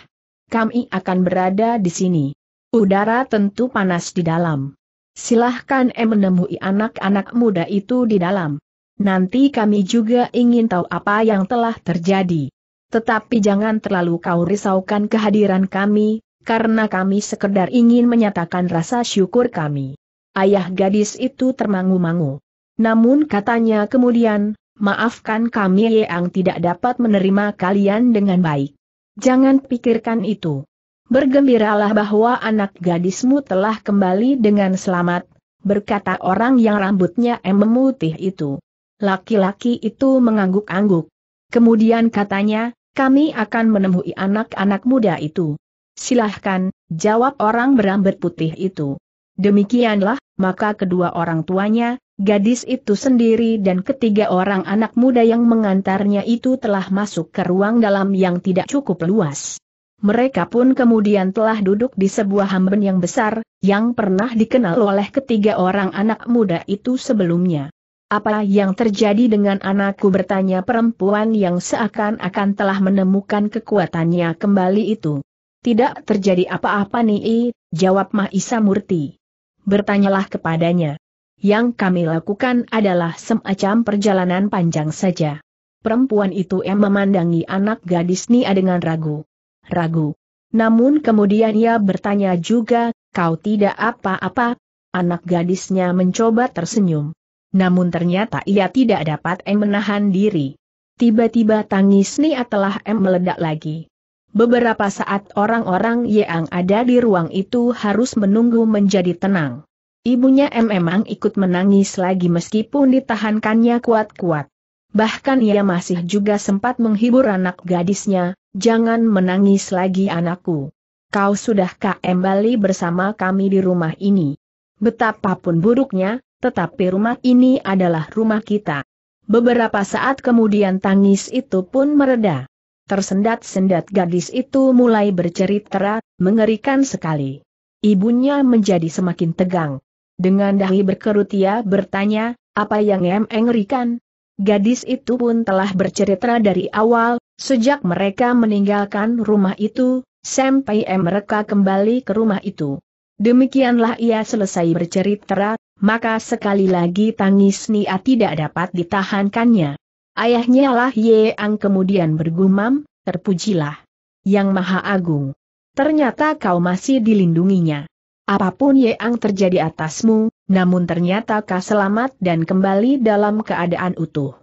Kami akan berada di sini. Udara tentu panas di dalam. Silahkan em menemui anak-anak muda itu di dalam. Nanti kami juga ingin tahu apa yang telah terjadi. Tetapi jangan terlalu kau risaukan kehadiran kami, karena kami sekedar ingin menyatakan rasa syukur kami. Ayah gadis itu termangu-mangu. Namun katanya kemudian, maafkan kami yang tidak dapat menerima kalian dengan baik. Jangan pikirkan itu. Bergembiralah bahwa anak gadismu telah kembali dengan selamat, berkata orang yang rambutnya memutih itu. Laki-laki itu mengangguk-angguk. Kemudian katanya, kami akan menemui anak-anak muda itu. Silahkan, jawab orang berambut putih itu. Demikianlah, maka kedua orang tuanya, gadis itu sendiri dan ketiga orang anak muda yang mengantarnya itu telah masuk ke ruang dalam yang tidak cukup luas. Mereka pun kemudian telah duduk di sebuah hamben yang besar, yang pernah dikenal oleh ketiga orang anak muda itu sebelumnya. Apa yang terjadi dengan anakku bertanya perempuan yang seakan-akan telah menemukan kekuatannya kembali itu. Tidak terjadi apa-apa nih, jawab Mahisa Murti. Bertanyalah kepadanya. Yang kami lakukan adalah semacam perjalanan panjang saja. Perempuan itu yang memandangi anak gadis Nia dengan ragu. Ragu. Namun kemudian ia bertanya juga, kau tidak apa-apa? Anak gadisnya mencoba tersenyum. Namun ternyata ia tidak dapat menahan diri. Tiba-tiba tangis Nia telah meledak lagi. Beberapa saat orang-orang yang ada di ruang itu harus menunggu menjadi tenang. Ibunya M memang ikut menangis lagi meskipun ditahankannya kuat-kuat. Bahkan ia masih juga sempat menghibur anak gadisnya, jangan menangis lagi anakku. Kau sudah kembali bersama kami di rumah ini. Betapapun buruknya, tetapi rumah ini adalah rumah kita. Beberapa saat kemudian tangis itu pun mereda. Tersendat-sendat gadis itu mulai bercerita, mengerikan sekali. Ibunya menjadi semakin tegang. Dengan dahi berkerut ia bertanya, apa yang em engerikan? Gadis itu pun telah bercerita dari awal, sejak mereka meninggalkan rumah itu, sampai mereka kembali ke rumah itu. Demikianlah ia selesai bercerita, maka sekali lagi tangis Nia tidak dapat ditahankannya. Ayahnya lah Yeang kemudian bergumam, terpujilah. Yang Maha Agung. Ternyata kau masih dilindunginya. Apapun Yeang terjadi atasmu, namun ternyata kau selamat dan kembali dalam keadaan utuh.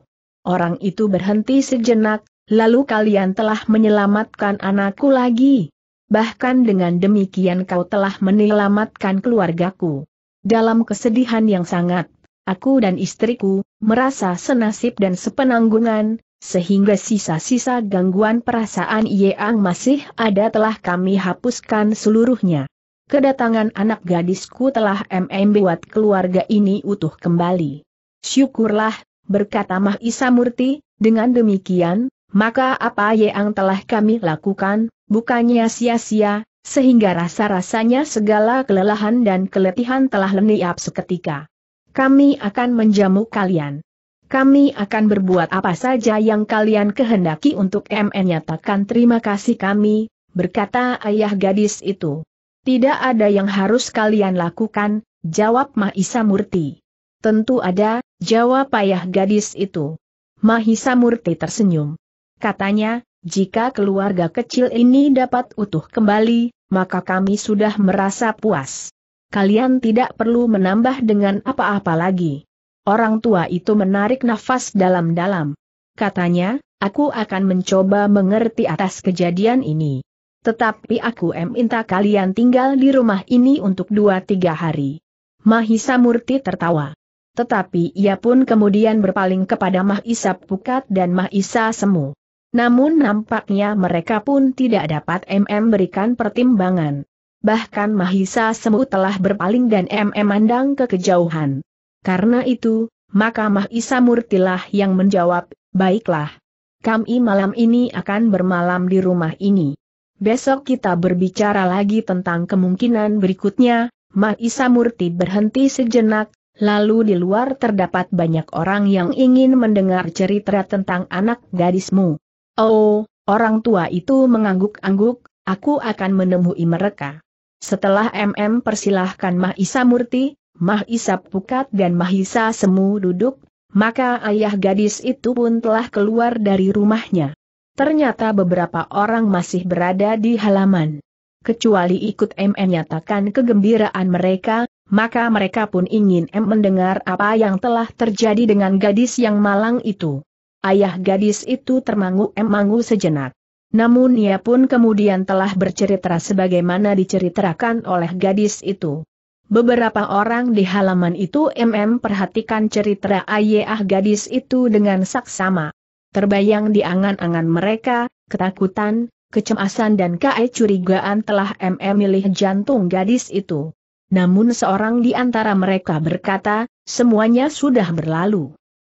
Orang itu berhenti sejenak, lalu kalian telah menyelamatkan anakku lagi. Bahkan dengan demikian kau telah menyelamatkan keluargaku. Dalam kesedihan yang sangat aku dan istriku, merasa senasib dan sepenanggungan, sehingga sisa-sisa gangguan perasaan Yeang masih ada telah kami hapuskan seluruhnya. Kedatangan anak gadisku telah MM buat keluarga ini utuh kembali. Syukurlah, berkata Mah Murti. dengan demikian, maka apa Yeang telah kami lakukan, bukannya sia-sia, sehingga rasa-rasanya segala kelelahan dan keletihan telah leniap seketika kami akan menjamu kalian. Kami akan berbuat apa saja yang kalian kehendaki untuk MN nyatakan terima kasih kami, berkata ayah gadis itu. Tidak ada yang harus kalian lakukan, jawab Mahisa Murti. Tentu ada, jawab ayah gadis itu. Mahisa Murti tersenyum. Katanya, jika keluarga kecil ini dapat utuh kembali, maka kami sudah merasa puas kalian tidak perlu menambah dengan apa-apa lagi. Orang tua itu menarik nafas dalam-dalam. Katanya, aku akan mencoba mengerti atas kejadian ini. Tetapi aku minta kalian tinggal di rumah ini untuk dua tiga hari. Mahisa Murti tertawa. Tetapi ia pun kemudian berpaling kepada Mahisa Pukat dan Mahisa Semu. Namun nampaknya mereka pun tidak dapat MM berikan pertimbangan bahkan Mahisa Semu telah berpaling dan MM mandang ke kejauhan. Karena itu, maka Mahisa Murtilah yang menjawab, baiklah. Kami malam ini akan bermalam di rumah ini. Besok kita berbicara lagi tentang kemungkinan berikutnya, Mahisa Murti berhenti sejenak, lalu di luar terdapat banyak orang yang ingin mendengar cerita tentang anak gadismu. Oh, orang tua itu mengangguk-angguk, aku akan menemui mereka. Setelah MM persilahkan Mahisa Murti, Mahisa Pukat dan Mahisa Semu duduk, maka ayah gadis itu pun telah keluar dari rumahnya. Ternyata beberapa orang masih berada di halaman. Kecuali ikut MM nyatakan kegembiraan mereka, maka mereka pun ingin M mendengar apa yang telah terjadi dengan gadis yang malang itu. Ayah gadis itu termangu mangu sejenak. Namun ia pun kemudian telah bercerita sebagaimana diceritakan oleh gadis itu. Beberapa orang di halaman itu MM perhatikan cerita ayah gadis itu dengan saksama. Terbayang di angan-angan mereka, ketakutan, kecemasan dan kecurigaan telah MM milih jantung gadis itu. Namun seorang di antara mereka berkata, semuanya sudah berlalu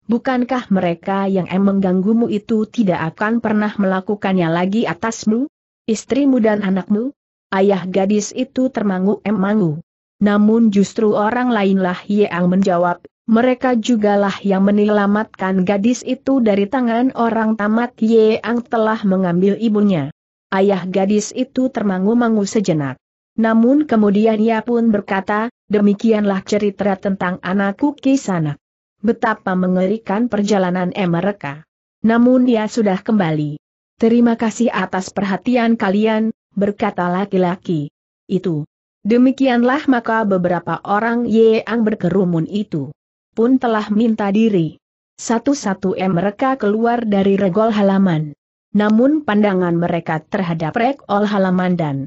bukankah mereka yang em mengganggumu itu tidak akan pernah melakukannya lagi atasmu? Istrimu dan anakmu? Ayah gadis itu termangu-emangu. Namun justru orang lainlah yang menjawab, mereka jugalah yang menyelamatkan gadis itu dari tangan orang tamat yang telah mengambil ibunya. Ayah gadis itu termangu-mangu sejenak. Namun kemudian ia pun berkata, demikianlah cerita tentang anakku Kisanak. Betapa mengerikan perjalanan e mereka. Namun dia sudah kembali. Terima kasih atas perhatian kalian, berkata laki-laki. Itu. Demikianlah maka beberapa orang yang berkerumun itu pun telah minta diri. Satu-satu e mereka keluar dari regol halaman. Namun pandangan mereka terhadap regol halaman dan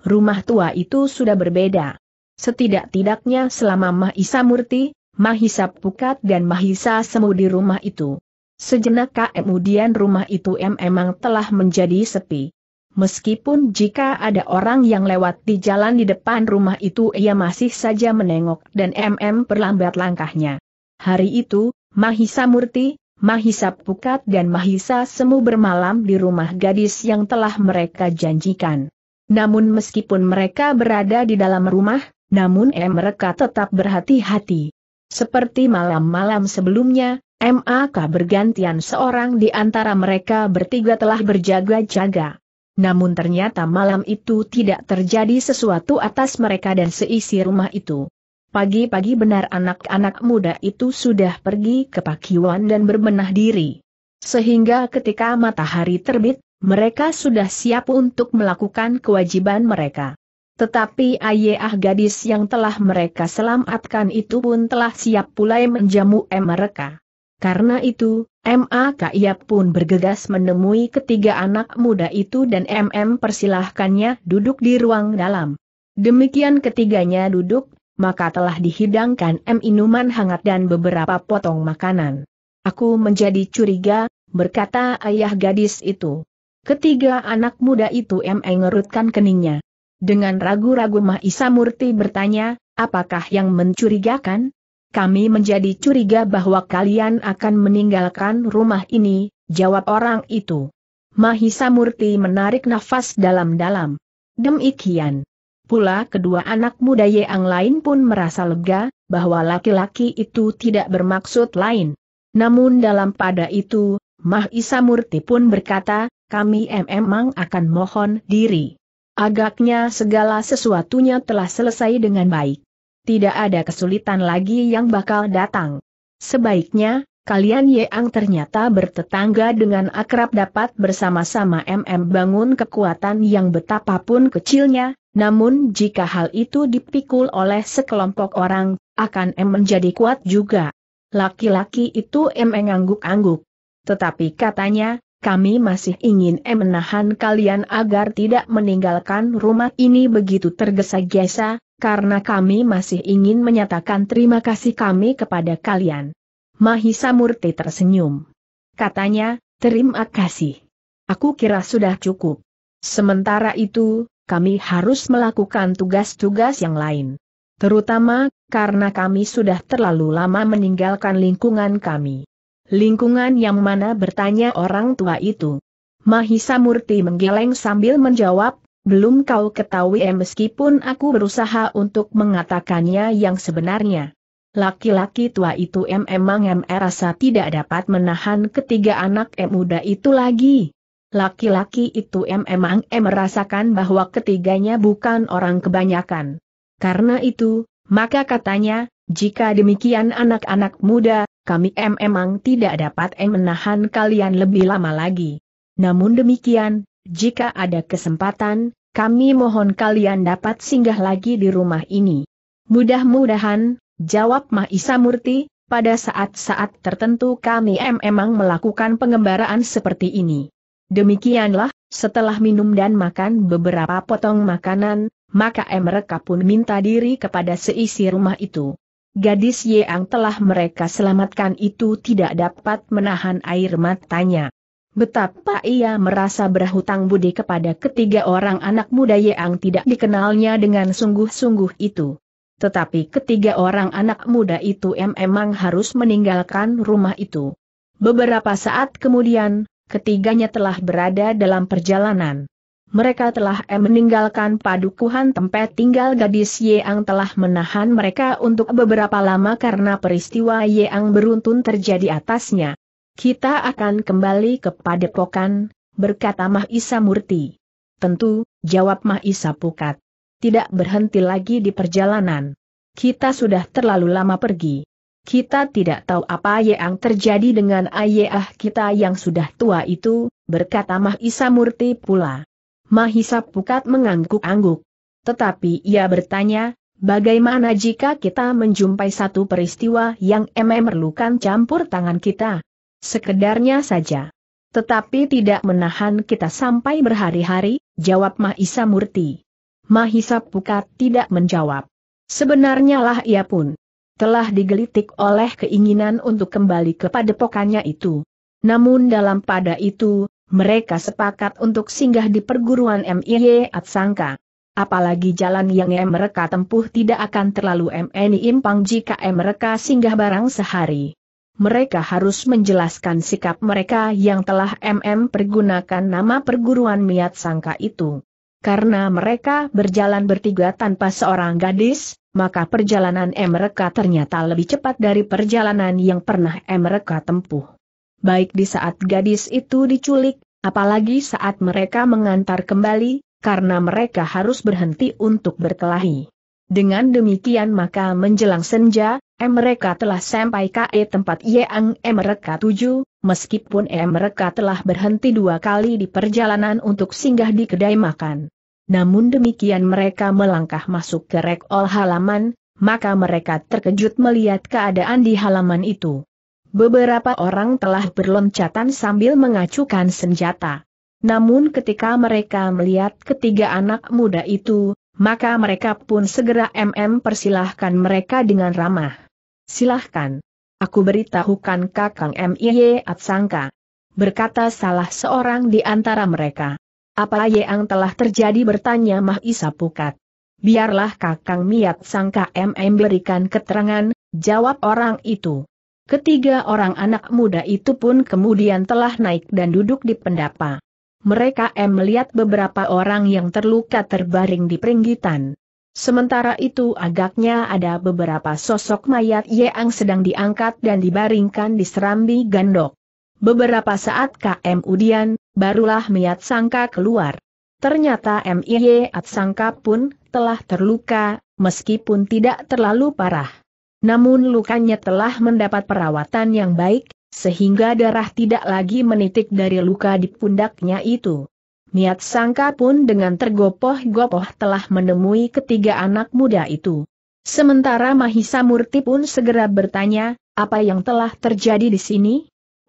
rumah tua itu sudah berbeda. Setidak-tidaknya selama Mahisa Murti, Mahisa Pukat dan Mahisa Semu di rumah itu. Sejenak kemudian rumah itu memang telah menjadi sepi. Meskipun jika ada orang yang lewat di jalan di depan rumah itu ia masih saja menengok dan MM perlambat langkahnya. Hari itu, Mahisa Murti, Mahisa Pukat dan Mahisa Semu bermalam di rumah gadis yang telah mereka janjikan. Namun meskipun mereka berada di dalam rumah, namun M mereka tetap berhati-hati. Seperti malam-malam sebelumnya, MAK bergantian seorang di antara mereka bertiga telah berjaga-jaga. Namun ternyata malam itu tidak terjadi sesuatu atas mereka dan seisi rumah itu. Pagi-pagi benar anak-anak muda itu sudah pergi ke pakiwan dan berbenah diri. Sehingga ketika matahari terbit, mereka sudah siap untuk melakukan kewajiban mereka. Tetapi ayah gadis yang telah mereka selamatkan itu pun telah siap pulai menjamu mereka. Karena itu, MAK ia pun bergegas menemui ketiga anak muda itu dan MM persilahkannya duduk di ruang dalam. Demikian ketiganya duduk, maka telah dihidangkan M minuman hangat dan beberapa potong makanan. Aku menjadi curiga, berkata ayah gadis itu. Ketiga anak muda itu M mengerutkan keningnya. Dengan ragu-ragu Mahisa Murti bertanya, apakah yang mencurigakan? Kami menjadi curiga bahwa kalian akan meninggalkan rumah ini, jawab orang itu. Mahisa Murti menarik nafas dalam-dalam. Demikian. Pula kedua anak muda yang lain pun merasa lega, bahwa laki-laki itu tidak bermaksud lain. Namun dalam pada itu, Mahisa Murti pun berkata, kami memang akan mohon diri. Agaknya segala sesuatunya telah selesai dengan baik. Tidak ada kesulitan lagi yang bakal datang. Sebaiknya, kalian Yeang ternyata bertetangga dengan akrab dapat bersama-sama MM bangun kekuatan yang betapapun kecilnya, namun jika hal itu dipikul oleh sekelompok orang, akan M menjadi kuat juga. Laki-laki itu M mengangguk-angguk. Tetapi katanya, kami masih ingin eh menahan kalian agar tidak meninggalkan rumah ini begitu tergesa-gesa, karena kami masih ingin menyatakan terima kasih kami kepada kalian. Mahisa Murti tersenyum. Katanya, terima kasih. Aku kira sudah cukup. Sementara itu, kami harus melakukan tugas-tugas yang lain. Terutama, karena kami sudah terlalu lama meninggalkan lingkungan kami lingkungan yang mana bertanya orang tua itu. Mahisa Murti menggeleng sambil menjawab, belum kau ketahui eh, meskipun aku berusaha untuk mengatakannya yang sebenarnya. Laki-laki tua itu emang em eh, rasa tidak dapat menahan ketiga anak em eh, muda itu lagi. Laki-laki itu emang em merasakan bahwa ketiganya bukan orang kebanyakan. Karena itu, maka katanya, jika demikian anak-anak muda, kami memang tidak dapat menahan kalian lebih lama lagi. Namun demikian, jika ada kesempatan, kami mohon kalian dapat singgah lagi di rumah ini. Mudah-mudahan, jawab Mahisa Murti, pada saat-saat tertentu kami memang melakukan pengembaraan seperti ini. Demikianlah, setelah minum dan makan beberapa potong makanan, maka mereka pun minta diri kepada seisi rumah itu gadis Yeang telah mereka selamatkan itu tidak dapat menahan air matanya. Betapa ia merasa berhutang budi kepada ketiga orang anak muda Yeang tidak dikenalnya dengan sungguh-sungguh itu. Tetapi ketiga orang anak muda itu memang harus meninggalkan rumah itu. Beberapa saat kemudian, ketiganya telah berada dalam perjalanan mereka telah meninggalkan padukuhan tempat tinggal gadis Yeang telah menahan mereka untuk beberapa lama karena peristiwa Yeang beruntun terjadi atasnya. Kita akan kembali ke padepokan, berkata Mahisa Murti. Tentu, jawab Mahisa Pukat. Tidak berhenti lagi di perjalanan. Kita sudah terlalu lama pergi. Kita tidak tahu apa yang terjadi dengan ayah kita yang sudah tua itu, berkata Mahisa Murti pula. Mahisa Pukat mengangguk-angguk. Tetapi ia bertanya, bagaimana jika kita menjumpai satu peristiwa yang memerlukan campur tangan kita? Sekedarnya saja. Tetapi tidak menahan kita sampai berhari-hari, jawab Mahisa Murti. Mahisa Pukat tidak menjawab. Sebenarnya lah ia pun telah digelitik oleh keinginan untuk kembali kepada padepokannya itu. Namun dalam pada itu, mereka sepakat untuk singgah di perguruan MIY Atsangka. Apalagi jalan yang mereka tempuh tidak akan terlalu MNI impang jika mereka singgah barang sehari. Mereka harus menjelaskan sikap mereka yang telah MM pergunakan nama perguruan Miat Sangka itu. Karena mereka berjalan bertiga tanpa seorang gadis, maka perjalanan mereka ternyata lebih cepat dari perjalanan yang pernah mereka tempuh baik di saat gadis itu diculik, apalagi saat mereka mengantar kembali, karena mereka harus berhenti untuk berkelahi. Dengan demikian maka menjelang senja, mereka telah sampai ke tempat yang mereka tuju, meskipun mereka telah berhenti dua kali di perjalanan untuk singgah di kedai makan. Namun demikian mereka melangkah masuk ke rek ol halaman, maka mereka terkejut melihat keadaan di halaman itu. Beberapa orang telah berloncatan sambil mengacukan senjata. Namun ketika mereka melihat ketiga anak muda itu, maka mereka pun segera MM persilahkan mereka dengan ramah. Silahkan. Aku beritahukan Kakang M.I.Y. Atsangka. Berkata salah seorang di antara mereka. Apa yang telah terjadi bertanya Mah Isa Pukat. Biarlah Kakang Miat Sangka MM berikan keterangan, jawab orang itu. Ketiga orang anak muda itu pun kemudian telah naik dan duduk di pendapa. Mereka M melihat beberapa orang yang terluka terbaring di peringgitan. Sementara itu agaknya ada beberapa sosok mayat yang sedang diangkat dan dibaringkan di serambi gandok. Beberapa saat KM Udian, barulah Miat Sangka keluar. Ternyata M.I.Y. At Sangka pun telah terluka, meskipun tidak terlalu parah. Namun lukanya telah mendapat perawatan yang baik, sehingga darah tidak lagi menitik dari luka di pundaknya itu. Niat sangka pun dengan tergopoh-gopoh telah menemui ketiga anak muda itu. Sementara Mahisa Murti pun segera bertanya, apa yang telah terjadi di sini?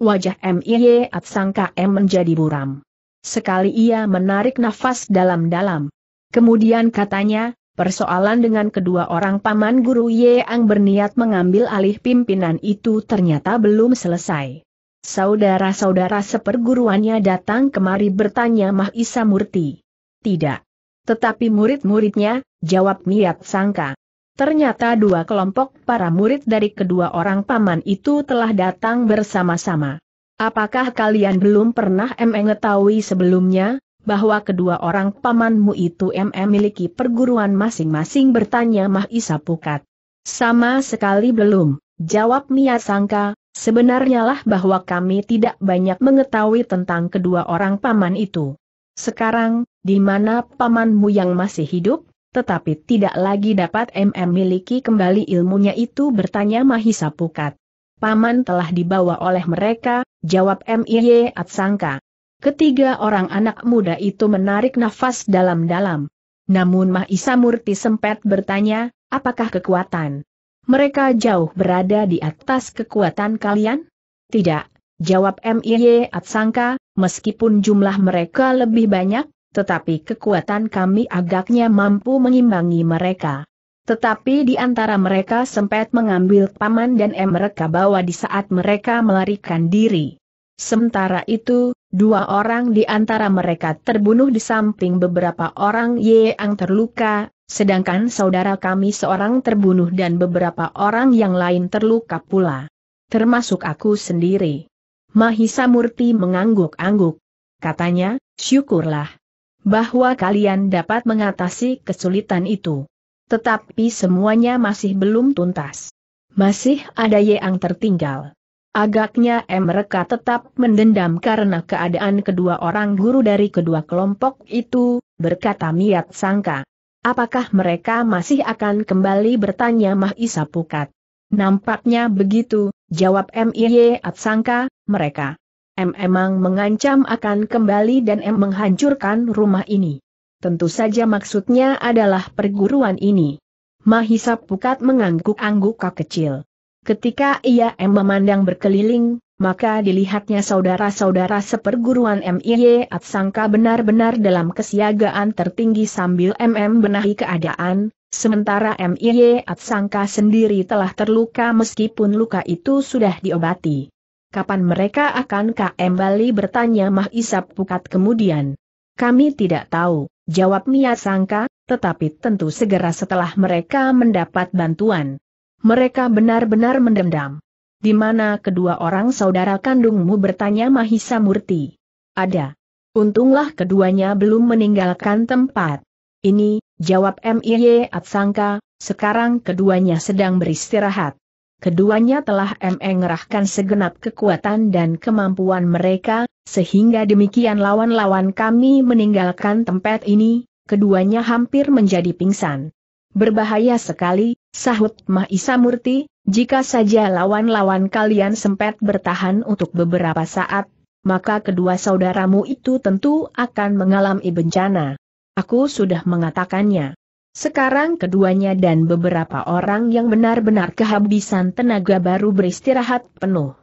Wajah M.I.Y. Sangka M menjadi buram. Sekali ia menarik nafas dalam-dalam. Kemudian katanya, Persoalan dengan kedua orang paman guru Ye yang berniat mengambil alih pimpinan itu ternyata belum selesai. Saudara-saudara seperguruannya datang kemari bertanya Mahisa Murti. Tidak. Tetapi murid-muridnya, jawab niat Sangka. Ternyata dua kelompok para murid dari kedua orang paman itu telah datang bersama-sama. Apakah kalian belum pernah mengetahui sebelumnya? bahwa kedua orang pamanmu itu MM miliki perguruan masing-masing bertanya Mahisa Pukat. Sama sekali belum, jawab Mia Sangka, sebenarnya lah bahwa kami tidak banyak mengetahui tentang kedua orang paman itu. Sekarang, di mana pamanmu yang masih hidup? Tetapi tidak lagi dapat MM miliki kembali ilmunya itu bertanya Mahisa Pukat. Paman telah dibawa oleh mereka, jawab MIY Atsangka. Ketiga orang anak muda itu menarik nafas dalam-dalam. Namun Mahisa Murti sempat bertanya, apakah kekuatan? Mereka jauh berada di atas kekuatan kalian? Tidak, jawab MIY Atsangka, meskipun jumlah mereka lebih banyak, tetapi kekuatan kami agaknya mampu mengimbangi mereka. Tetapi di antara mereka sempat mengambil paman dan M mereka bawa di saat mereka melarikan diri. Sementara itu, dua orang di antara mereka terbunuh di samping beberapa orang yang terluka, sedangkan saudara kami seorang terbunuh dan beberapa orang yang lain terluka pula. Termasuk aku sendiri. Mahisa Murti mengangguk-angguk. Katanya, syukurlah. Bahwa kalian dapat mengatasi kesulitan itu. Tetapi semuanya masih belum tuntas. Masih ada yang tertinggal. Agaknya mereka tetap mendendam karena keadaan kedua orang guru dari kedua kelompok itu, berkata Miat Sangka. Apakah mereka masih akan kembali bertanya Mahisa Pukat? Nampaknya begitu, jawab M.I.Y. Sangka, mereka. M emang mengancam akan kembali dan M menghancurkan rumah ini. Tentu saja maksudnya adalah perguruan ini. Mahisa Pukat mengangguk-angguk kecil. Ketika ia M memandang berkeliling, maka dilihatnya saudara-saudara seperguruan MIY Atsangka benar-benar dalam kesiagaan tertinggi sambil MM benahi keadaan, sementara MIY Atsangka sendiri telah terluka meskipun luka itu sudah diobati. Kapan mereka akan Bali bertanya Mah Isap Pukat kemudian? Kami tidak tahu, jawab Mia Sangka, tetapi tentu segera setelah mereka mendapat bantuan. Mereka benar-benar mendendam. Di mana kedua orang saudara kandungmu bertanya Mahisa Murti. Ada. Untunglah keduanya belum meninggalkan tempat. Ini, jawab M.I.Y. Atsangka, sekarang keduanya sedang beristirahat. Keduanya telah e mengerahkan segenap kekuatan dan kemampuan mereka, sehingga demikian lawan-lawan kami meninggalkan tempat ini, keduanya hampir menjadi pingsan. Berbahaya sekali, sahut Mahisa Murti, jika saja lawan-lawan kalian sempat bertahan untuk beberapa saat, maka kedua saudaramu itu tentu akan mengalami bencana. Aku sudah mengatakannya. Sekarang keduanya dan beberapa orang yang benar-benar kehabisan tenaga baru beristirahat penuh.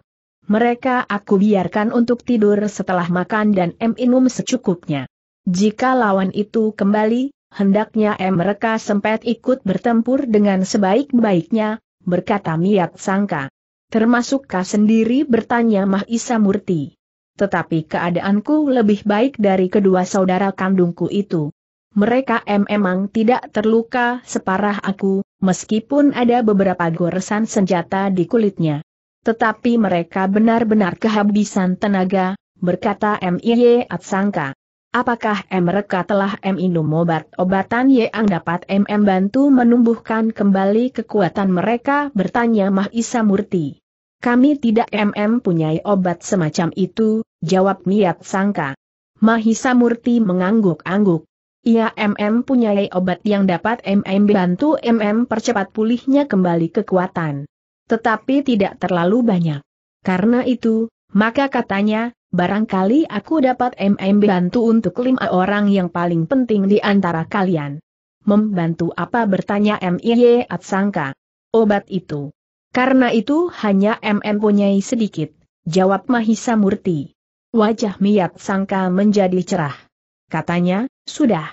Mereka aku biarkan untuk tidur setelah makan dan minum secukupnya. Jika lawan itu kembali, hendaknya mereka sempat ikut bertempur dengan sebaik-baiknya, berkata Miat Sangka. Termasuk sendiri bertanya Mahisa Murti. Tetapi keadaanku lebih baik dari kedua saudara kandungku itu. Mereka em emang tidak terluka separah aku, meskipun ada beberapa goresan senjata di kulitnya. Tetapi mereka benar-benar kehabisan tenaga, berkata M.I.Y. Atsangka. Apakah M mereka telah M minum obat-obatan yang dapat MM bantu menumbuhkan kembali kekuatan mereka? Bertanya Mahisa Murti. Kami tidak MM punyai obat semacam itu, jawab Miat Sangka. Mahisa Murti mengangguk-angguk. Ia MM punyai obat yang dapat MM bantu MM percepat pulihnya kembali kekuatan. Tetapi tidak terlalu banyak. Karena itu, maka katanya, barangkali aku dapat MM bantu untuk lima orang yang paling penting di antara kalian. Membantu apa bertanya MIY Atsangka. Obat itu. Karena itu hanya MM punyai sedikit, jawab Mahisa Murti. Wajah Miat Sangka menjadi cerah. Katanya, sudah.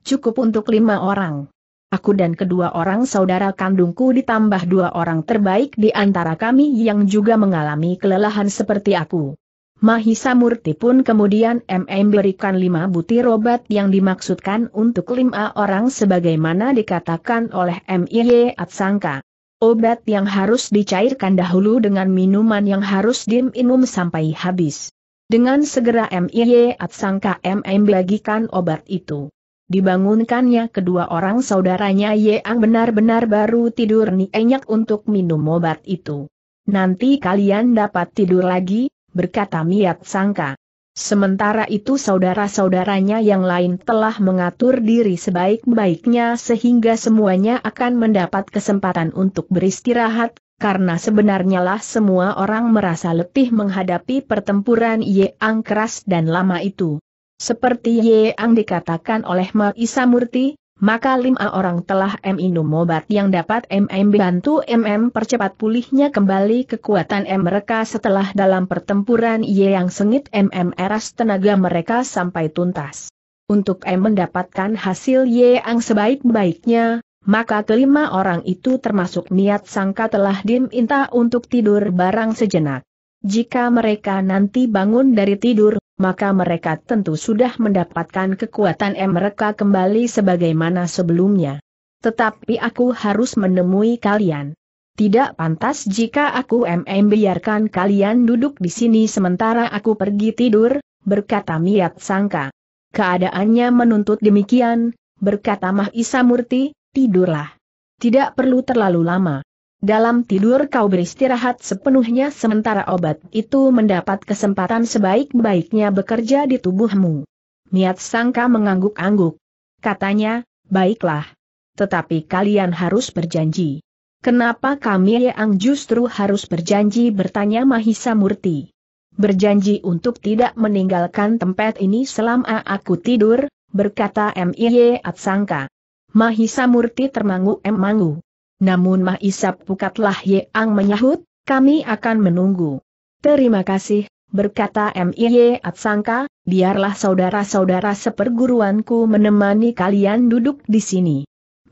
Cukup untuk lima orang. Aku dan kedua orang saudara kandungku ditambah dua orang terbaik di antara kami yang juga mengalami kelelahan seperti aku. Mahisa Murti pun kemudian MM berikan lima butir obat yang dimaksudkan untuk lima orang sebagaimana dikatakan oleh MIY Atsangka. Obat yang harus dicairkan dahulu dengan minuman yang harus diminum sampai habis. Dengan segera MIY Atsangka MM bagikan obat itu. Dibangunkannya kedua orang saudaranya yang benar-benar baru tidur enyak untuk minum obat itu. Nanti kalian dapat tidur lagi, berkata Miat Sangka. Sementara itu saudara-saudaranya yang lain telah mengatur diri sebaik-baiknya sehingga semuanya akan mendapat kesempatan untuk beristirahat, karena sebenarnya lah semua orang merasa letih menghadapi pertempuran Yeang keras dan lama itu. Seperti Yeang dikatakan oleh Maisa Murti, maka lima orang telah minum obat yang dapat MM bantu MM percepat pulihnya kembali kekuatan M mereka setelah dalam pertempuran Y yang sengit MM eras tenaga mereka sampai tuntas. Untuk M mendapatkan hasil Y yang sebaik-baiknya, maka kelima orang itu termasuk niat sangka telah diminta untuk tidur barang sejenak. Jika mereka nanti bangun dari tidur, maka mereka tentu sudah mendapatkan kekuatan M mereka kembali sebagaimana sebelumnya. Tetapi aku harus menemui kalian. Tidak pantas jika aku MM biarkan kalian duduk di sini sementara aku pergi tidur, berkata Miat Sangka. Keadaannya menuntut demikian, berkata Mahisa Murti, tidurlah. Tidak perlu terlalu lama. Dalam tidur kau beristirahat sepenuhnya sementara obat itu mendapat kesempatan sebaik-baiknya bekerja di tubuhmu. Niat sangka mengangguk-angguk. Katanya, baiklah. Tetapi kalian harus berjanji. Kenapa kami yang ya justru harus berjanji bertanya Mahisa Murti. Berjanji untuk tidak meninggalkan tempat ini selama aku tidur, berkata M.I.Y. Atsangka. Mahisa Murti termangu-emangu. Namun Mahisap Pukatlah Ang menyahut, kami akan menunggu. Terima kasih, berkata M.I.Y. Atsangka, biarlah saudara-saudara seperguruanku menemani kalian duduk di sini.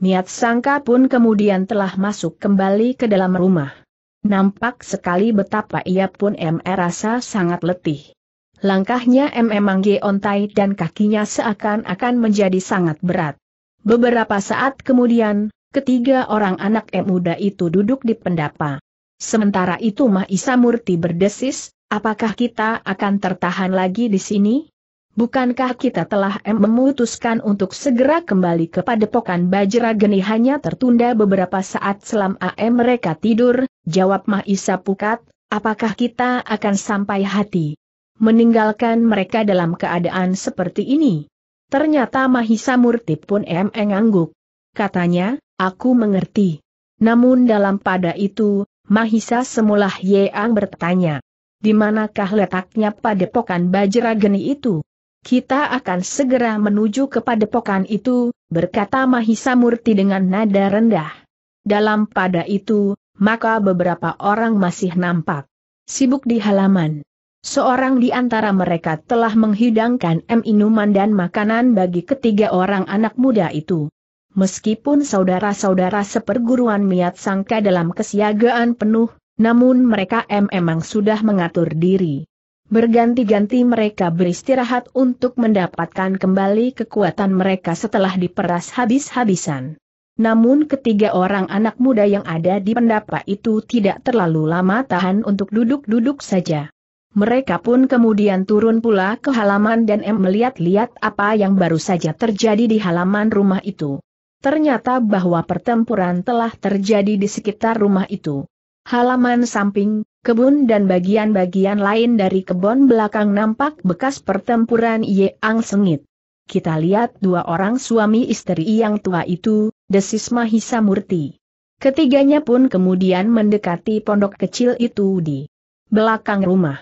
Miat Sangka pun kemudian telah masuk kembali ke dalam rumah. Nampak sekali betapa ia pun M. E rasa sangat letih. Langkahnya M. memang geontai dan kakinya seakan-akan menjadi sangat berat. Beberapa saat kemudian, Ketiga orang anak M muda itu duduk di pendapa. Sementara itu Mahisa Murti berdesis, apakah kita akan tertahan lagi di sini? Bukankah kita telah M memutuskan untuk segera kembali ke padepokan Bajra Geni hanya tertunda beberapa saat selama AM mereka tidur? Jawab Mahisa Pukat, apakah kita akan sampai hati? Meninggalkan mereka dalam keadaan seperti ini? Ternyata Mahisa Murti pun M mengangguk. Katanya, Aku mengerti. Namun dalam pada itu, Mahisa semula Yeang bertanya. Di manakah letaknya padepokan Bajra Geni itu? Kita akan segera menuju ke padepokan itu, berkata Mahisa Murti dengan nada rendah. Dalam pada itu, maka beberapa orang masih nampak sibuk di halaman. Seorang di antara mereka telah menghidangkan minuman dan makanan bagi ketiga orang anak muda itu meskipun saudara-saudara seperguruan Miat Sangka dalam kesiagaan penuh, namun mereka memang sudah mengatur diri. Berganti-ganti mereka beristirahat untuk mendapatkan kembali kekuatan mereka setelah diperas habis-habisan. Namun ketiga orang anak muda yang ada di pendapa itu tidak terlalu lama tahan untuk duduk-duduk saja. Mereka pun kemudian turun pula ke halaman dan M melihat-lihat apa yang baru saja terjadi di halaman rumah itu ternyata bahwa pertempuran telah terjadi di sekitar rumah itu. Halaman samping, kebun dan bagian-bagian lain dari kebun belakang nampak bekas pertempuran Ye Ang Sengit. Kita lihat dua orang suami istri yang tua itu, desis Mahisa Murti. Ketiganya pun kemudian mendekati pondok kecil itu di belakang rumah.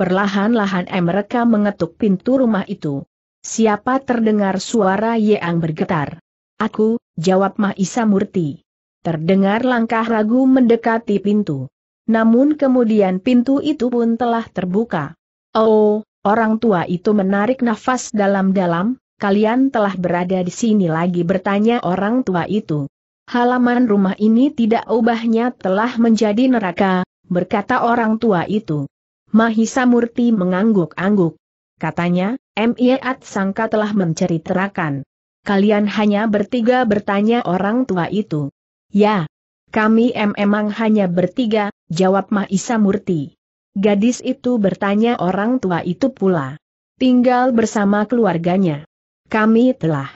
Perlahan-lahan mereka mengetuk pintu rumah itu. Siapa terdengar suara Ye Ang bergetar. Aku, jawab Mahisa Murti. Terdengar langkah ragu mendekati pintu. Namun kemudian pintu itu pun telah terbuka. Oh, orang tua itu menarik nafas dalam-dalam, kalian telah berada di sini lagi bertanya orang tua itu. Halaman rumah ini tidak ubahnya telah menjadi neraka, berkata orang tua itu. Mahisa Murti mengangguk-angguk. Katanya, M.I.A.T. sangka telah menceritakan kalian hanya bertiga bertanya orang tua itu. Ya, kami em emang hanya bertiga, jawab Mahisa Murti. Gadis itu bertanya orang tua itu pula. Tinggal bersama keluarganya. Kami telah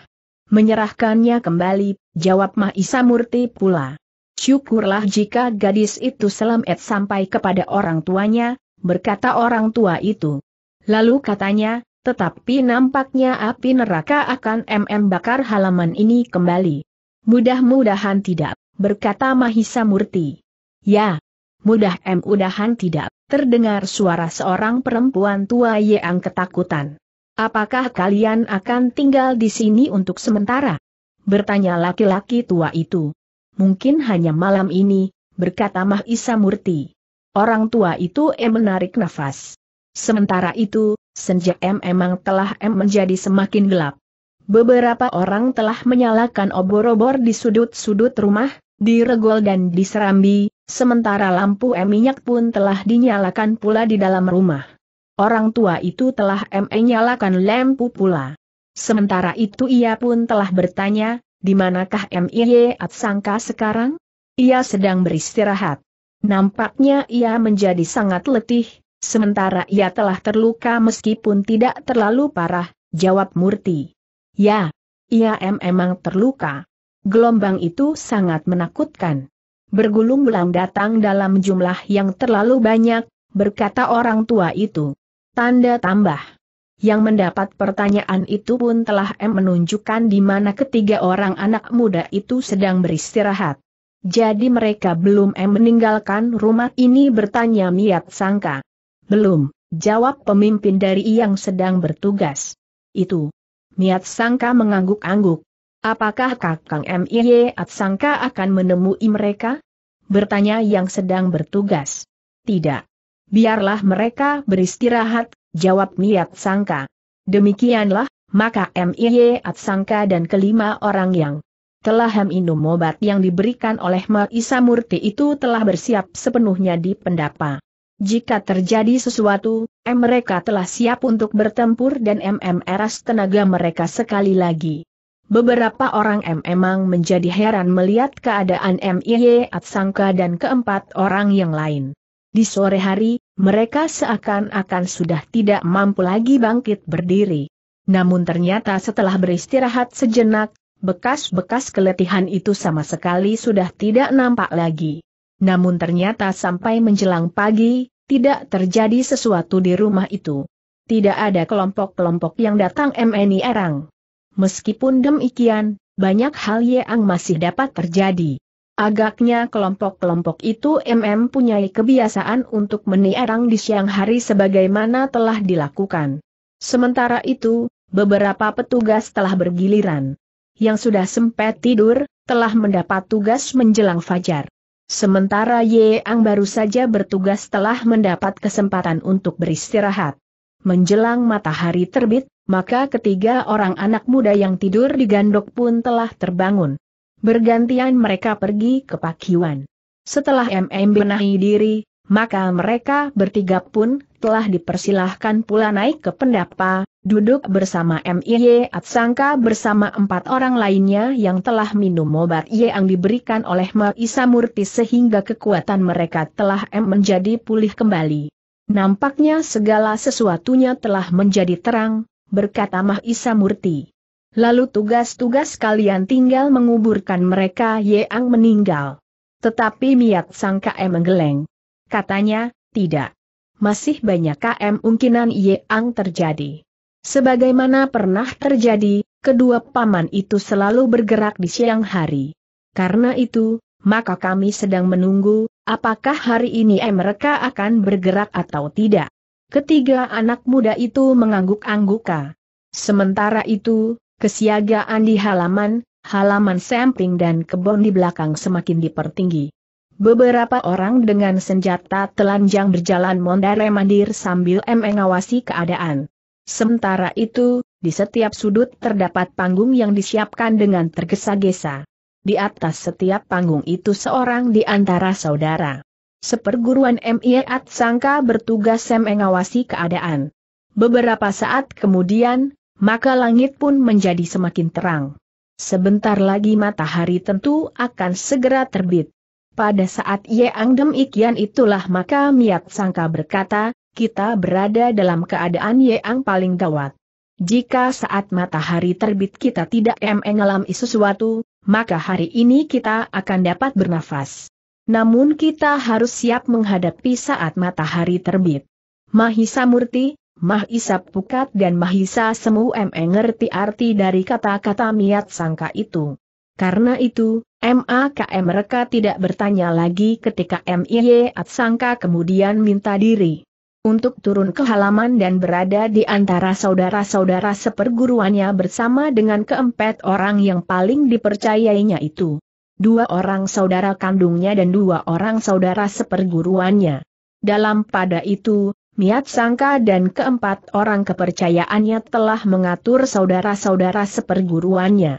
menyerahkannya kembali, jawab Mahisa Murti pula. Syukurlah jika gadis itu selamat sampai kepada orang tuanya, berkata orang tua itu. Lalu katanya, tetapi nampaknya api neraka akan MM bakar halaman ini kembali. Mudah-mudahan tidak, berkata Mahisa Murti. Ya, mudah mudahan tidak, terdengar suara seorang perempuan tua yang ketakutan. Apakah kalian akan tinggal di sini untuk sementara? Bertanya laki-laki tua itu. Mungkin hanya malam ini, berkata Mahisa Murti. Orang tua itu em menarik nafas. Sementara itu, senja M memang telah M menjadi semakin gelap. Beberapa orang telah menyalakan obor-obor di sudut-sudut rumah, di regol dan di serambi, sementara lampu M minyak pun telah dinyalakan pula di dalam rumah. Orang tua itu telah M nyalakan lampu pula. Sementara itu ia pun telah bertanya, di manakah M MIY sangka sekarang? Ia sedang beristirahat. Nampaknya ia menjadi sangat letih, Sementara ia telah terluka meskipun tidak terlalu parah, jawab Murti. Ya, ia memang terluka. Gelombang itu sangat menakutkan. Bergulung-gulang datang dalam jumlah yang terlalu banyak, berkata orang tua itu. Tanda tambah. Yang mendapat pertanyaan itu pun telah M menunjukkan di mana ketiga orang anak muda itu sedang beristirahat. Jadi mereka belum M meninggalkan rumah ini bertanya Miat Sangka. Belum, jawab pemimpin dari yang sedang bertugas. Itu. Miat sangka mengangguk-angguk. Apakah Kakang MIY at sangka akan menemui mereka? Bertanya yang sedang bertugas. Tidak. Biarlah mereka beristirahat, jawab Miat sangka. Demikianlah, maka MIY at sangka dan kelima orang yang telah minum obat yang diberikan oleh Maisa Murti itu telah bersiap sepenuhnya di pendapa. Jika terjadi sesuatu, M mereka telah siap untuk bertempur dan MM eras tenaga mereka sekali lagi. Beberapa orang M emang menjadi heran melihat keadaan MIY Atsangka dan keempat orang yang lain. Di sore hari, mereka seakan-akan sudah tidak mampu lagi bangkit berdiri. Namun ternyata setelah beristirahat sejenak, bekas-bekas keletihan itu sama sekali sudah tidak nampak lagi. Namun ternyata sampai menjelang pagi, tidak terjadi sesuatu di rumah itu. Tidak ada kelompok-kelompok yang datang MNI Erang. Meskipun demikian, banyak hal yang masih dapat terjadi. Agaknya kelompok-kelompok itu MM punya kebiasaan untuk menierang di siang hari sebagaimana telah dilakukan. Sementara itu, beberapa petugas telah bergiliran. Yang sudah sempat tidur, telah mendapat tugas menjelang fajar. Sementara Ye Ang baru saja bertugas telah mendapat kesempatan untuk beristirahat. Menjelang matahari terbit, maka ketiga orang anak muda yang tidur di gandok pun telah terbangun. Bergantian mereka pergi ke Pakiwan. Setelah MM benahi diri, maka mereka bertiga pun telah dipersilahkan pula naik ke pendapa, duduk bersama M.I.Y. Atsangka bersama empat orang lainnya yang telah minum obat yang diberikan oleh Maisa Murti sehingga kekuatan mereka telah M menjadi pulih kembali. Nampaknya segala sesuatunya telah menjadi terang, berkata Mahisa Murti. Lalu tugas-tugas kalian tinggal menguburkan mereka yang meninggal. Tetapi Miat Sangka M menggeleng katanya, tidak. Masih banyak KM mungkinan yang terjadi. Sebagaimana pernah terjadi, kedua paman itu selalu bergerak di siang hari. Karena itu, maka kami sedang menunggu, apakah hari ini mereka akan bergerak atau tidak. Ketiga anak muda itu mengangguk-angguka. Sementara itu, kesiagaan di halaman, halaman samping dan kebun di belakang semakin dipertinggi. Beberapa orang dengan senjata telanjang berjalan mondar-mandir sambil mengawasi keadaan. Sementara itu, di setiap sudut terdapat panggung yang disiapkan dengan tergesa-gesa. Di atas setiap panggung itu seorang di antara saudara. Seperguruan M.I.A.T. sangka bertugas mengawasi keadaan. Beberapa saat kemudian, maka langit pun menjadi semakin terang. Sebentar lagi matahari tentu akan segera terbit. Pada saat Ye Angdem Ikian itulah maka Miat Sangka berkata, kita berada dalam keadaan Ye Ang paling gawat. Jika saat matahari terbit kita tidak mengalami sesuatu, maka hari ini kita akan dapat bernafas. Namun kita harus siap menghadapi saat matahari terbit. Mahisa Murti, Mahisa Pukat dan Mahisa Semu mengerti arti dari kata-kata miat sangka itu. Karena itu, MAKM mereka tidak bertanya lagi ketika MIY Atsangka kemudian minta diri untuk turun ke halaman dan berada di antara saudara-saudara seperguruannya bersama dengan keempat orang yang paling dipercayainya itu. Dua orang saudara kandungnya dan dua orang saudara seperguruannya. Dalam pada itu, Miat Sangka dan keempat orang kepercayaannya telah mengatur saudara-saudara seperguruannya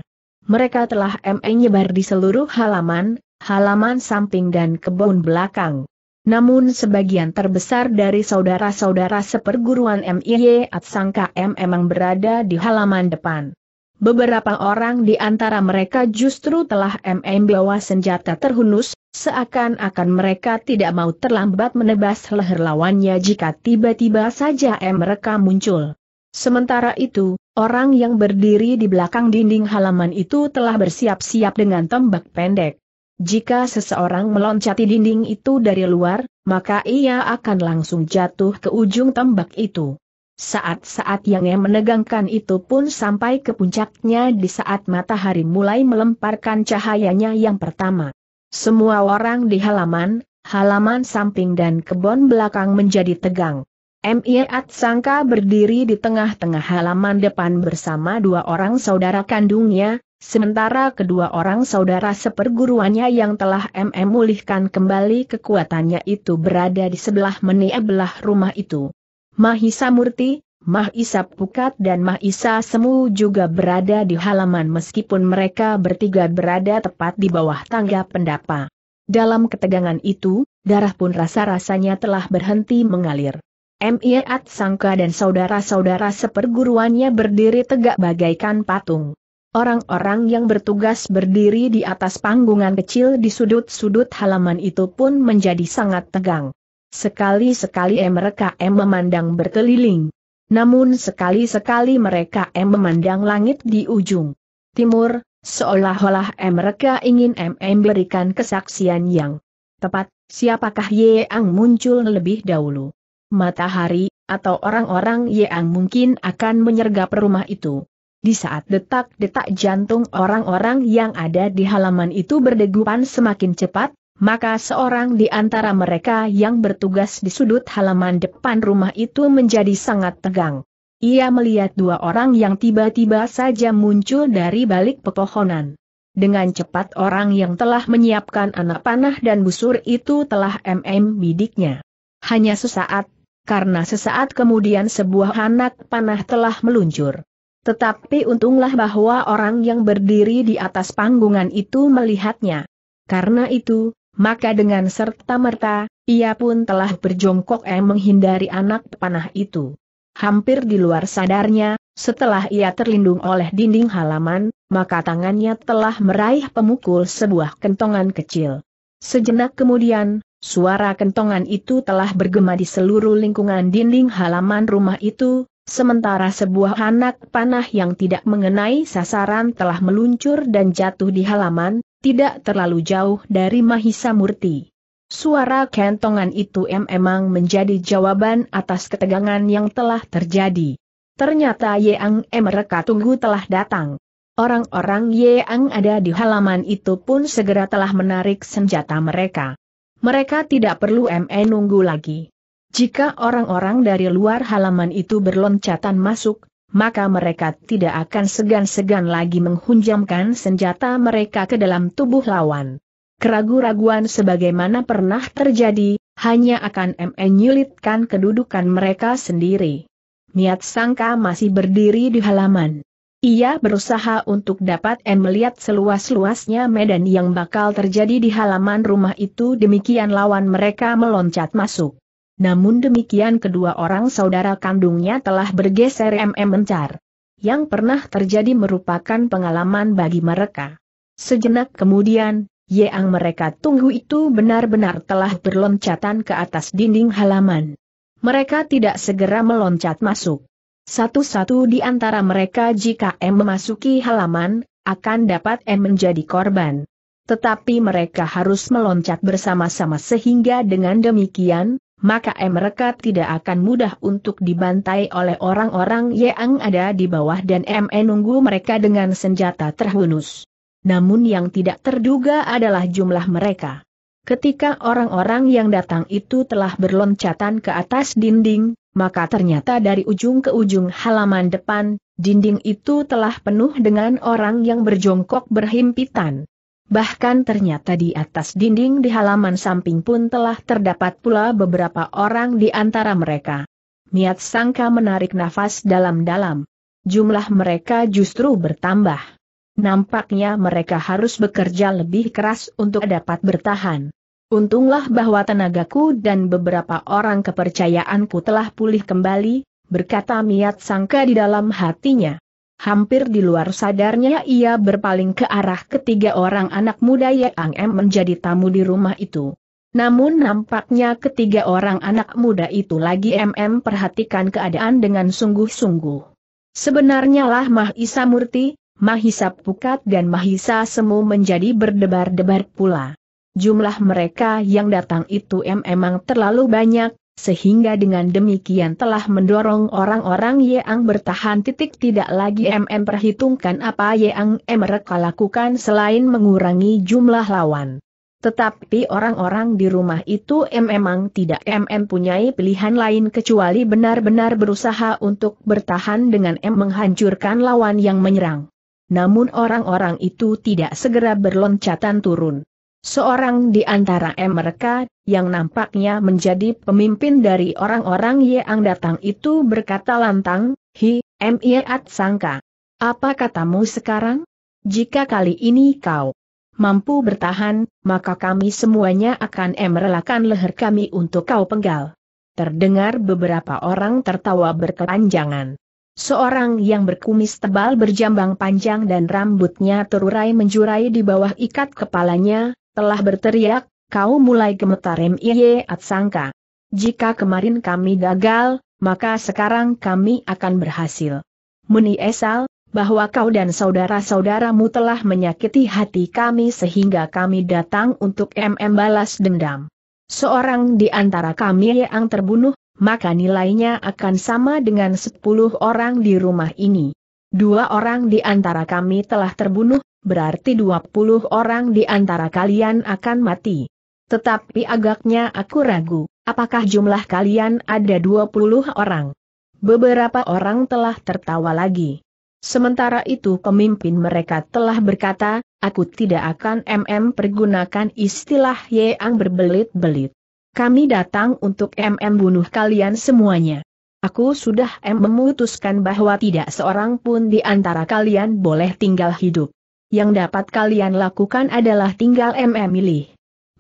mereka telah menyebar di seluruh halaman, halaman samping dan kebun belakang. Namun sebagian terbesar dari saudara-saudara seperguruan MIY Atsangka M e memang berada di halaman depan. Beberapa orang di antara mereka justru telah MM e bawa senjata terhunus, seakan-akan mereka tidak mau terlambat menebas leher lawannya jika tiba-tiba saja M e mereka muncul. Sementara itu, Orang yang berdiri di belakang dinding halaman itu telah bersiap-siap dengan tembak pendek. Jika seseorang meloncati dinding itu dari luar, maka ia akan langsung jatuh ke ujung tembak itu. Saat-saat yang menegangkan itu pun sampai ke puncaknya di saat matahari mulai melemparkan cahayanya yang pertama. Semua orang di halaman, halaman samping dan kebon belakang menjadi tegang. Miat Sangka berdiri di tengah-tengah halaman depan bersama dua orang saudara kandungnya, sementara kedua orang saudara seperguruannya yang telah MM ulihkan kembali kekuatannya itu berada di sebelah menebelah belah rumah itu. Mahisa Murti, Mahisa Pukat dan Mahisa Semu juga berada di halaman meskipun mereka bertiga berada tepat di bawah tangga pendapa. Dalam ketegangan itu, darah pun rasa-rasanya telah berhenti mengalir. M.I.A.T. Sangka dan saudara-saudara seperguruannya berdiri tegak bagaikan patung. Orang-orang yang bertugas berdiri di atas panggungan kecil di sudut-sudut halaman itu pun menjadi sangat tegang. Sekali-sekali mereka M memandang berkeliling. Namun sekali-sekali mereka M memandang langit di ujung timur, seolah-olah mereka ingin M berikan kesaksian yang tepat, siapakah Ye Ang muncul lebih dahulu matahari, atau orang-orang yang mungkin akan menyergap rumah itu. Di saat detak-detak jantung orang-orang yang ada di halaman itu berdegupan semakin cepat, maka seorang di antara mereka yang bertugas di sudut halaman depan rumah itu menjadi sangat tegang. Ia melihat dua orang yang tiba-tiba saja muncul dari balik pepohonan. Dengan cepat orang yang telah menyiapkan anak panah dan busur itu telah MM bidiknya. Hanya sesaat, karena sesaat kemudian sebuah anak panah telah meluncur. Tetapi untunglah bahwa orang yang berdiri di atas panggungan itu melihatnya. Karena itu, maka dengan serta-merta, ia pun telah berjongkok eh menghindari anak panah itu. Hampir di luar sadarnya, setelah ia terlindung oleh dinding halaman, maka tangannya telah meraih pemukul sebuah kentongan kecil. Sejenak kemudian, Suara kentongan itu telah bergema di seluruh lingkungan dinding halaman rumah itu, sementara sebuah anak panah yang tidak mengenai sasaran telah meluncur dan jatuh di halaman, tidak terlalu jauh dari Mahisa Murti. Suara kentongan itu memang menjadi jawaban atas ketegangan yang telah terjadi. Ternyata Yeang mereka tunggu telah datang. Orang-orang Yeang ada di halaman itu pun segera telah menarik senjata mereka. Mereka tidak perlu ME nunggu lagi. Jika orang-orang dari luar halaman itu berloncatan masuk, maka mereka tidak akan segan-segan lagi menghunjamkan senjata mereka ke dalam tubuh lawan. Keragu-raguan sebagaimana pernah terjadi, hanya akan ME nyulitkan kedudukan mereka sendiri. Niat sangka masih berdiri di halaman. Ia berusaha untuk dapat M melihat seluas-luasnya medan yang bakal terjadi di halaman rumah itu demikian lawan mereka meloncat masuk. Namun demikian kedua orang saudara kandungnya telah bergeser MM mencar. Yang pernah terjadi merupakan pengalaman bagi mereka. Sejenak kemudian, yang mereka tunggu itu benar-benar telah berloncatan ke atas dinding halaman. Mereka tidak segera meloncat masuk. Satu-satu di antara mereka jika M memasuki halaman, akan dapat M menjadi korban. Tetapi mereka harus meloncat bersama-sama sehingga dengan demikian, maka M mereka tidak akan mudah untuk dibantai oleh orang-orang yang ada di bawah dan M menunggu mereka dengan senjata terhunus. Namun yang tidak terduga adalah jumlah mereka. Ketika orang-orang yang datang itu telah berloncatan ke atas dinding, maka ternyata dari ujung ke ujung halaman depan, dinding itu telah penuh dengan orang yang berjongkok berhimpitan. Bahkan ternyata di atas dinding di halaman samping pun telah terdapat pula beberapa orang di antara mereka. Niat sangka menarik nafas dalam-dalam. Jumlah mereka justru bertambah. Nampaknya mereka harus bekerja lebih keras untuk dapat bertahan. Untunglah bahwa tenagaku dan beberapa orang kepercayaanku telah pulih kembali, berkata Miat Sangka di dalam hatinya. Hampir di luar sadarnya ia berpaling ke arah ketiga orang anak muda Yang M menjadi tamu di rumah itu. Namun nampaknya ketiga orang anak muda itu lagi MM perhatikan keadaan dengan sungguh-sungguh. Sebenarnya lah Mahisa Murti, Mahisa Pukat dan Mahisa Semu menjadi berdebar-debar pula jumlah mereka yang datang itu memang terlalu banyak, sehingga dengan demikian telah mendorong orang-orang yang bertahan titik tidak lagi MM perhitungkan apa yang mereka lakukan selain mengurangi jumlah lawan. Tetapi orang-orang di rumah itu memang tidak MM punyai pilihan lain kecuali benar-benar berusaha untuk bertahan dengan M menghancurkan lawan yang menyerang. Namun orang-orang itu tidak segera berloncatan turun. Seorang di antara mereka, yang nampaknya menjadi pemimpin dari orang-orang yang datang itu berkata lantang, Hi, Mieat sangka. Apa katamu sekarang? Jika kali ini kau mampu bertahan, maka kami semuanya akan merelakan leher kami untuk kau penggal. Terdengar beberapa orang tertawa berkepanjangan. Seorang yang berkumis tebal berjambang panjang dan rambutnya terurai menjurai di bawah ikat kepalanya, telah berteriak, kau mulai gemetar M.I.Y. Atsangka. Jika kemarin kami gagal, maka sekarang kami akan berhasil. Muni Esal, bahwa kau dan saudara-saudaramu telah menyakiti hati kami sehingga kami datang untuk MM balas dendam. Seorang di antara kami yang terbunuh, maka nilainya akan sama dengan sepuluh orang di rumah ini. Dua orang di antara kami telah terbunuh, berarti 20 orang di antara kalian akan mati. Tetapi agaknya aku ragu, apakah jumlah kalian ada 20 orang? Beberapa orang telah tertawa lagi. Sementara itu pemimpin mereka telah berkata, aku tidak akan MM pergunakan istilah yang berbelit-belit. Kami datang untuk MM bunuh kalian semuanya. Aku sudah M memutuskan bahwa tidak seorang pun di antara kalian boleh tinggal hidup yang dapat kalian lakukan adalah tinggal MM milih.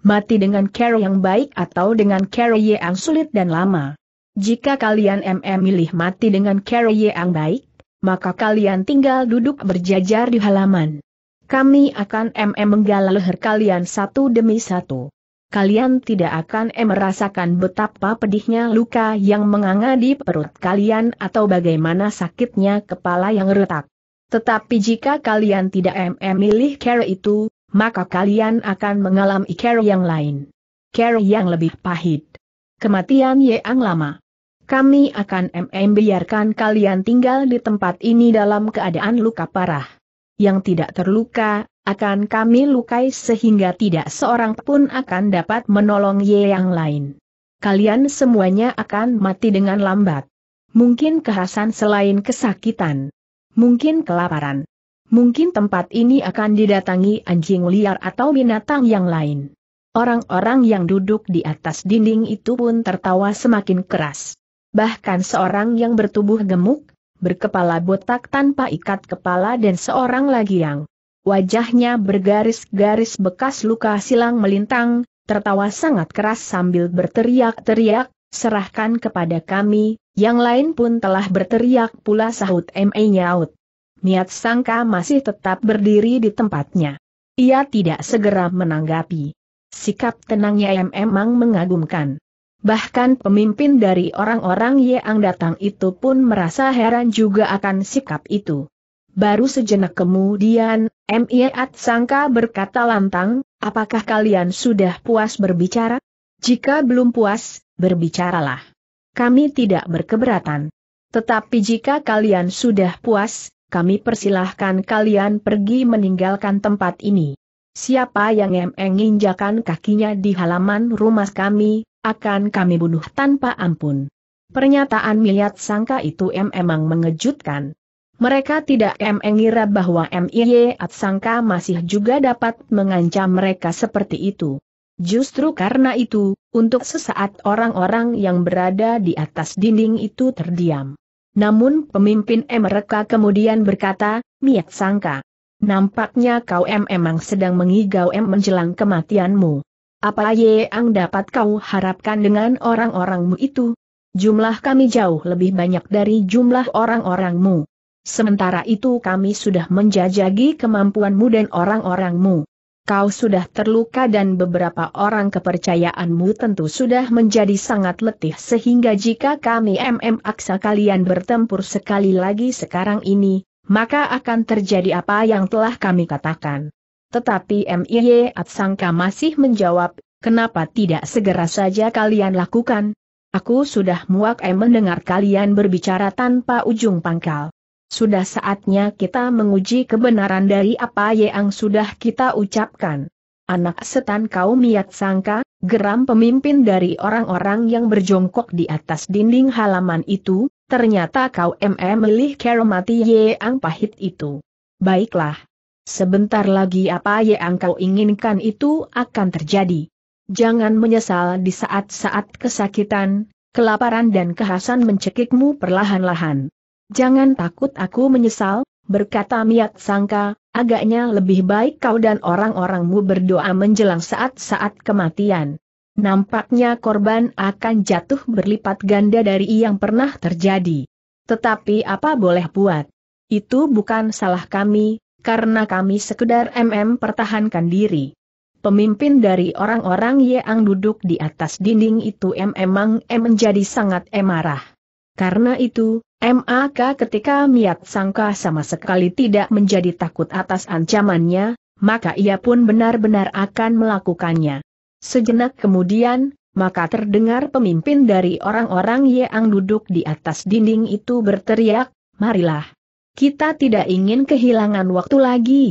Mati dengan care yang baik atau dengan care yang sulit dan lama. Jika kalian MM milih mati dengan care yang baik, maka kalian tinggal duduk berjajar di halaman. Kami akan MM menggal leher kalian satu demi satu kalian tidak akan M merasakan betapa pedihnya luka yang menganga di perut kalian atau bagaimana sakitnya kepala yang retak. Tetapi jika kalian tidak memilih cara itu, maka kalian akan mengalami cara yang lain. Cara yang lebih pahit. Kematian Yeang lama. Kami akan membiarkan kalian tinggal di tempat ini dalam keadaan luka parah. Yang tidak terluka, akan kami lukai sehingga tidak seorang pun akan dapat menolong ye yang lain. Kalian semuanya akan mati dengan lambat. Mungkin kehasan selain kesakitan. Mungkin kelaparan. Mungkin tempat ini akan didatangi anjing liar atau binatang yang lain. Orang-orang yang duduk di atas dinding itu pun tertawa semakin keras. Bahkan seorang yang bertubuh gemuk, berkepala botak tanpa ikat kepala dan seorang lagi yang wajahnya bergaris-garis bekas luka silang melintang, tertawa sangat keras sambil berteriak-teriak, serahkan kepada kami, yang lain pun telah berteriak pula sahut M.E. Nyaut. Niat sangka masih tetap berdiri di tempatnya. Ia tidak segera menanggapi. Sikap tenangnya M.E. memang mengagumkan. Bahkan pemimpin dari orang-orang yang datang itu pun merasa heran juga akan sikap itu. Baru sejenak kemudian, M.E. sangka berkata lantang, apakah kalian sudah puas berbicara? Jika belum puas, berbicaralah kami tidak berkeberatan. Tetapi jika kalian sudah puas, kami persilahkan kalian pergi meninggalkan tempat ini. Siapa yang menginjakan kakinya di halaman rumah kami, akan kami bunuh tanpa ampun. Pernyataan miliat sangka itu memang mengejutkan. Mereka tidak mengira bahwa MIY sangka masih juga dapat mengancam mereka seperti itu. Justru karena itu, untuk sesaat orang-orang yang berada di atas dinding itu terdiam. Namun pemimpin mereka kemudian berkata, Miat sangka. Nampaknya kau em emang sedang mengigau M menjelang kematianmu. Apa yang dapat kau harapkan dengan orang-orangmu itu? Jumlah kami jauh lebih banyak dari jumlah orang-orangmu. Sementara itu kami sudah menjajagi kemampuanmu dan orang-orangmu kau sudah terluka dan beberapa orang kepercayaanmu tentu sudah menjadi sangat letih sehingga jika kami MM Aksa kalian bertempur sekali lagi sekarang ini, maka akan terjadi apa yang telah kami katakan. Tetapi MIY Atsangka masih menjawab, kenapa tidak segera saja kalian lakukan? Aku sudah muak em mendengar kalian berbicara tanpa ujung pangkal sudah saatnya kita menguji kebenaran dari apa yang sudah kita ucapkan. Anak setan kau miat sangka, geram pemimpin dari orang-orang yang berjongkok di atas dinding halaman itu, ternyata kau mm melih keromati yang pahit itu. Baiklah. Sebentar lagi apa yang kau inginkan itu akan terjadi. Jangan menyesal di saat-saat kesakitan, kelaparan dan kehasan mencekikmu perlahan-lahan. Jangan takut aku menyesal, berkata Miat Sangka, agaknya lebih baik kau dan orang-orangmu berdoa menjelang saat-saat kematian. Nampaknya korban akan jatuh berlipat ganda dari yang pernah terjadi. Tetapi apa boleh buat? Itu bukan salah kami, karena kami sekedar MM pertahankan diri. Pemimpin dari orang-orang yang duduk di atas dinding itu memang menjadi sangat emarah. Karena itu, MAK ketika Miat Sangka sama sekali tidak menjadi takut atas ancamannya, maka ia pun benar-benar akan melakukannya. Sejenak kemudian, maka terdengar pemimpin dari orang-orang yang duduk di atas dinding itu berteriak, marilah. Kita tidak ingin kehilangan waktu lagi.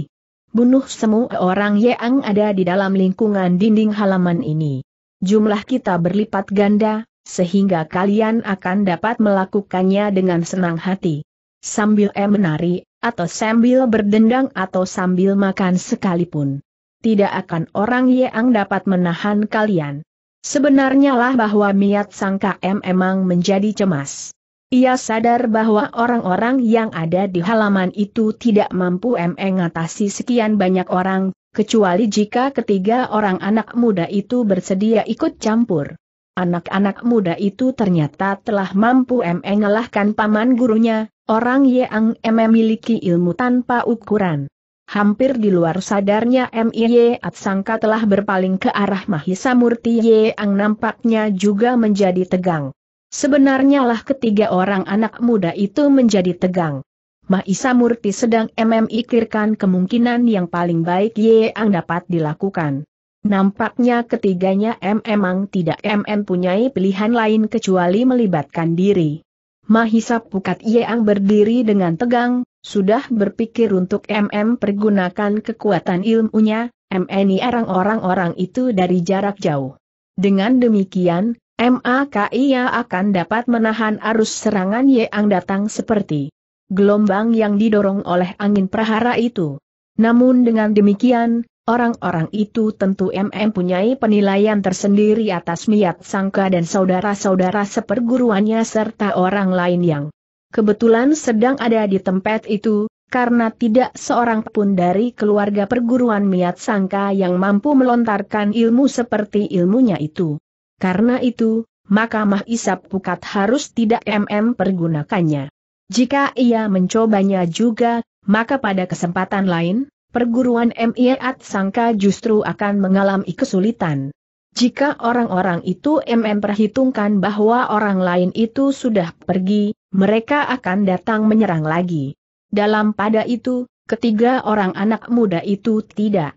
Bunuh semua orang yang ada di dalam lingkungan dinding halaman ini. Jumlah kita berlipat ganda, sehingga kalian akan dapat melakukannya dengan senang hati. Sambil menari, atau sambil berdendang atau sambil makan sekalipun. Tidak akan orang yang dapat menahan kalian. Sebenarnya lah bahwa Miat Sangka M emang menjadi cemas. Ia sadar bahwa orang-orang yang ada di halaman itu tidak mampu mengatasi sekian banyak orang, kecuali jika ketiga orang anak muda itu bersedia ikut campur. Anak-anak muda itu ternyata telah mampu mengalahkan paman gurunya, orang yang e memiliki ilmu tanpa ukuran. Hampir di luar sadarnya M.I.Y. E Atsangka telah berpaling ke arah Mahisa Murti yang nampaknya juga menjadi tegang. Sebenarnya lah ketiga orang anak muda itu menjadi tegang. Mahisa Murti sedang memikirkan kemungkinan yang paling baik yang dapat dilakukan. Nampaknya ketiganya M memang tidak MN punyai pilihan lain kecuali melibatkan diri. Mahisa Pukat Yeang berdiri dengan tegang, sudah berpikir untuk MM pergunakan kekuatan ilmunya, MNI erang orang-orang itu dari jarak jauh. Dengan demikian, MAKIA akan dapat menahan arus serangan Yeang datang seperti gelombang yang didorong oleh angin prahara itu. Namun dengan demikian, Orang-orang itu tentu MM punyai penilaian tersendiri atas Miat Sangka dan saudara-saudara seperguruannya serta orang lain yang kebetulan sedang ada di tempat itu, karena tidak seorang pun dari keluarga perguruan Miat Sangka yang mampu melontarkan ilmu seperti ilmunya itu. Karena itu, maka isap Pukat harus tidak MM pergunakannya. Jika ia mencobanya juga, maka pada kesempatan lain, perguruan MIAT sangka justru akan mengalami kesulitan. Jika orang-orang itu MM perhitungkan bahwa orang lain itu sudah pergi, mereka akan datang menyerang lagi. Dalam pada itu, ketiga orang anak muda itu tidak.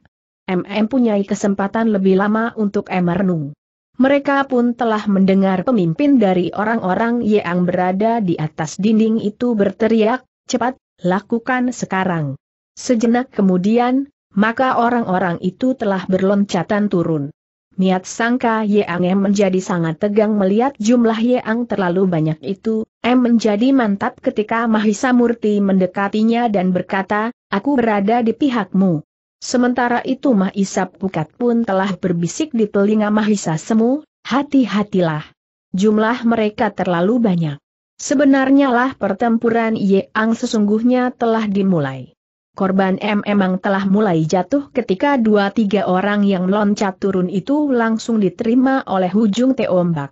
MM punyai kesempatan lebih lama untuk merenung. Mereka pun telah mendengar pemimpin dari orang-orang yang berada di atas dinding itu berteriak, cepat, lakukan sekarang. Sejenak kemudian, maka orang-orang itu telah berloncatan turun. Niat sangka Yeang M menjadi sangat tegang melihat jumlah Yeang terlalu banyak itu, M menjadi mantap ketika Mahisa Murti mendekatinya dan berkata, aku berada di pihakmu. Sementara itu Mahisa Pukat pun telah berbisik di telinga Mahisa Semu, hati-hatilah. Jumlah mereka terlalu banyak. Sebenarnya lah pertempuran Yeang sesungguhnya telah dimulai korban M memang telah mulai jatuh ketika dua-tiga orang yang loncat turun itu langsung diterima oleh ujung teombak.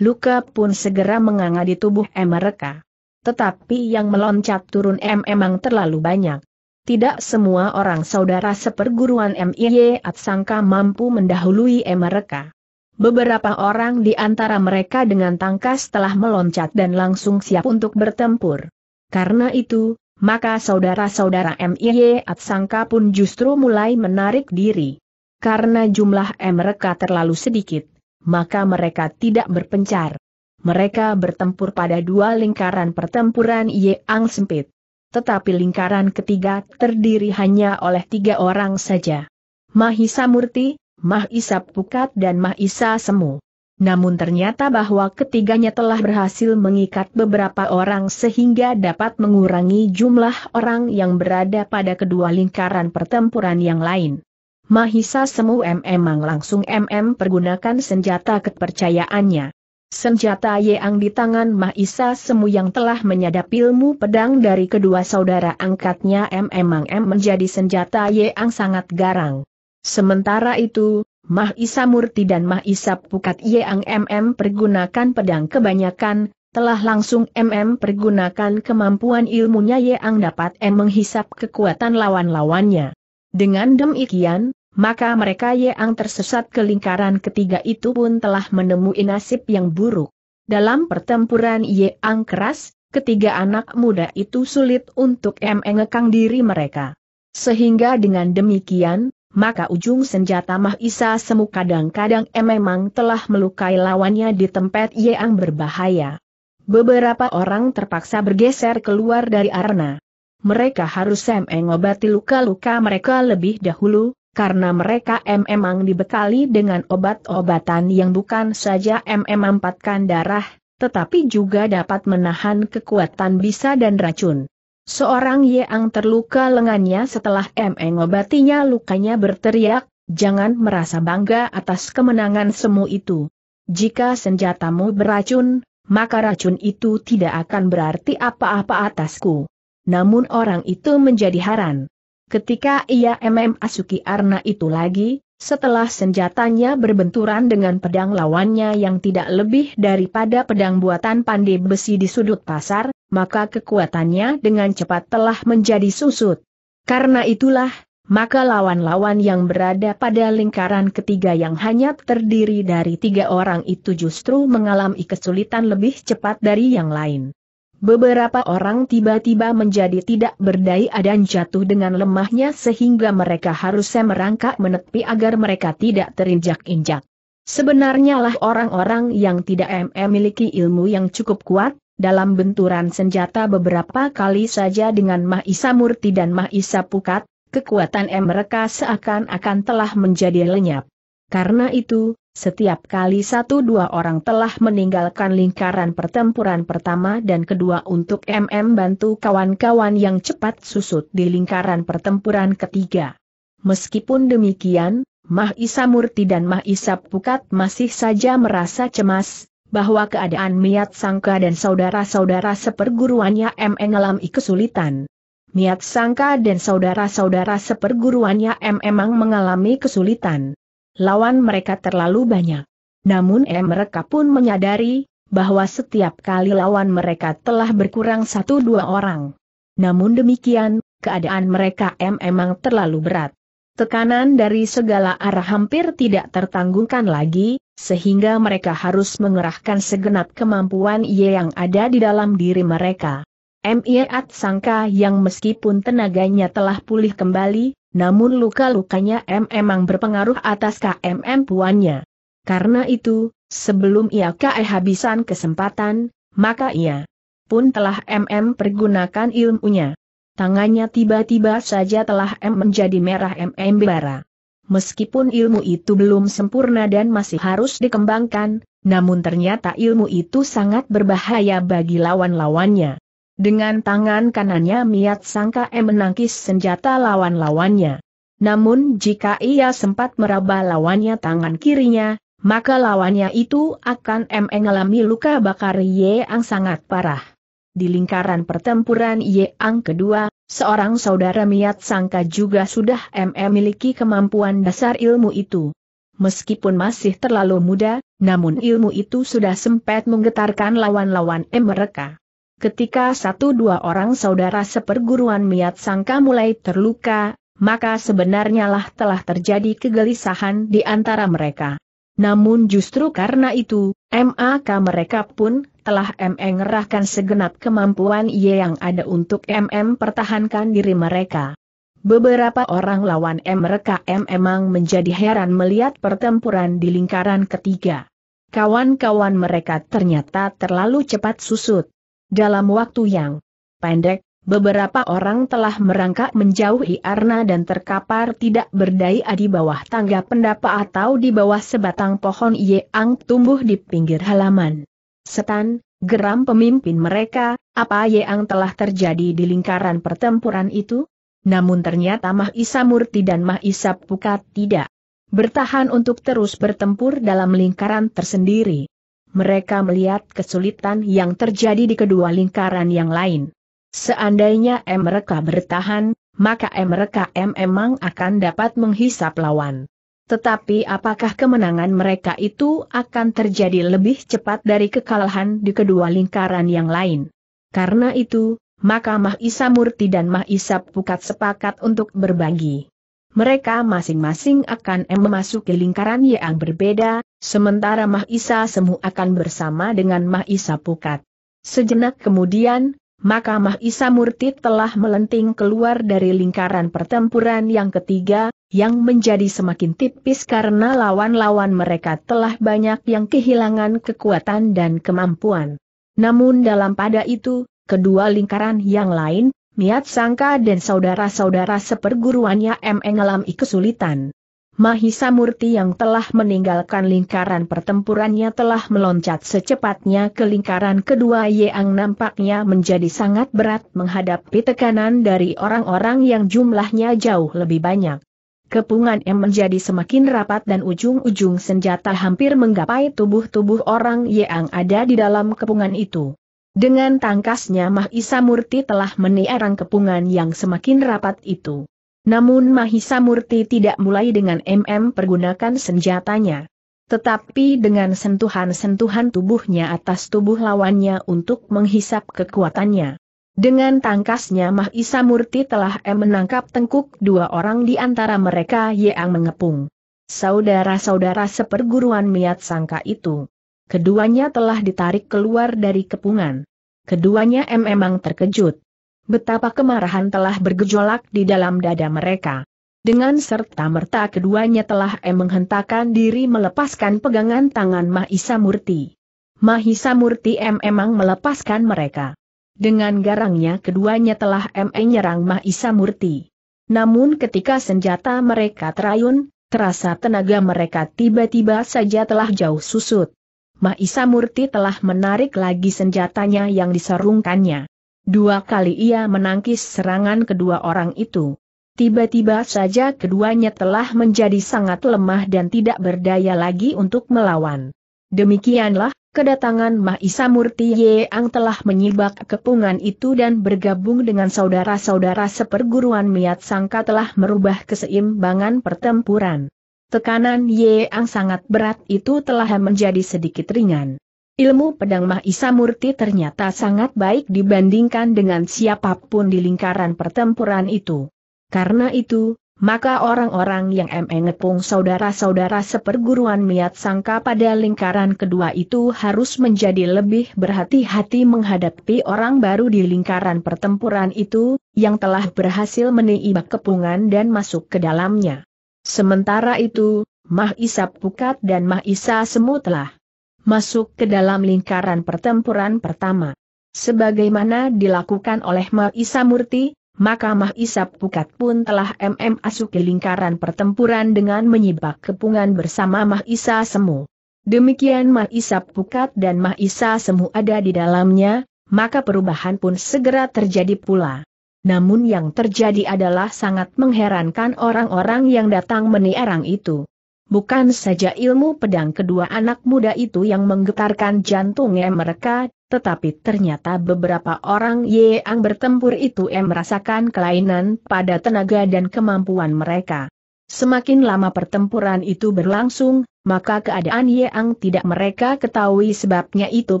Luka pun segera menganga di tubuh M mereka. Tetapi yang meloncat turun M memang terlalu banyak. Tidak semua orang saudara seperguruan MIY sangka mampu mendahului M mereka. Beberapa orang di antara mereka dengan tangkas telah meloncat dan langsung siap untuk bertempur. Karena itu, maka saudara-saudara MIY Atsangka pun justru mulai menarik diri. Karena jumlah mereka terlalu sedikit, maka mereka tidak berpencar. Mereka bertempur pada dua lingkaran pertempuran yang sempit. Tetapi lingkaran ketiga terdiri hanya oleh tiga orang saja. Mahisa Murti, Mahisa Pukat dan Mahisa Semu namun ternyata bahwa ketiganya telah berhasil mengikat beberapa orang sehingga dapat mengurangi jumlah orang yang berada pada kedua lingkaran pertempuran yang lain. Mahisa Semu MM langsung MM pergunakan senjata kepercayaannya. Senjata Yeang di tangan Mahisa Semu yang telah menyadap ilmu pedang dari kedua saudara angkatnya MM menjadi senjata Yeang sangat garang. Sementara itu, Mah Isa Murti dan Mah Isa Pukat Yeang MM pergunakan pedang kebanyakan, telah langsung MM pergunakan kemampuan ilmunya Yeang dapat M menghisap kekuatan lawan-lawannya. Dengan demikian, maka mereka Yeang tersesat ke lingkaran ketiga itu pun telah menemui nasib yang buruk. Dalam pertempuran Yeang keras, ketiga anak muda itu sulit untuk M mengekang diri mereka. Sehingga dengan demikian, maka ujung senjata Mahisa Semu kadang-kadang memang telah melukai lawannya di tempat yang berbahaya. Beberapa orang terpaksa bergeser keluar dari arena. Mereka harus mengobati luka-luka mereka lebih dahulu, karena mereka memang dibekali dengan obat-obatan yang bukan saja memampatkan darah, tetapi juga dapat menahan kekuatan bisa dan racun. Seorang Yang terluka lengannya setelah M.E. ngobatinya lukanya berteriak, jangan merasa bangga atas kemenangan semu itu. Jika senjatamu beracun, maka racun itu tidak akan berarti apa-apa atasku. Namun orang itu menjadi haran. Ketika ia MM Asuki Arna itu lagi, setelah senjatanya berbenturan dengan pedang lawannya yang tidak lebih daripada pedang buatan pandai besi di sudut pasar, maka kekuatannya dengan cepat telah menjadi susut. Karena itulah, maka lawan-lawan yang berada pada lingkaran ketiga yang hanya terdiri dari tiga orang itu justru mengalami kesulitan lebih cepat dari yang lain. Beberapa orang tiba-tiba menjadi tidak berdaya dan jatuh dengan lemahnya sehingga mereka harus merangkak menepi agar mereka tidak terinjak-injak. Sebenarnya lah orang-orang yang tidak memiliki ilmu yang cukup kuat, dalam benturan senjata beberapa kali saja dengan Mahisa Murti dan Mahisa Pukat, kekuatan mereka seakan-akan telah menjadi lenyap. Karena itu, setiap kali satu dua orang telah meninggalkan lingkaran pertempuran pertama dan kedua untuk MM bantu kawan-kawan yang cepat susut di lingkaran pertempuran ketiga. Meskipun demikian, Mah Isa Murti dan Mah Isa Pukat masih saja merasa cemas, bahwa keadaan Miat Sangka dan saudara-saudara seperguruannya M mengalami kesulitan. Miat Sangka dan saudara-saudara seperguruannya M emang mengalami kesulitan lawan mereka terlalu banyak. Namun eh mereka pun menyadari, bahwa setiap kali lawan mereka telah berkurang satu dua orang. Namun demikian, keadaan mereka M emang terlalu berat. Tekanan dari segala arah hampir tidak tertanggungkan lagi, sehingga mereka harus mengerahkan segenap kemampuan Y yang ada di dalam diri mereka. Miat sangka yang meskipun tenaganya telah pulih kembali, namun luka-lukanya M emang berpengaruh atas KMM puannya. Karena itu, sebelum ia kehabisan kesempatan, maka ia pun telah MM pergunakan ilmunya. Tangannya tiba-tiba saja telah M menjadi merah MM bara. Meskipun ilmu itu belum sempurna dan masih harus dikembangkan, namun ternyata ilmu itu sangat berbahaya bagi lawan-lawannya. Dengan tangan kanannya Miat Sangka E menangkis senjata lawan-lawannya. Namun jika ia sempat meraba lawannya tangan kirinya, maka lawannya itu akan mengalami luka bakar Yeang sangat parah. Di lingkaran pertempuran Yeang kedua, seorang saudara Miat Sangka juga sudah memiliki kemampuan dasar ilmu itu. Meskipun masih terlalu muda, namun ilmu itu sudah sempat menggetarkan lawan-lawan mereka. Ketika satu dua orang saudara seperguruan Miat Sangka mulai terluka, maka sebenarnya lah telah terjadi kegelisahan di antara mereka. Namun justru karena itu, MAK mereka pun telah mengerahkan segenap kemampuan ia yang ada untuk MM e pertahankan diri mereka. Beberapa orang lawan M e mereka memang menjadi heran melihat pertempuran di lingkaran ketiga. Kawan-kawan mereka ternyata terlalu cepat susut. Dalam waktu yang pendek, beberapa orang telah merangkak menjauhi Arna dan terkapar tidak berdaya di bawah tangga pendapa atau di bawah sebatang pohon yang tumbuh di pinggir halaman. Setan, geram pemimpin mereka, apa yang telah terjadi di lingkaran pertempuran itu? Namun ternyata Mah Isa Murti dan Mah Isa Pukat tidak bertahan untuk terus bertempur dalam lingkaran tersendiri mereka melihat kesulitan yang terjadi di kedua lingkaran yang lain. Seandainya M mereka bertahan, maka M mereka M memang akan dapat menghisap lawan. Tetapi apakah kemenangan mereka itu akan terjadi lebih cepat dari kekalahan di kedua lingkaran yang lain? Karena itu, maka Mahisa Murti dan Mahisa Pukat sepakat untuk berbagi mereka masing-masing akan memasuki lingkaran yang berbeda, sementara Mahisa Semu akan bersama dengan Mahisa Pukat. Sejenak kemudian, maka Mahisa Murti telah melenting keluar dari lingkaran pertempuran yang ketiga, yang menjadi semakin tipis karena lawan-lawan mereka telah banyak yang kehilangan kekuatan dan kemampuan. Namun dalam pada itu, kedua lingkaran yang lain, Miat Sangka dan saudara-saudara seperguruannya M. mengalami kesulitan. Mahisa Murti yang telah meninggalkan lingkaran pertempurannya telah meloncat secepatnya ke lingkaran kedua yang nampaknya menjadi sangat berat menghadapi tekanan dari orang-orang yang jumlahnya jauh lebih banyak. Kepungan M menjadi semakin rapat dan ujung-ujung senjata hampir menggapai tubuh-tubuh orang yang ada di dalam kepungan itu. Dengan tangkasnya Mahisa Murti telah meniarang kepungan yang semakin rapat itu. Namun Mahisa Murti tidak mulai dengan MM pergunakan senjatanya. Tetapi dengan sentuhan-sentuhan tubuhnya atas tubuh lawannya untuk menghisap kekuatannya. Dengan tangkasnya Mahisa Murti telah M menangkap tengkuk dua orang di antara mereka yang mengepung. Saudara-saudara seperguruan miat sangka itu. Keduanya telah ditarik keluar dari kepungan. Keduanya memang terkejut. Betapa kemarahan telah bergejolak di dalam dada mereka. Dengan serta-merta keduanya telah menghentakkan diri melepaskan pegangan tangan Mahisa Murti. Mahisa Murti memang melepaskan mereka. Dengan garangnya keduanya telah menyerang Mahisa Murti. Namun ketika senjata mereka terayun, terasa tenaga mereka tiba-tiba saja telah jauh susut. Maisa Murti telah menarik lagi senjatanya yang diserungkannya. Dua kali ia menangkis serangan kedua orang itu. Tiba-tiba saja keduanya telah menjadi sangat lemah dan tidak berdaya lagi untuk melawan. Demikianlah, kedatangan Mahisa Murti Yeang telah menyibak kepungan itu dan bergabung dengan saudara-saudara seperguruan Miat Sangka telah merubah keseimbangan pertempuran tekanan Yeang sangat berat itu telah menjadi sedikit ringan. Ilmu pedang Mahisa Murti ternyata sangat baik dibandingkan dengan siapapun di lingkaran pertempuran itu. Karena itu, maka orang-orang yang mengepung saudara-saudara seperguruan miat sangka pada lingkaran kedua itu harus menjadi lebih berhati-hati menghadapi orang baru di lingkaran pertempuran itu, yang telah berhasil meniibak kepungan dan masuk ke dalamnya. Sementara itu, Mah Isa Pukat dan Mah Isa Semu telah masuk ke dalam lingkaran pertempuran pertama. Sebagaimana dilakukan oleh Mah Isa Murti, maka Mah Isa Pukat pun telah MM masuk ke lingkaran pertempuran dengan menyibak kepungan bersama Mah Isa Semu. Demikian Mah Isa Pukat dan Mah Isa Semu ada di dalamnya, maka perubahan pun segera terjadi pula namun yang terjadi adalah sangat mengherankan orang-orang yang datang menierang itu. Bukan saja ilmu pedang kedua anak muda itu yang menggetarkan jantungnya mereka, tetapi ternyata beberapa orang yang bertempur itu yang merasakan kelainan pada tenaga dan kemampuan mereka. Semakin lama pertempuran itu berlangsung, maka keadaan yang tidak mereka ketahui sebabnya itu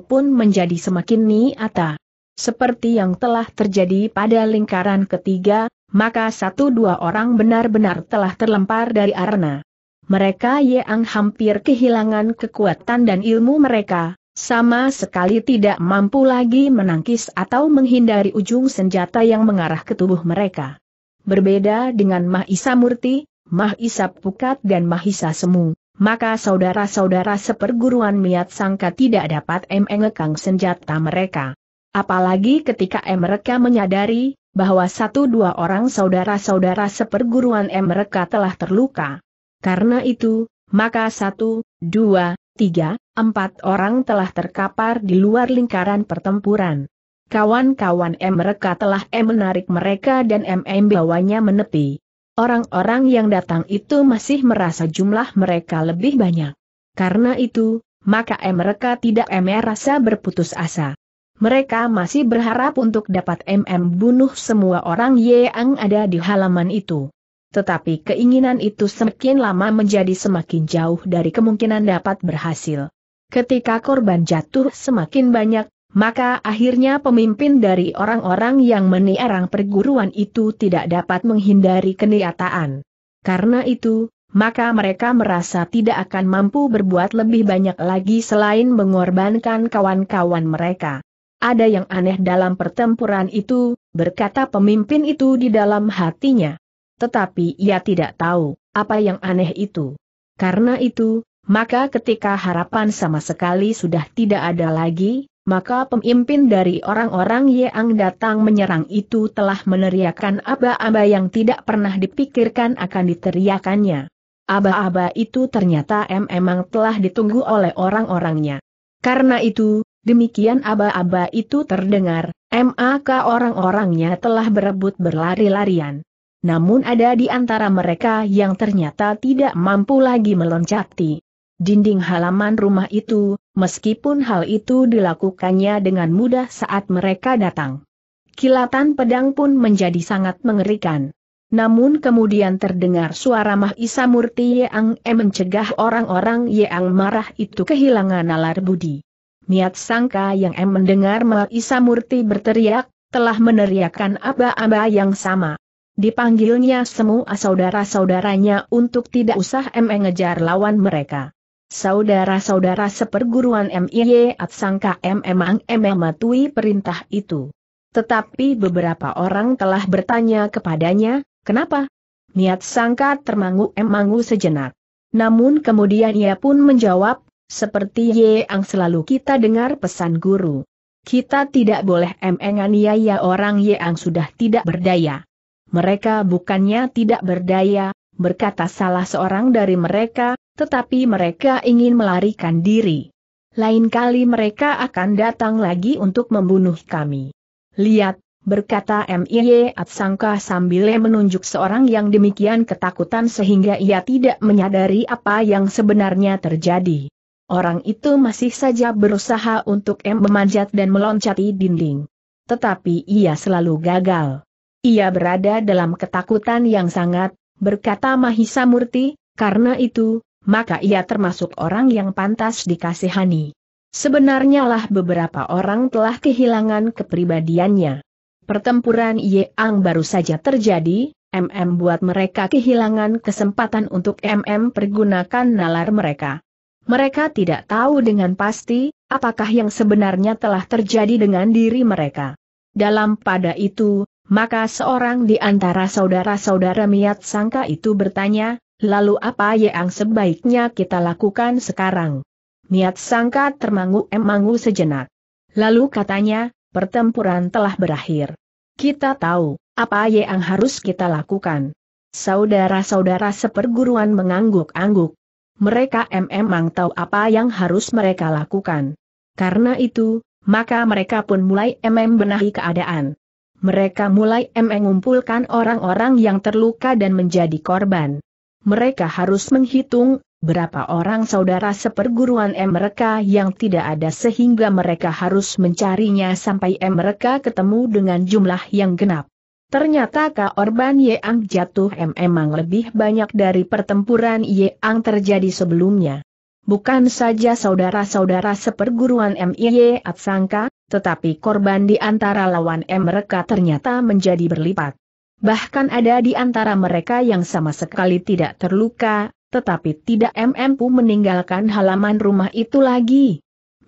pun menjadi semakin niata seperti yang telah terjadi pada lingkaran ketiga, maka satu dua orang benar-benar telah terlempar dari arena. Mereka yang hampir kehilangan kekuatan dan ilmu mereka, sama sekali tidak mampu lagi menangkis atau menghindari ujung senjata yang mengarah ke tubuh mereka. Berbeda dengan Mahisa Murti, Mahisa Pukat dan Mahisa Semu, maka saudara-saudara seperguruan Miat Sangka tidak dapat mengekang senjata mereka. Apalagi ketika mereka menyadari bahwa satu dua orang saudara-saudara seperguruan mereka telah terluka. Karena itu, maka satu, dua, tiga, empat orang telah terkapar di luar lingkaran pertempuran. Kawan-kawan mereka telah M menarik mereka dan MM bawanya menepi. Orang-orang yang datang itu masih merasa jumlah mereka lebih banyak. Karena itu, maka mereka tidak merasa berputus asa. Mereka masih berharap untuk dapat MM bunuh semua orang yang ada di halaman itu. Tetapi keinginan itu semakin lama menjadi semakin jauh dari kemungkinan dapat berhasil. Ketika korban jatuh semakin banyak, maka akhirnya pemimpin dari orang-orang yang meniarang perguruan itu tidak dapat menghindari kenyataan. Karena itu, maka mereka merasa tidak akan mampu berbuat lebih banyak lagi selain mengorbankan kawan-kawan mereka. Ada yang aneh dalam pertempuran itu, berkata pemimpin itu di dalam hatinya. Tetapi ia tidak tahu apa yang aneh itu. Karena itu, maka ketika harapan sama sekali sudah tidak ada lagi, maka pemimpin dari orang-orang yang datang menyerang itu telah meneriakan aba-aba yang tidak pernah dipikirkan akan diteriakannya. Aba-aba itu ternyata memang telah ditunggu oleh orang-orangnya. Karena itu, Demikian aba-aba itu terdengar, MAK orang-orangnya telah berebut berlari-larian. Namun ada di antara mereka yang ternyata tidak mampu lagi meloncati dinding halaman rumah itu, meskipun hal itu dilakukannya dengan mudah saat mereka datang. Kilatan pedang pun menjadi sangat mengerikan. Namun kemudian terdengar suara Mahisa Murti Yang E mencegah orang-orang Yang marah itu kehilangan nalar budi. Miat sangka yang M mendengar Maisa Murti berteriak, telah meneriakkan aba-aba yang sama. Dipanggilnya semua saudara-saudaranya untuk tidak usah M mengejar lawan mereka. Saudara-saudara seperguruan MIY at sangka M emang M mematuhi perintah itu. Tetapi beberapa orang telah bertanya kepadanya, kenapa? Niat sangka termangu emangu sejenak. Namun kemudian ia pun menjawab, seperti Ye yang selalu kita dengar pesan guru. Kita tidak boleh menganiaya ya orang Ye yang sudah tidak berdaya. Mereka bukannya tidak berdaya, berkata salah seorang dari mereka, tetapi mereka ingin melarikan diri. Lain kali mereka akan datang lagi untuk membunuh kami. Lihat, berkata M.I.Y. Atsangka sambil menunjuk seorang yang demikian ketakutan sehingga ia tidak menyadari apa yang sebenarnya terjadi. Orang itu masih saja berusaha untuk M memanjat dan meloncati dinding. Tetapi ia selalu gagal. Ia berada dalam ketakutan yang sangat, berkata Mahisa Murti, karena itu, maka ia termasuk orang yang pantas dikasihani. Sebenarnya lah beberapa orang telah kehilangan kepribadiannya. Pertempuran Yeang baru saja terjadi, MM buat mereka kehilangan kesempatan untuk MM pergunakan nalar mereka. Mereka tidak tahu dengan pasti, apakah yang sebenarnya telah terjadi dengan diri mereka. Dalam pada itu, maka seorang di antara saudara-saudara Miat Sangka itu bertanya, lalu apa yang sebaiknya kita lakukan sekarang? Miat Sangka termangu-emangu sejenak. Lalu katanya, pertempuran telah berakhir. Kita tahu, apa yang harus kita lakukan. Saudara-saudara seperguruan mengangguk-angguk mereka memang tahu apa yang harus mereka lakukan. Karena itu, maka mereka pun mulai mm benahi keadaan. Mereka mulai mengumpulkan orang-orang yang terluka dan menjadi korban. Mereka harus menghitung berapa orang saudara seperguruan M mereka yang tidak ada sehingga mereka harus mencarinya sampai M mereka ketemu dengan jumlah yang genap. Ternyata korban Yeang jatuh memang lebih banyak dari pertempuran Yeang terjadi sebelumnya. Bukan saja saudara-saudara seperguruan MIY sangka, tetapi korban di antara lawan M mereka ternyata menjadi berlipat. Bahkan ada di antara mereka yang sama sekali tidak terluka, tetapi tidak mampu meninggalkan halaman rumah itu lagi.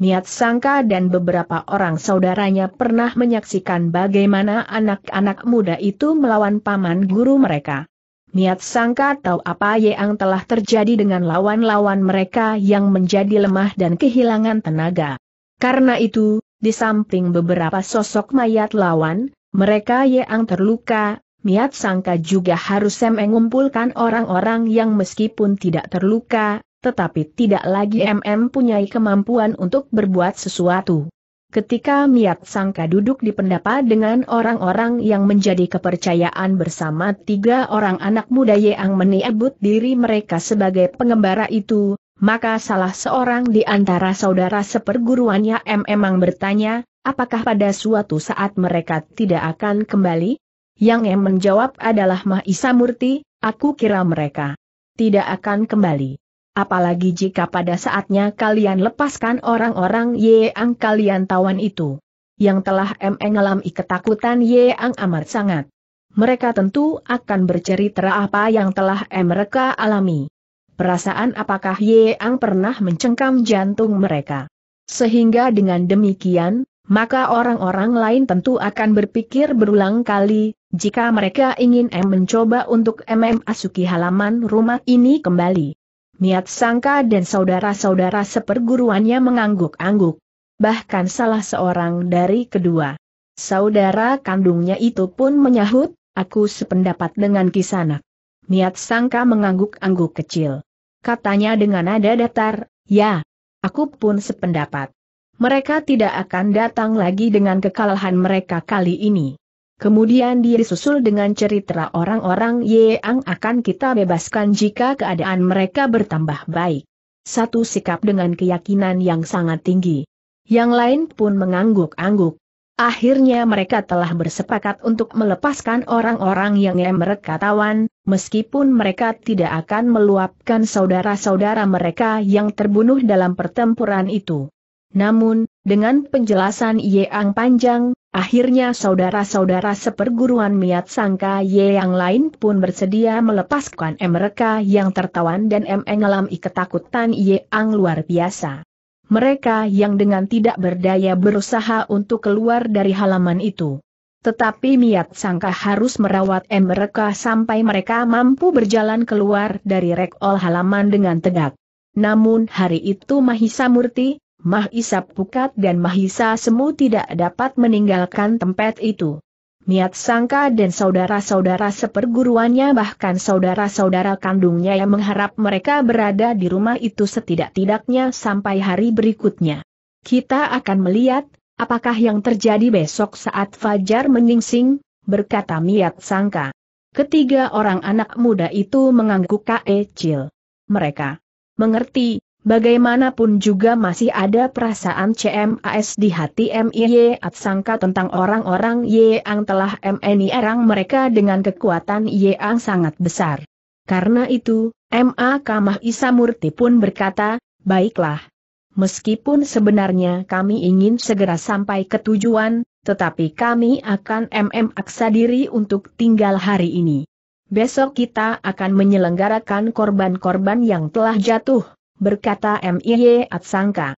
Miat Sangka dan beberapa orang saudaranya pernah menyaksikan bagaimana anak-anak muda itu melawan paman guru mereka. Miat Sangka tahu apa yang telah terjadi dengan lawan-lawan mereka yang menjadi lemah dan kehilangan tenaga. Karena itu, di samping beberapa sosok mayat lawan, mereka yang terluka, Miat Sangka juga harus mengumpulkan orang-orang yang meskipun tidak terluka, tetapi tidak lagi MM punyai kemampuan untuk berbuat sesuatu. Ketika Miat Sangka duduk di pendapa dengan orang-orang yang menjadi kepercayaan bersama tiga orang anak muda yang menyebut diri mereka sebagai pengembara itu, maka salah seorang di antara saudara seperguruannya MM bertanya, apakah pada suatu saat mereka tidak akan kembali? Yang M menjawab adalah Mahisa Murti, aku kira mereka tidak akan kembali. Apalagi jika pada saatnya kalian lepaskan orang-orang yang kalian tawan itu. Yang telah mengalami ketakutan yang amat sangat. Mereka tentu akan bercerita apa yang telah mereka alami. Perasaan apakah yang pernah mencengkam jantung mereka. Sehingga dengan demikian, maka orang-orang lain tentu akan berpikir berulang kali, jika mereka ingin mencoba untuk MM asuki halaman rumah ini kembali. Miat Sangka dan saudara-saudara seperguruannya mengangguk-angguk. Bahkan salah seorang dari kedua. Saudara kandungnya itu pun menyahut, aku sependapat dengan kisanak. Miat Sangka mengangguk-angguk kecil. Katanya dengan nada datar, ya, aku pun sependapat. Mereka tidak akan datang lagi dengan kekalahan mereka kali ini. Kemudian disusul dengan cerita orang-orang Yeang akan kita bebaskan jika keadaan mereka bertambah baik. Satu sikap dengan keyakinan yang sangat tinggi. Yang lain pun mengangguk-angguk. Akhirnya mereka telah bersepakat untuk melepaskan orang-orang yang mereka tawan, meskipun mereka tidak akan meluapkan saudara-saudara mereka yang terbunuh dalam pertempuran itu. Namun, dengan penjelasan Yeang panjang, Akhirnya saudara-saudara seperguruan Miat Sangka Ye yang lain pun bersedia melepaskan M mereka yang tertawan dan mengalami ketakutan Ye Ang luar biasa. Mereka yang dengan tidak berdaya berusaha untuk keluar dari halaman itu. Tetapi Miat Sangka harus merawat M mereka sampai mereka mampu berjalan keluar dari rekol halaman dengan tegak. Namun hari itu Mahisa Murti, Mahisa Pukat dan Mahisa Semu tidak dapat meninggalkan tempat itu. Niat Sangka dan saudara-saudara seperguruannya bahkan saudara-saudara kandungnya yang mengharap mereka berada di rumah itu setidak-tidaknya sampai hari berikutnya. Kita akan melihat, apakah yang terjadi besok saat Fajar menyingsing, berkata Miat Sangka. Ketiga orang anak muda itu mengangguk kecil. Mereka mengerti Bagaimanapun juga masih ada perasaan CMAS di hati MIY At sangka tentang orang-orang yang telah MNI erang mereka dengan kekuatan yang sangat besar. Karena itu, MA Kamah Isamurti pun berkata, baiklah. Meskipun sebenarnya kami ingin segera sampai ke tujuan, tetapi kami akan MM aksa diri untuk tinggal hari ini. Besok kita akan menyelenggarakan korban-korban yang telah jatuh berkata M.I.Y. Atsangka.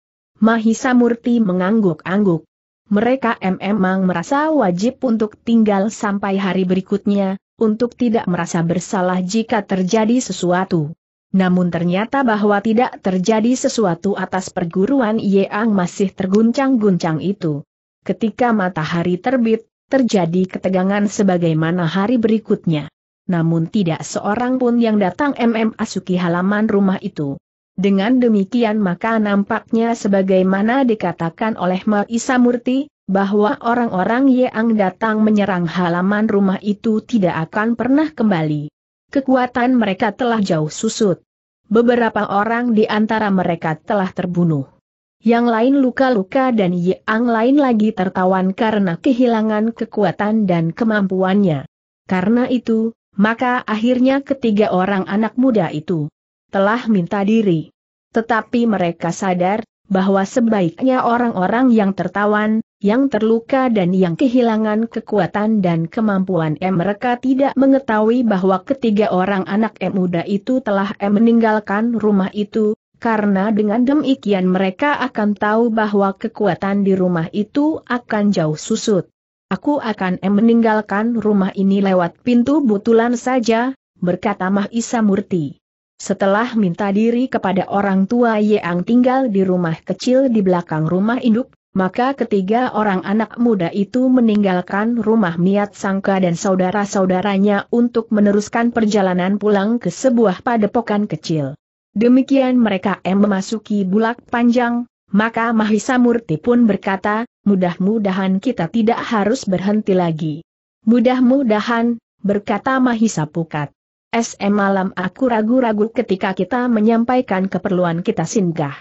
Mahisa Murti mengangguk-angguk. Mereka memang merasa wajib untuk tinggal sampai hari berikutnya, untuk tidak merasa bersalah jika terjadi sesuatu. Namun ternyata bahwa tidak terjadi sesuatu atas perguruan Yeang masih terguncang-guncang itu. Ketika matahari terbit, terjadi ketegangan sebagaimana hari berikutnya. Namun tidak seorang pun yang datang MM Asuki halaman rumah itu. Dengan demikian maka nampaknya sebagaimana dikatakan oleh Maisa Murti, bahwa orang-orang yang datang menyerang halaman rumah itu tidak akan pernah kembali. Kekuatan mereka telah jauh susut. Beberapa orang di antara mereka telah terbunuh. Yang lain luka-luka dan yang lain lagi tertawan karena kehilangan kekuatan dan kemampuannya. Karena itu, maka akhirnya ketiga orang anak muda itu telah minta diri. Tetapi mereka sadar, bahwa sebaiknya orang-orang yang tertawan, yang terluka dan yang kehilangan kekuatan dan kemampuan M. Mereka tidak mengetahui bahwa ketiga orang anak M muda itu telah M meninggalkan rumah itu, karena dengan demikian mereka akan tahu bahwa kekuatan di rumah itu akan jauh susut. Aku akan meninggalkan rumah ini lewat pintu butulan saja, berkata Mahisa Murti. Setelah minta diri kepada orang tua Yeang tinggal di rumah kecil di belakang rumah induk, maka ketiga orang anak muda itu meninggalkan rumah Miat Sangka dan saudara-saudaranya untuk meneruskan perjalanan pulang ke sebuah padepokan kecil. Demikian mereka em memasuki bulak panjang, maka Mahisa Murti pun berkata, mudah-mudahan kita tidak harus berhenti lagi. Mudah-mudahan, berkata Mahisa Pukat. SM malam aku ragu-ragu ketika kita menyampaikan keperluan kita singgah.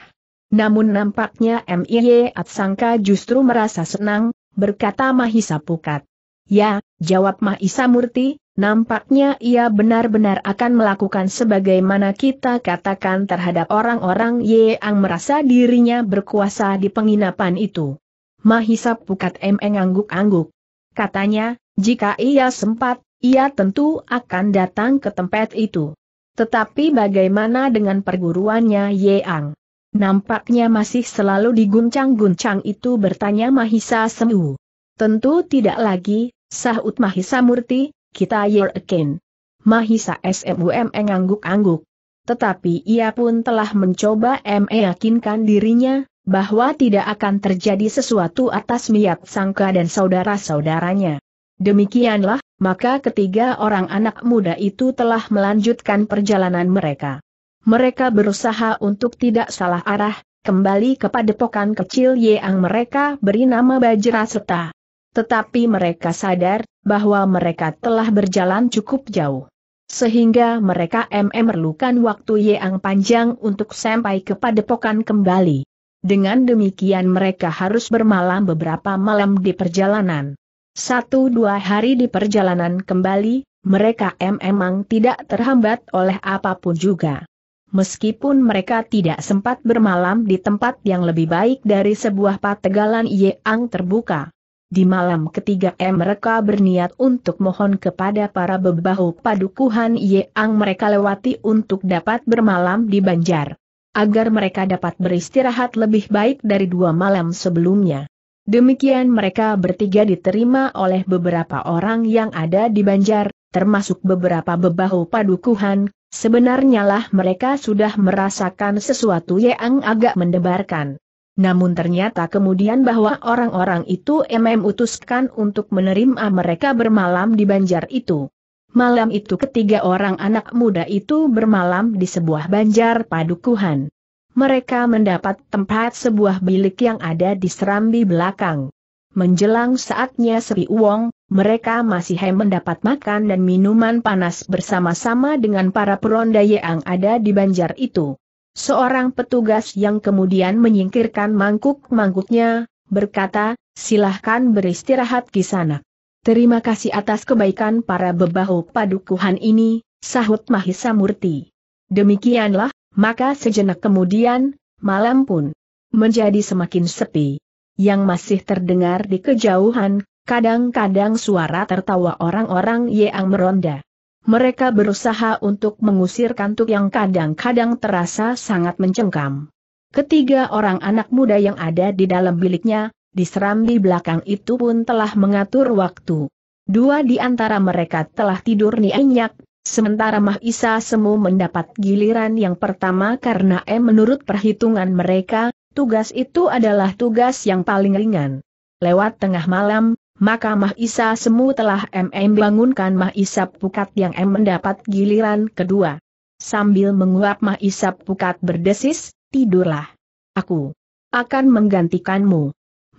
Namun nampaknya MIY Atsangka justru merasa senang, berkata Mahisa Pukat. Ya, jawab Mahisa Murti, nampaknya ia benar-benar akan melakukan sebagaimana kita katakan terhadap orang-orang yang merasa dirinya berkuasa di penginapan itu. Mahisa Pukat Meng angguk-angguk. Katanya, jika ia sempat, ia tentu akan datang ke tempat itu. Tetapi bagaimana dengan perguruannya Yeang? Nampaknya masih selalu diguncang-guncang itu bertanya Mahisa Semu. Tentu tidak lagi, sahut Mahisa Murti, kita yakin. Mahisa SMUM mengangguk angguk Tetapi ia pun telah mencoba meyakinkan dirinya, bahwa tidak akan terjadi sesuatu atas miat sangka dan saudara-saudaranya. Demikianlah, maka ketiga orang anak muda itu telah melanjutkan perjalanan mereka. Mereka berusaha untuk tidak salah arah, kembali kepada pokan kecil yang mereka beri nama Bajraseta. Tetapi mereka sadar, bahwa mereka telah berjalan cukup jauh. Sehingga mereka memerlukan waktu yang panjang untuk sampai kepada pokan kembali. Dengan demikian mereka harus bermalam beberapa malam di perjalanan. Satu dua hari di perjalanan kembali, mereka memang tidak terhambat oleh apapun juga. Meskipun mereka tidak sempat bermalam di tempat yang lebih baik dari sebuah pategalan yang terbuka. Di malam ketiga mereka berniat untuk mohon kepada para bebahu padukuhan yang mereka lewati untuk dapat bermalam di Banjar. Agar mereka dapat beristirahat lebih baik dari dua malam sebelumnya. Demikian mereka bertiga diterima oleh beberapa orang yang ada di Banjar, termasuk beberapa bebahu padukuhan, sebenarnya lah mereka sudah merasakan sesuatu yang agak mendebarkan. Namun ternyata kemudian bahwa orang-orang itu MM utuskan untuk menerima mereka bermalam di Banjar itu. Malam itu ketiga orang anak muda itu bermalam di sebuah banjar padukuhan mereka mendapat tempat sebuah bilik yang ada di serambi belakang. Menjelang saatnya sepi uang, mereka masih mendapat makan dan minuman panas bersama-sama dengan para peronda yang ada di banjar itu. Seorang petugas yang kemudian menyingkirkan mangkuk-mangkuknya, berkata, silahkan beristirahat di sana. Terima kasih atas kebaikan para bebahu padukuhan ini, sahut Mahisa Murti. Demikianlah maka sejenak kemudian, malam pun menjadi semakin sepi. Yang masih terdengar di kejauhan, kadang-kadang suara tertawa orang-orang yang meronda. Mereka berusaha untuk mengusir kantuk yang kadang-kadang terasa sangat mencengkam. Ketiga orang anak muda yang ada di dalam biliknya, di di belakang itu pun telah mengatur waktu. Dua di antara mereka telah tidur nyenyak. Sementara Mahisa Semu mendapat giliran yang pertama karena M eh, menurut perhitungan mereka, tugas itu adalah tugas yang paling ringan. Lewat tengah malam, maka Mahisa Semu telah MM bangunkan Mahisa Pukat yang M mendapat giliran kedua. Sambil menguap Mahisa Pukat berdesis, tidurlah. Aku akan menggantikanmu.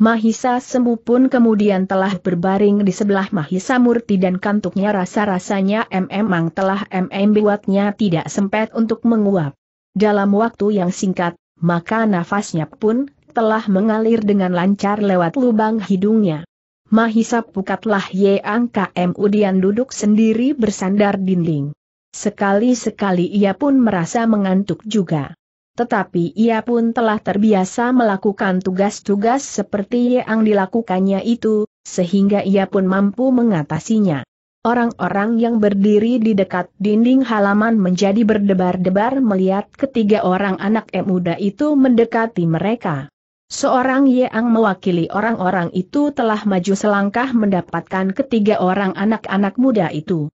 Mahisa Sembu pun kemudian telah berbaring di sebelah Mahisa Murti dan kantuknya rasa-rasanya memang telah MM buatnya tidak sempat untuk menguap. Dalam waktu yang singkat, maka nafasnya pun telah mengalir dengan lancar lewat lubang hidungnya. Mahisa Pukatlah Yeang KM Udian duduk sendiri bersandar dinding. Sekali-sekali ia pun merasa mengantuk juga. Tetapi ia pun telah terbiasa melakukan tugas-tugas seperti yang dilakukannya itu, sehingga ia pun mampu mengatasinya. Orang-orang yang berdiri di dekat dinding halaman menjadi berdebar-debar melihat ketiga orang anak muda itu mendekati mereka. Seorang yang mewakili orang-orang itu telah maju selangkah mendapatkan ketiga orang anak-anak muda itu.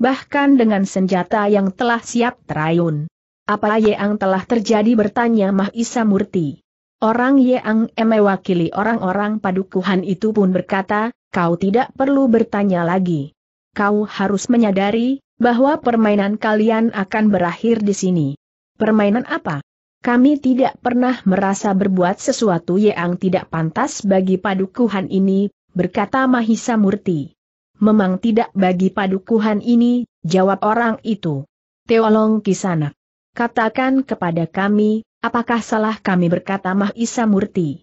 Bahkan dengan senjata yang telah siap terayun. Apa yang telah terjadi bertanya Mahisa Murti. Orang Yeang mewakili orang-orang padukuhan itu pun berkata, kau tidak perlu bertanya lagi. Kau harus menyadari, bahwa permainan kalian akan berakhir di sini. Permainan apa? Kami tidak pernah merasa berbuat sesuatu yang tidak pantas bagi padukuhan ini, berkata Mahisa Murti. Memang tidak bagi padukuhan ini, jawab orang itu. Teolong Kisanak. Katakan kepada kami, apakah salah kami berkata Mahisa Murti?